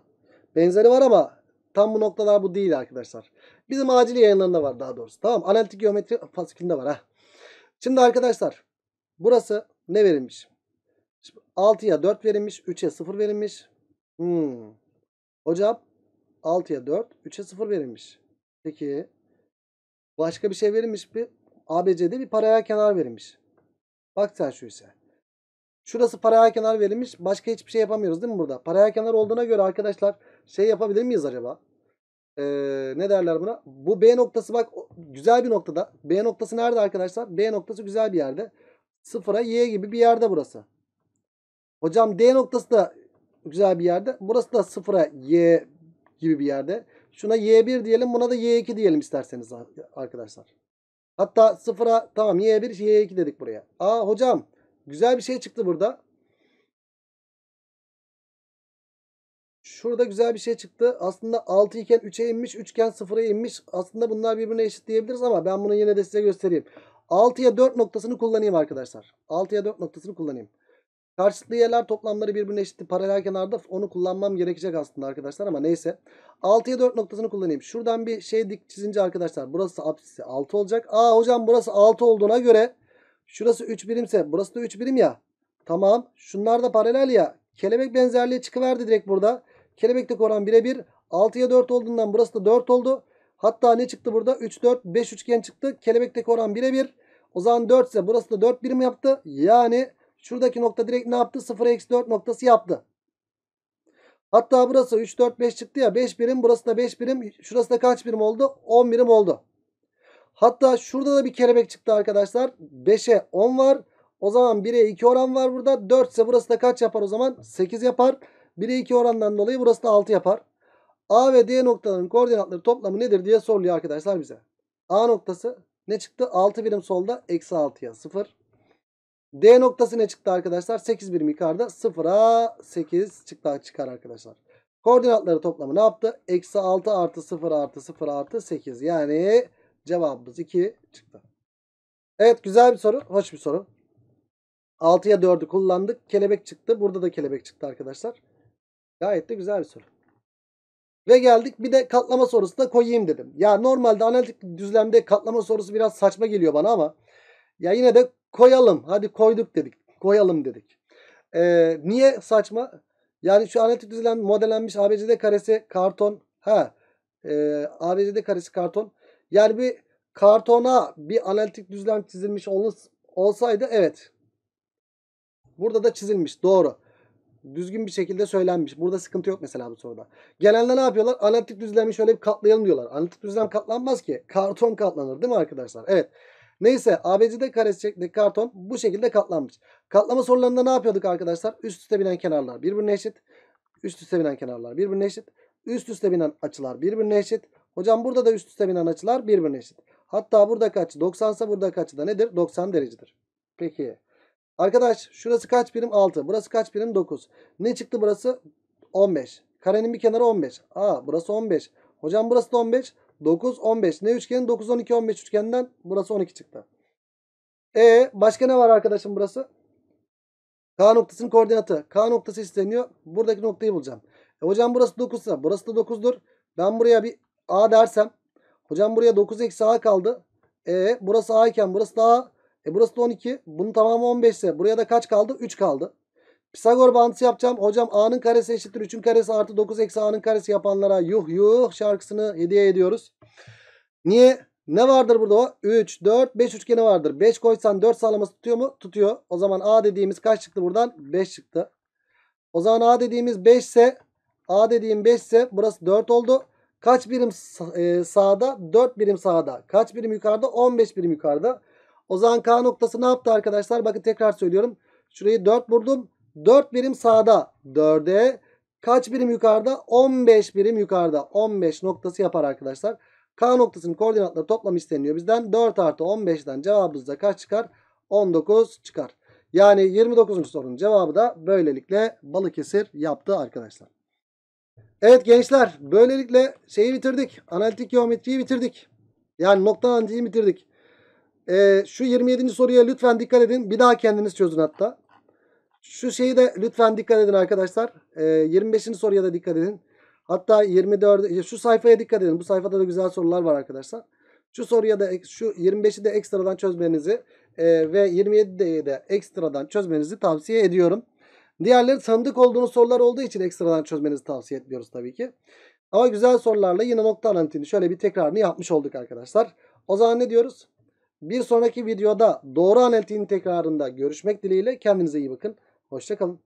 Benzeri var ama tam bu noktalar bu değil arkadaşlar. Bizim acil yayınlarında var daha doğrusu. Tamam Analitik geometri fasikülünde var. ha. Şimdi arkadaşlar burası ne verilmiş? 6'ya 4 verilmiş. 3'e 0 verilmiş. Hmm. Hocam 6'ya 4, 3'e 0 verilmiş. Peki Başka bir şey verilmiş bir ABC'de bir paraya kenar verilmiş. Bak sen şu işe. Şurası paraya kenar verilmiş. Başka hiçbir şey yapamıyoruz değil mi burada? Paraya kenar olduğuna göre arkadaşlar şey yapabilir miyiz acaba? Ee, ne derler buna? Bu B noktası bak güzel bir noktada. B noktası nerede arkadaşlar? B noktası güzel bir yerde. Sıfıra Y gibi bir yerde burası. Hocam D noktası da güzel bir yerde. Burası da sıfıra Y gibi bir yerde. Şuna y1 diyelim. Buna da y2 diyelim isterseniz arkadaşlar. Hatta sıfıra tamam y1 y2 dedik buraya. Aa hocam güzel bir şey çıktı burada. Şurada güzel bir şey çıktı. Aslında 6 iken 3'e inmiş, 3 iken 0'a inmiş. Aslında bunlar birbirine eşit diyebiliriz ama ben bunu yine de size göstereyim. 6'ya 4 noktasını kullanayım arkadaşlar. 6'ya 4 noktasını kullanayım. Karşılıklı yerler toplamları birbirine eşitti. Paralel kenarda onu kullanmam gerekecek aslında arkadaşlar ama neyse. 6'ya 4 noktasını kullanayım. Şuradan bir şey dik çizince arkadaşlar burası apsisi 6 olacak. Aa hocam burası 6 olduğuna göre şurası 3 birimse burası da 3 birim ya. Tamam şunlar da paralel ya. Kelebek benzerliği çıkıverdi direkt burada. Kelebekteki oran birebir. 6'ya 4 olduğundan burası da 4 oldu. Hatta ne çıktı burada? 3, 4, 5 üçgen çıktı. Kelebekteki oran birebir. O zaman 4 ise burası da 4 birim yaptı. Yani Şuradaki nokta direkt ne yaptı? 0 eksi 4 noktası yaptı. Hatta burası 3, 4, 5 çıktı ya. 5 birim. Burası da 5 birim. Şurası da kaç birim oldu? 10 birim oldu. Hatta şurada da bir kelebek çıktı arkadaşlar. 5'e 10 var. O zaman 1'e 2 oran var burada. 4 ise burası da kaç yapar o zaman? 8 yapar. 1'e 2 orandan dolayı burası da 6 yapar. A ve D noktalarının koordinatları toplamı nedir diye soruluyor arkadaşlar bize. A noktası ne çıktı? 6 birim solda eksi 6'ya 0. D noktası ne çıktı arkadaşlar? 8 birim yukarıda 0'a 8 çıktı, çıkar arkadaşlar. Koordinatları toplamı ne yaptı? Eksi 6 artı 0 artı 0 artı 8. Yani cevabımız 2 çıktı. Evet güzel bir soru. Hoş bir soru. 6'ya 4'ü kullandık. Kelebek çıktı. Burada da kelebek çıktı arkadaşlar. Gayet de güzel bir soru. Ve geldik bir de katlama sorusu da koyayım dedim. Ya normalde analitik düzlemde katlama sorusu biraz saçma geliyor bana ama ya yine de Koyalım. Hadi koyduk dedik. Koyalım dedik. Ee, niye saçma? Yani şu analitik düzilen modellenmiş ABCD karesi karton. Ha. E, ABCD karesi karton. Yani bir kartona bir analitik düzlem çizilmiş olsaydı evet. Burada da çizilmiş. Doğru. Düzgün bir şekilde söylenmiş. Burada sıkıntı yok mesela bu soruda. Genelde ne yapıyorlar? Analitik düzlemi şöyle bir katlayalım diyorlar. Analitik düzlem katlanmaz ki. Karton katlanır değil mi arkadaşlar? Evet. Neyse ABCD karesi karton bu şekilde katlanmış. Katlama sorularında ne yapıyorduk arkadaşlar? Üst üste binen kenarlar birbirine eşit. Üst üste binen kenarlar birbirine eşit. Üst üste binen açılar birbirine eşit. Hocam burada da üst üste binen açılar birbirine eşit. Hatta burada kaç? 90 ise burada açı da nedir? 90 derecedir. Peki. Arkadaş şurası kaç birim? 6. Burası kaç birim? 9. Ne çıktı burası? 15. Karenin bir kenarı 15. Aa burası 15. Hocam burası da 15. 9, 15. Ne üçgeni? 9, 12, 15 üçgeninden burası 12 çıktı. E başka ne var arkadaşım burası? K noktasının koordinatı. K noktası isteniyor. Buradaki noktayı bulacağım. E, hocam burası 9 burası da 9'dur. Ben buraya bir A dersem. Hocam buraya 9 eksi A kaldı. E burası A iken burası da A. E burası da 12. Bunun tamamı 15 ise buraya da kaç kaldı? 3 kaldı. Pisagor bağıntısı yapacağım. Hocam A'nın karesi eşittir 3'ün karesi artı 9 eksi A'nın karesi yapanlara yuh yuh şarkısını hediye ediyoruz. Niye? Ne vardır burada? 3, 4, 5 üçgeni vardır. 5 koysan 4 sağlaması tutuyor mu? Tutuyor. O zaman A dediğimiz kaç çıktı buradan? 5 çıktı. O zaman A dediğimiz 5 ise A dediğim 5 ise burası 4 oldu. Kaç birim e, sağda? 4 birim sağda. Kaç birim yukarıda? 15 birim yukarıda. O zaman K noktası ne yaptı arkadaşlar? Bakın tekrar söylüyorum. Şurayı 4 vurdum. 4 birim sağda 4'e kaç birim yukarıda? 15 birim yukarıda. 15 noktası yapar arkadaşlar. K noktasının koordinatları toplam isteniyor bizden. 4 artı 15'ten cevabımız da kaç çıkar? 19 çıkar. Yani 29. sorunun cevabı da böylelikle Balıkesir yaptı arkadaşlar. Evet gençler böylelikle şeyi bitirdik. Analitik geometriyi bitirdik. Yani nokta analiziyi bitirdik. Ee, şu 27. soruya lütfen dikkat edin. Bir daha kendiniz çözün hatta. Şu şeyi de lütfen dikkat edin arkadaşlar. E, ee, 25. soruya da dikkat edin. Hatta 24 şu sayfaya dikkat edin. Bu sayfada da güzel sorular var arkadaşlar. Şu soruya da şu 25'i de ekstradan çözmenizi e, ve 27'de de ekstradan çözmenizi tavsiye ediyorum. Diğerleri sandık olduğunuz sorular olduğu için ekstradan çözmenizi tavsiye etmiyoruz tabii ki. Ama güzel sorularla yine nokta analitini şöyle bir tekrarını yapmış olduk arkadaşlar. O zaman ne diyoruz? Bir sonraki videoda doğru analitin tekrarında görüşmek dileğiyle kendinize iyi bakın. Hoşçakalın.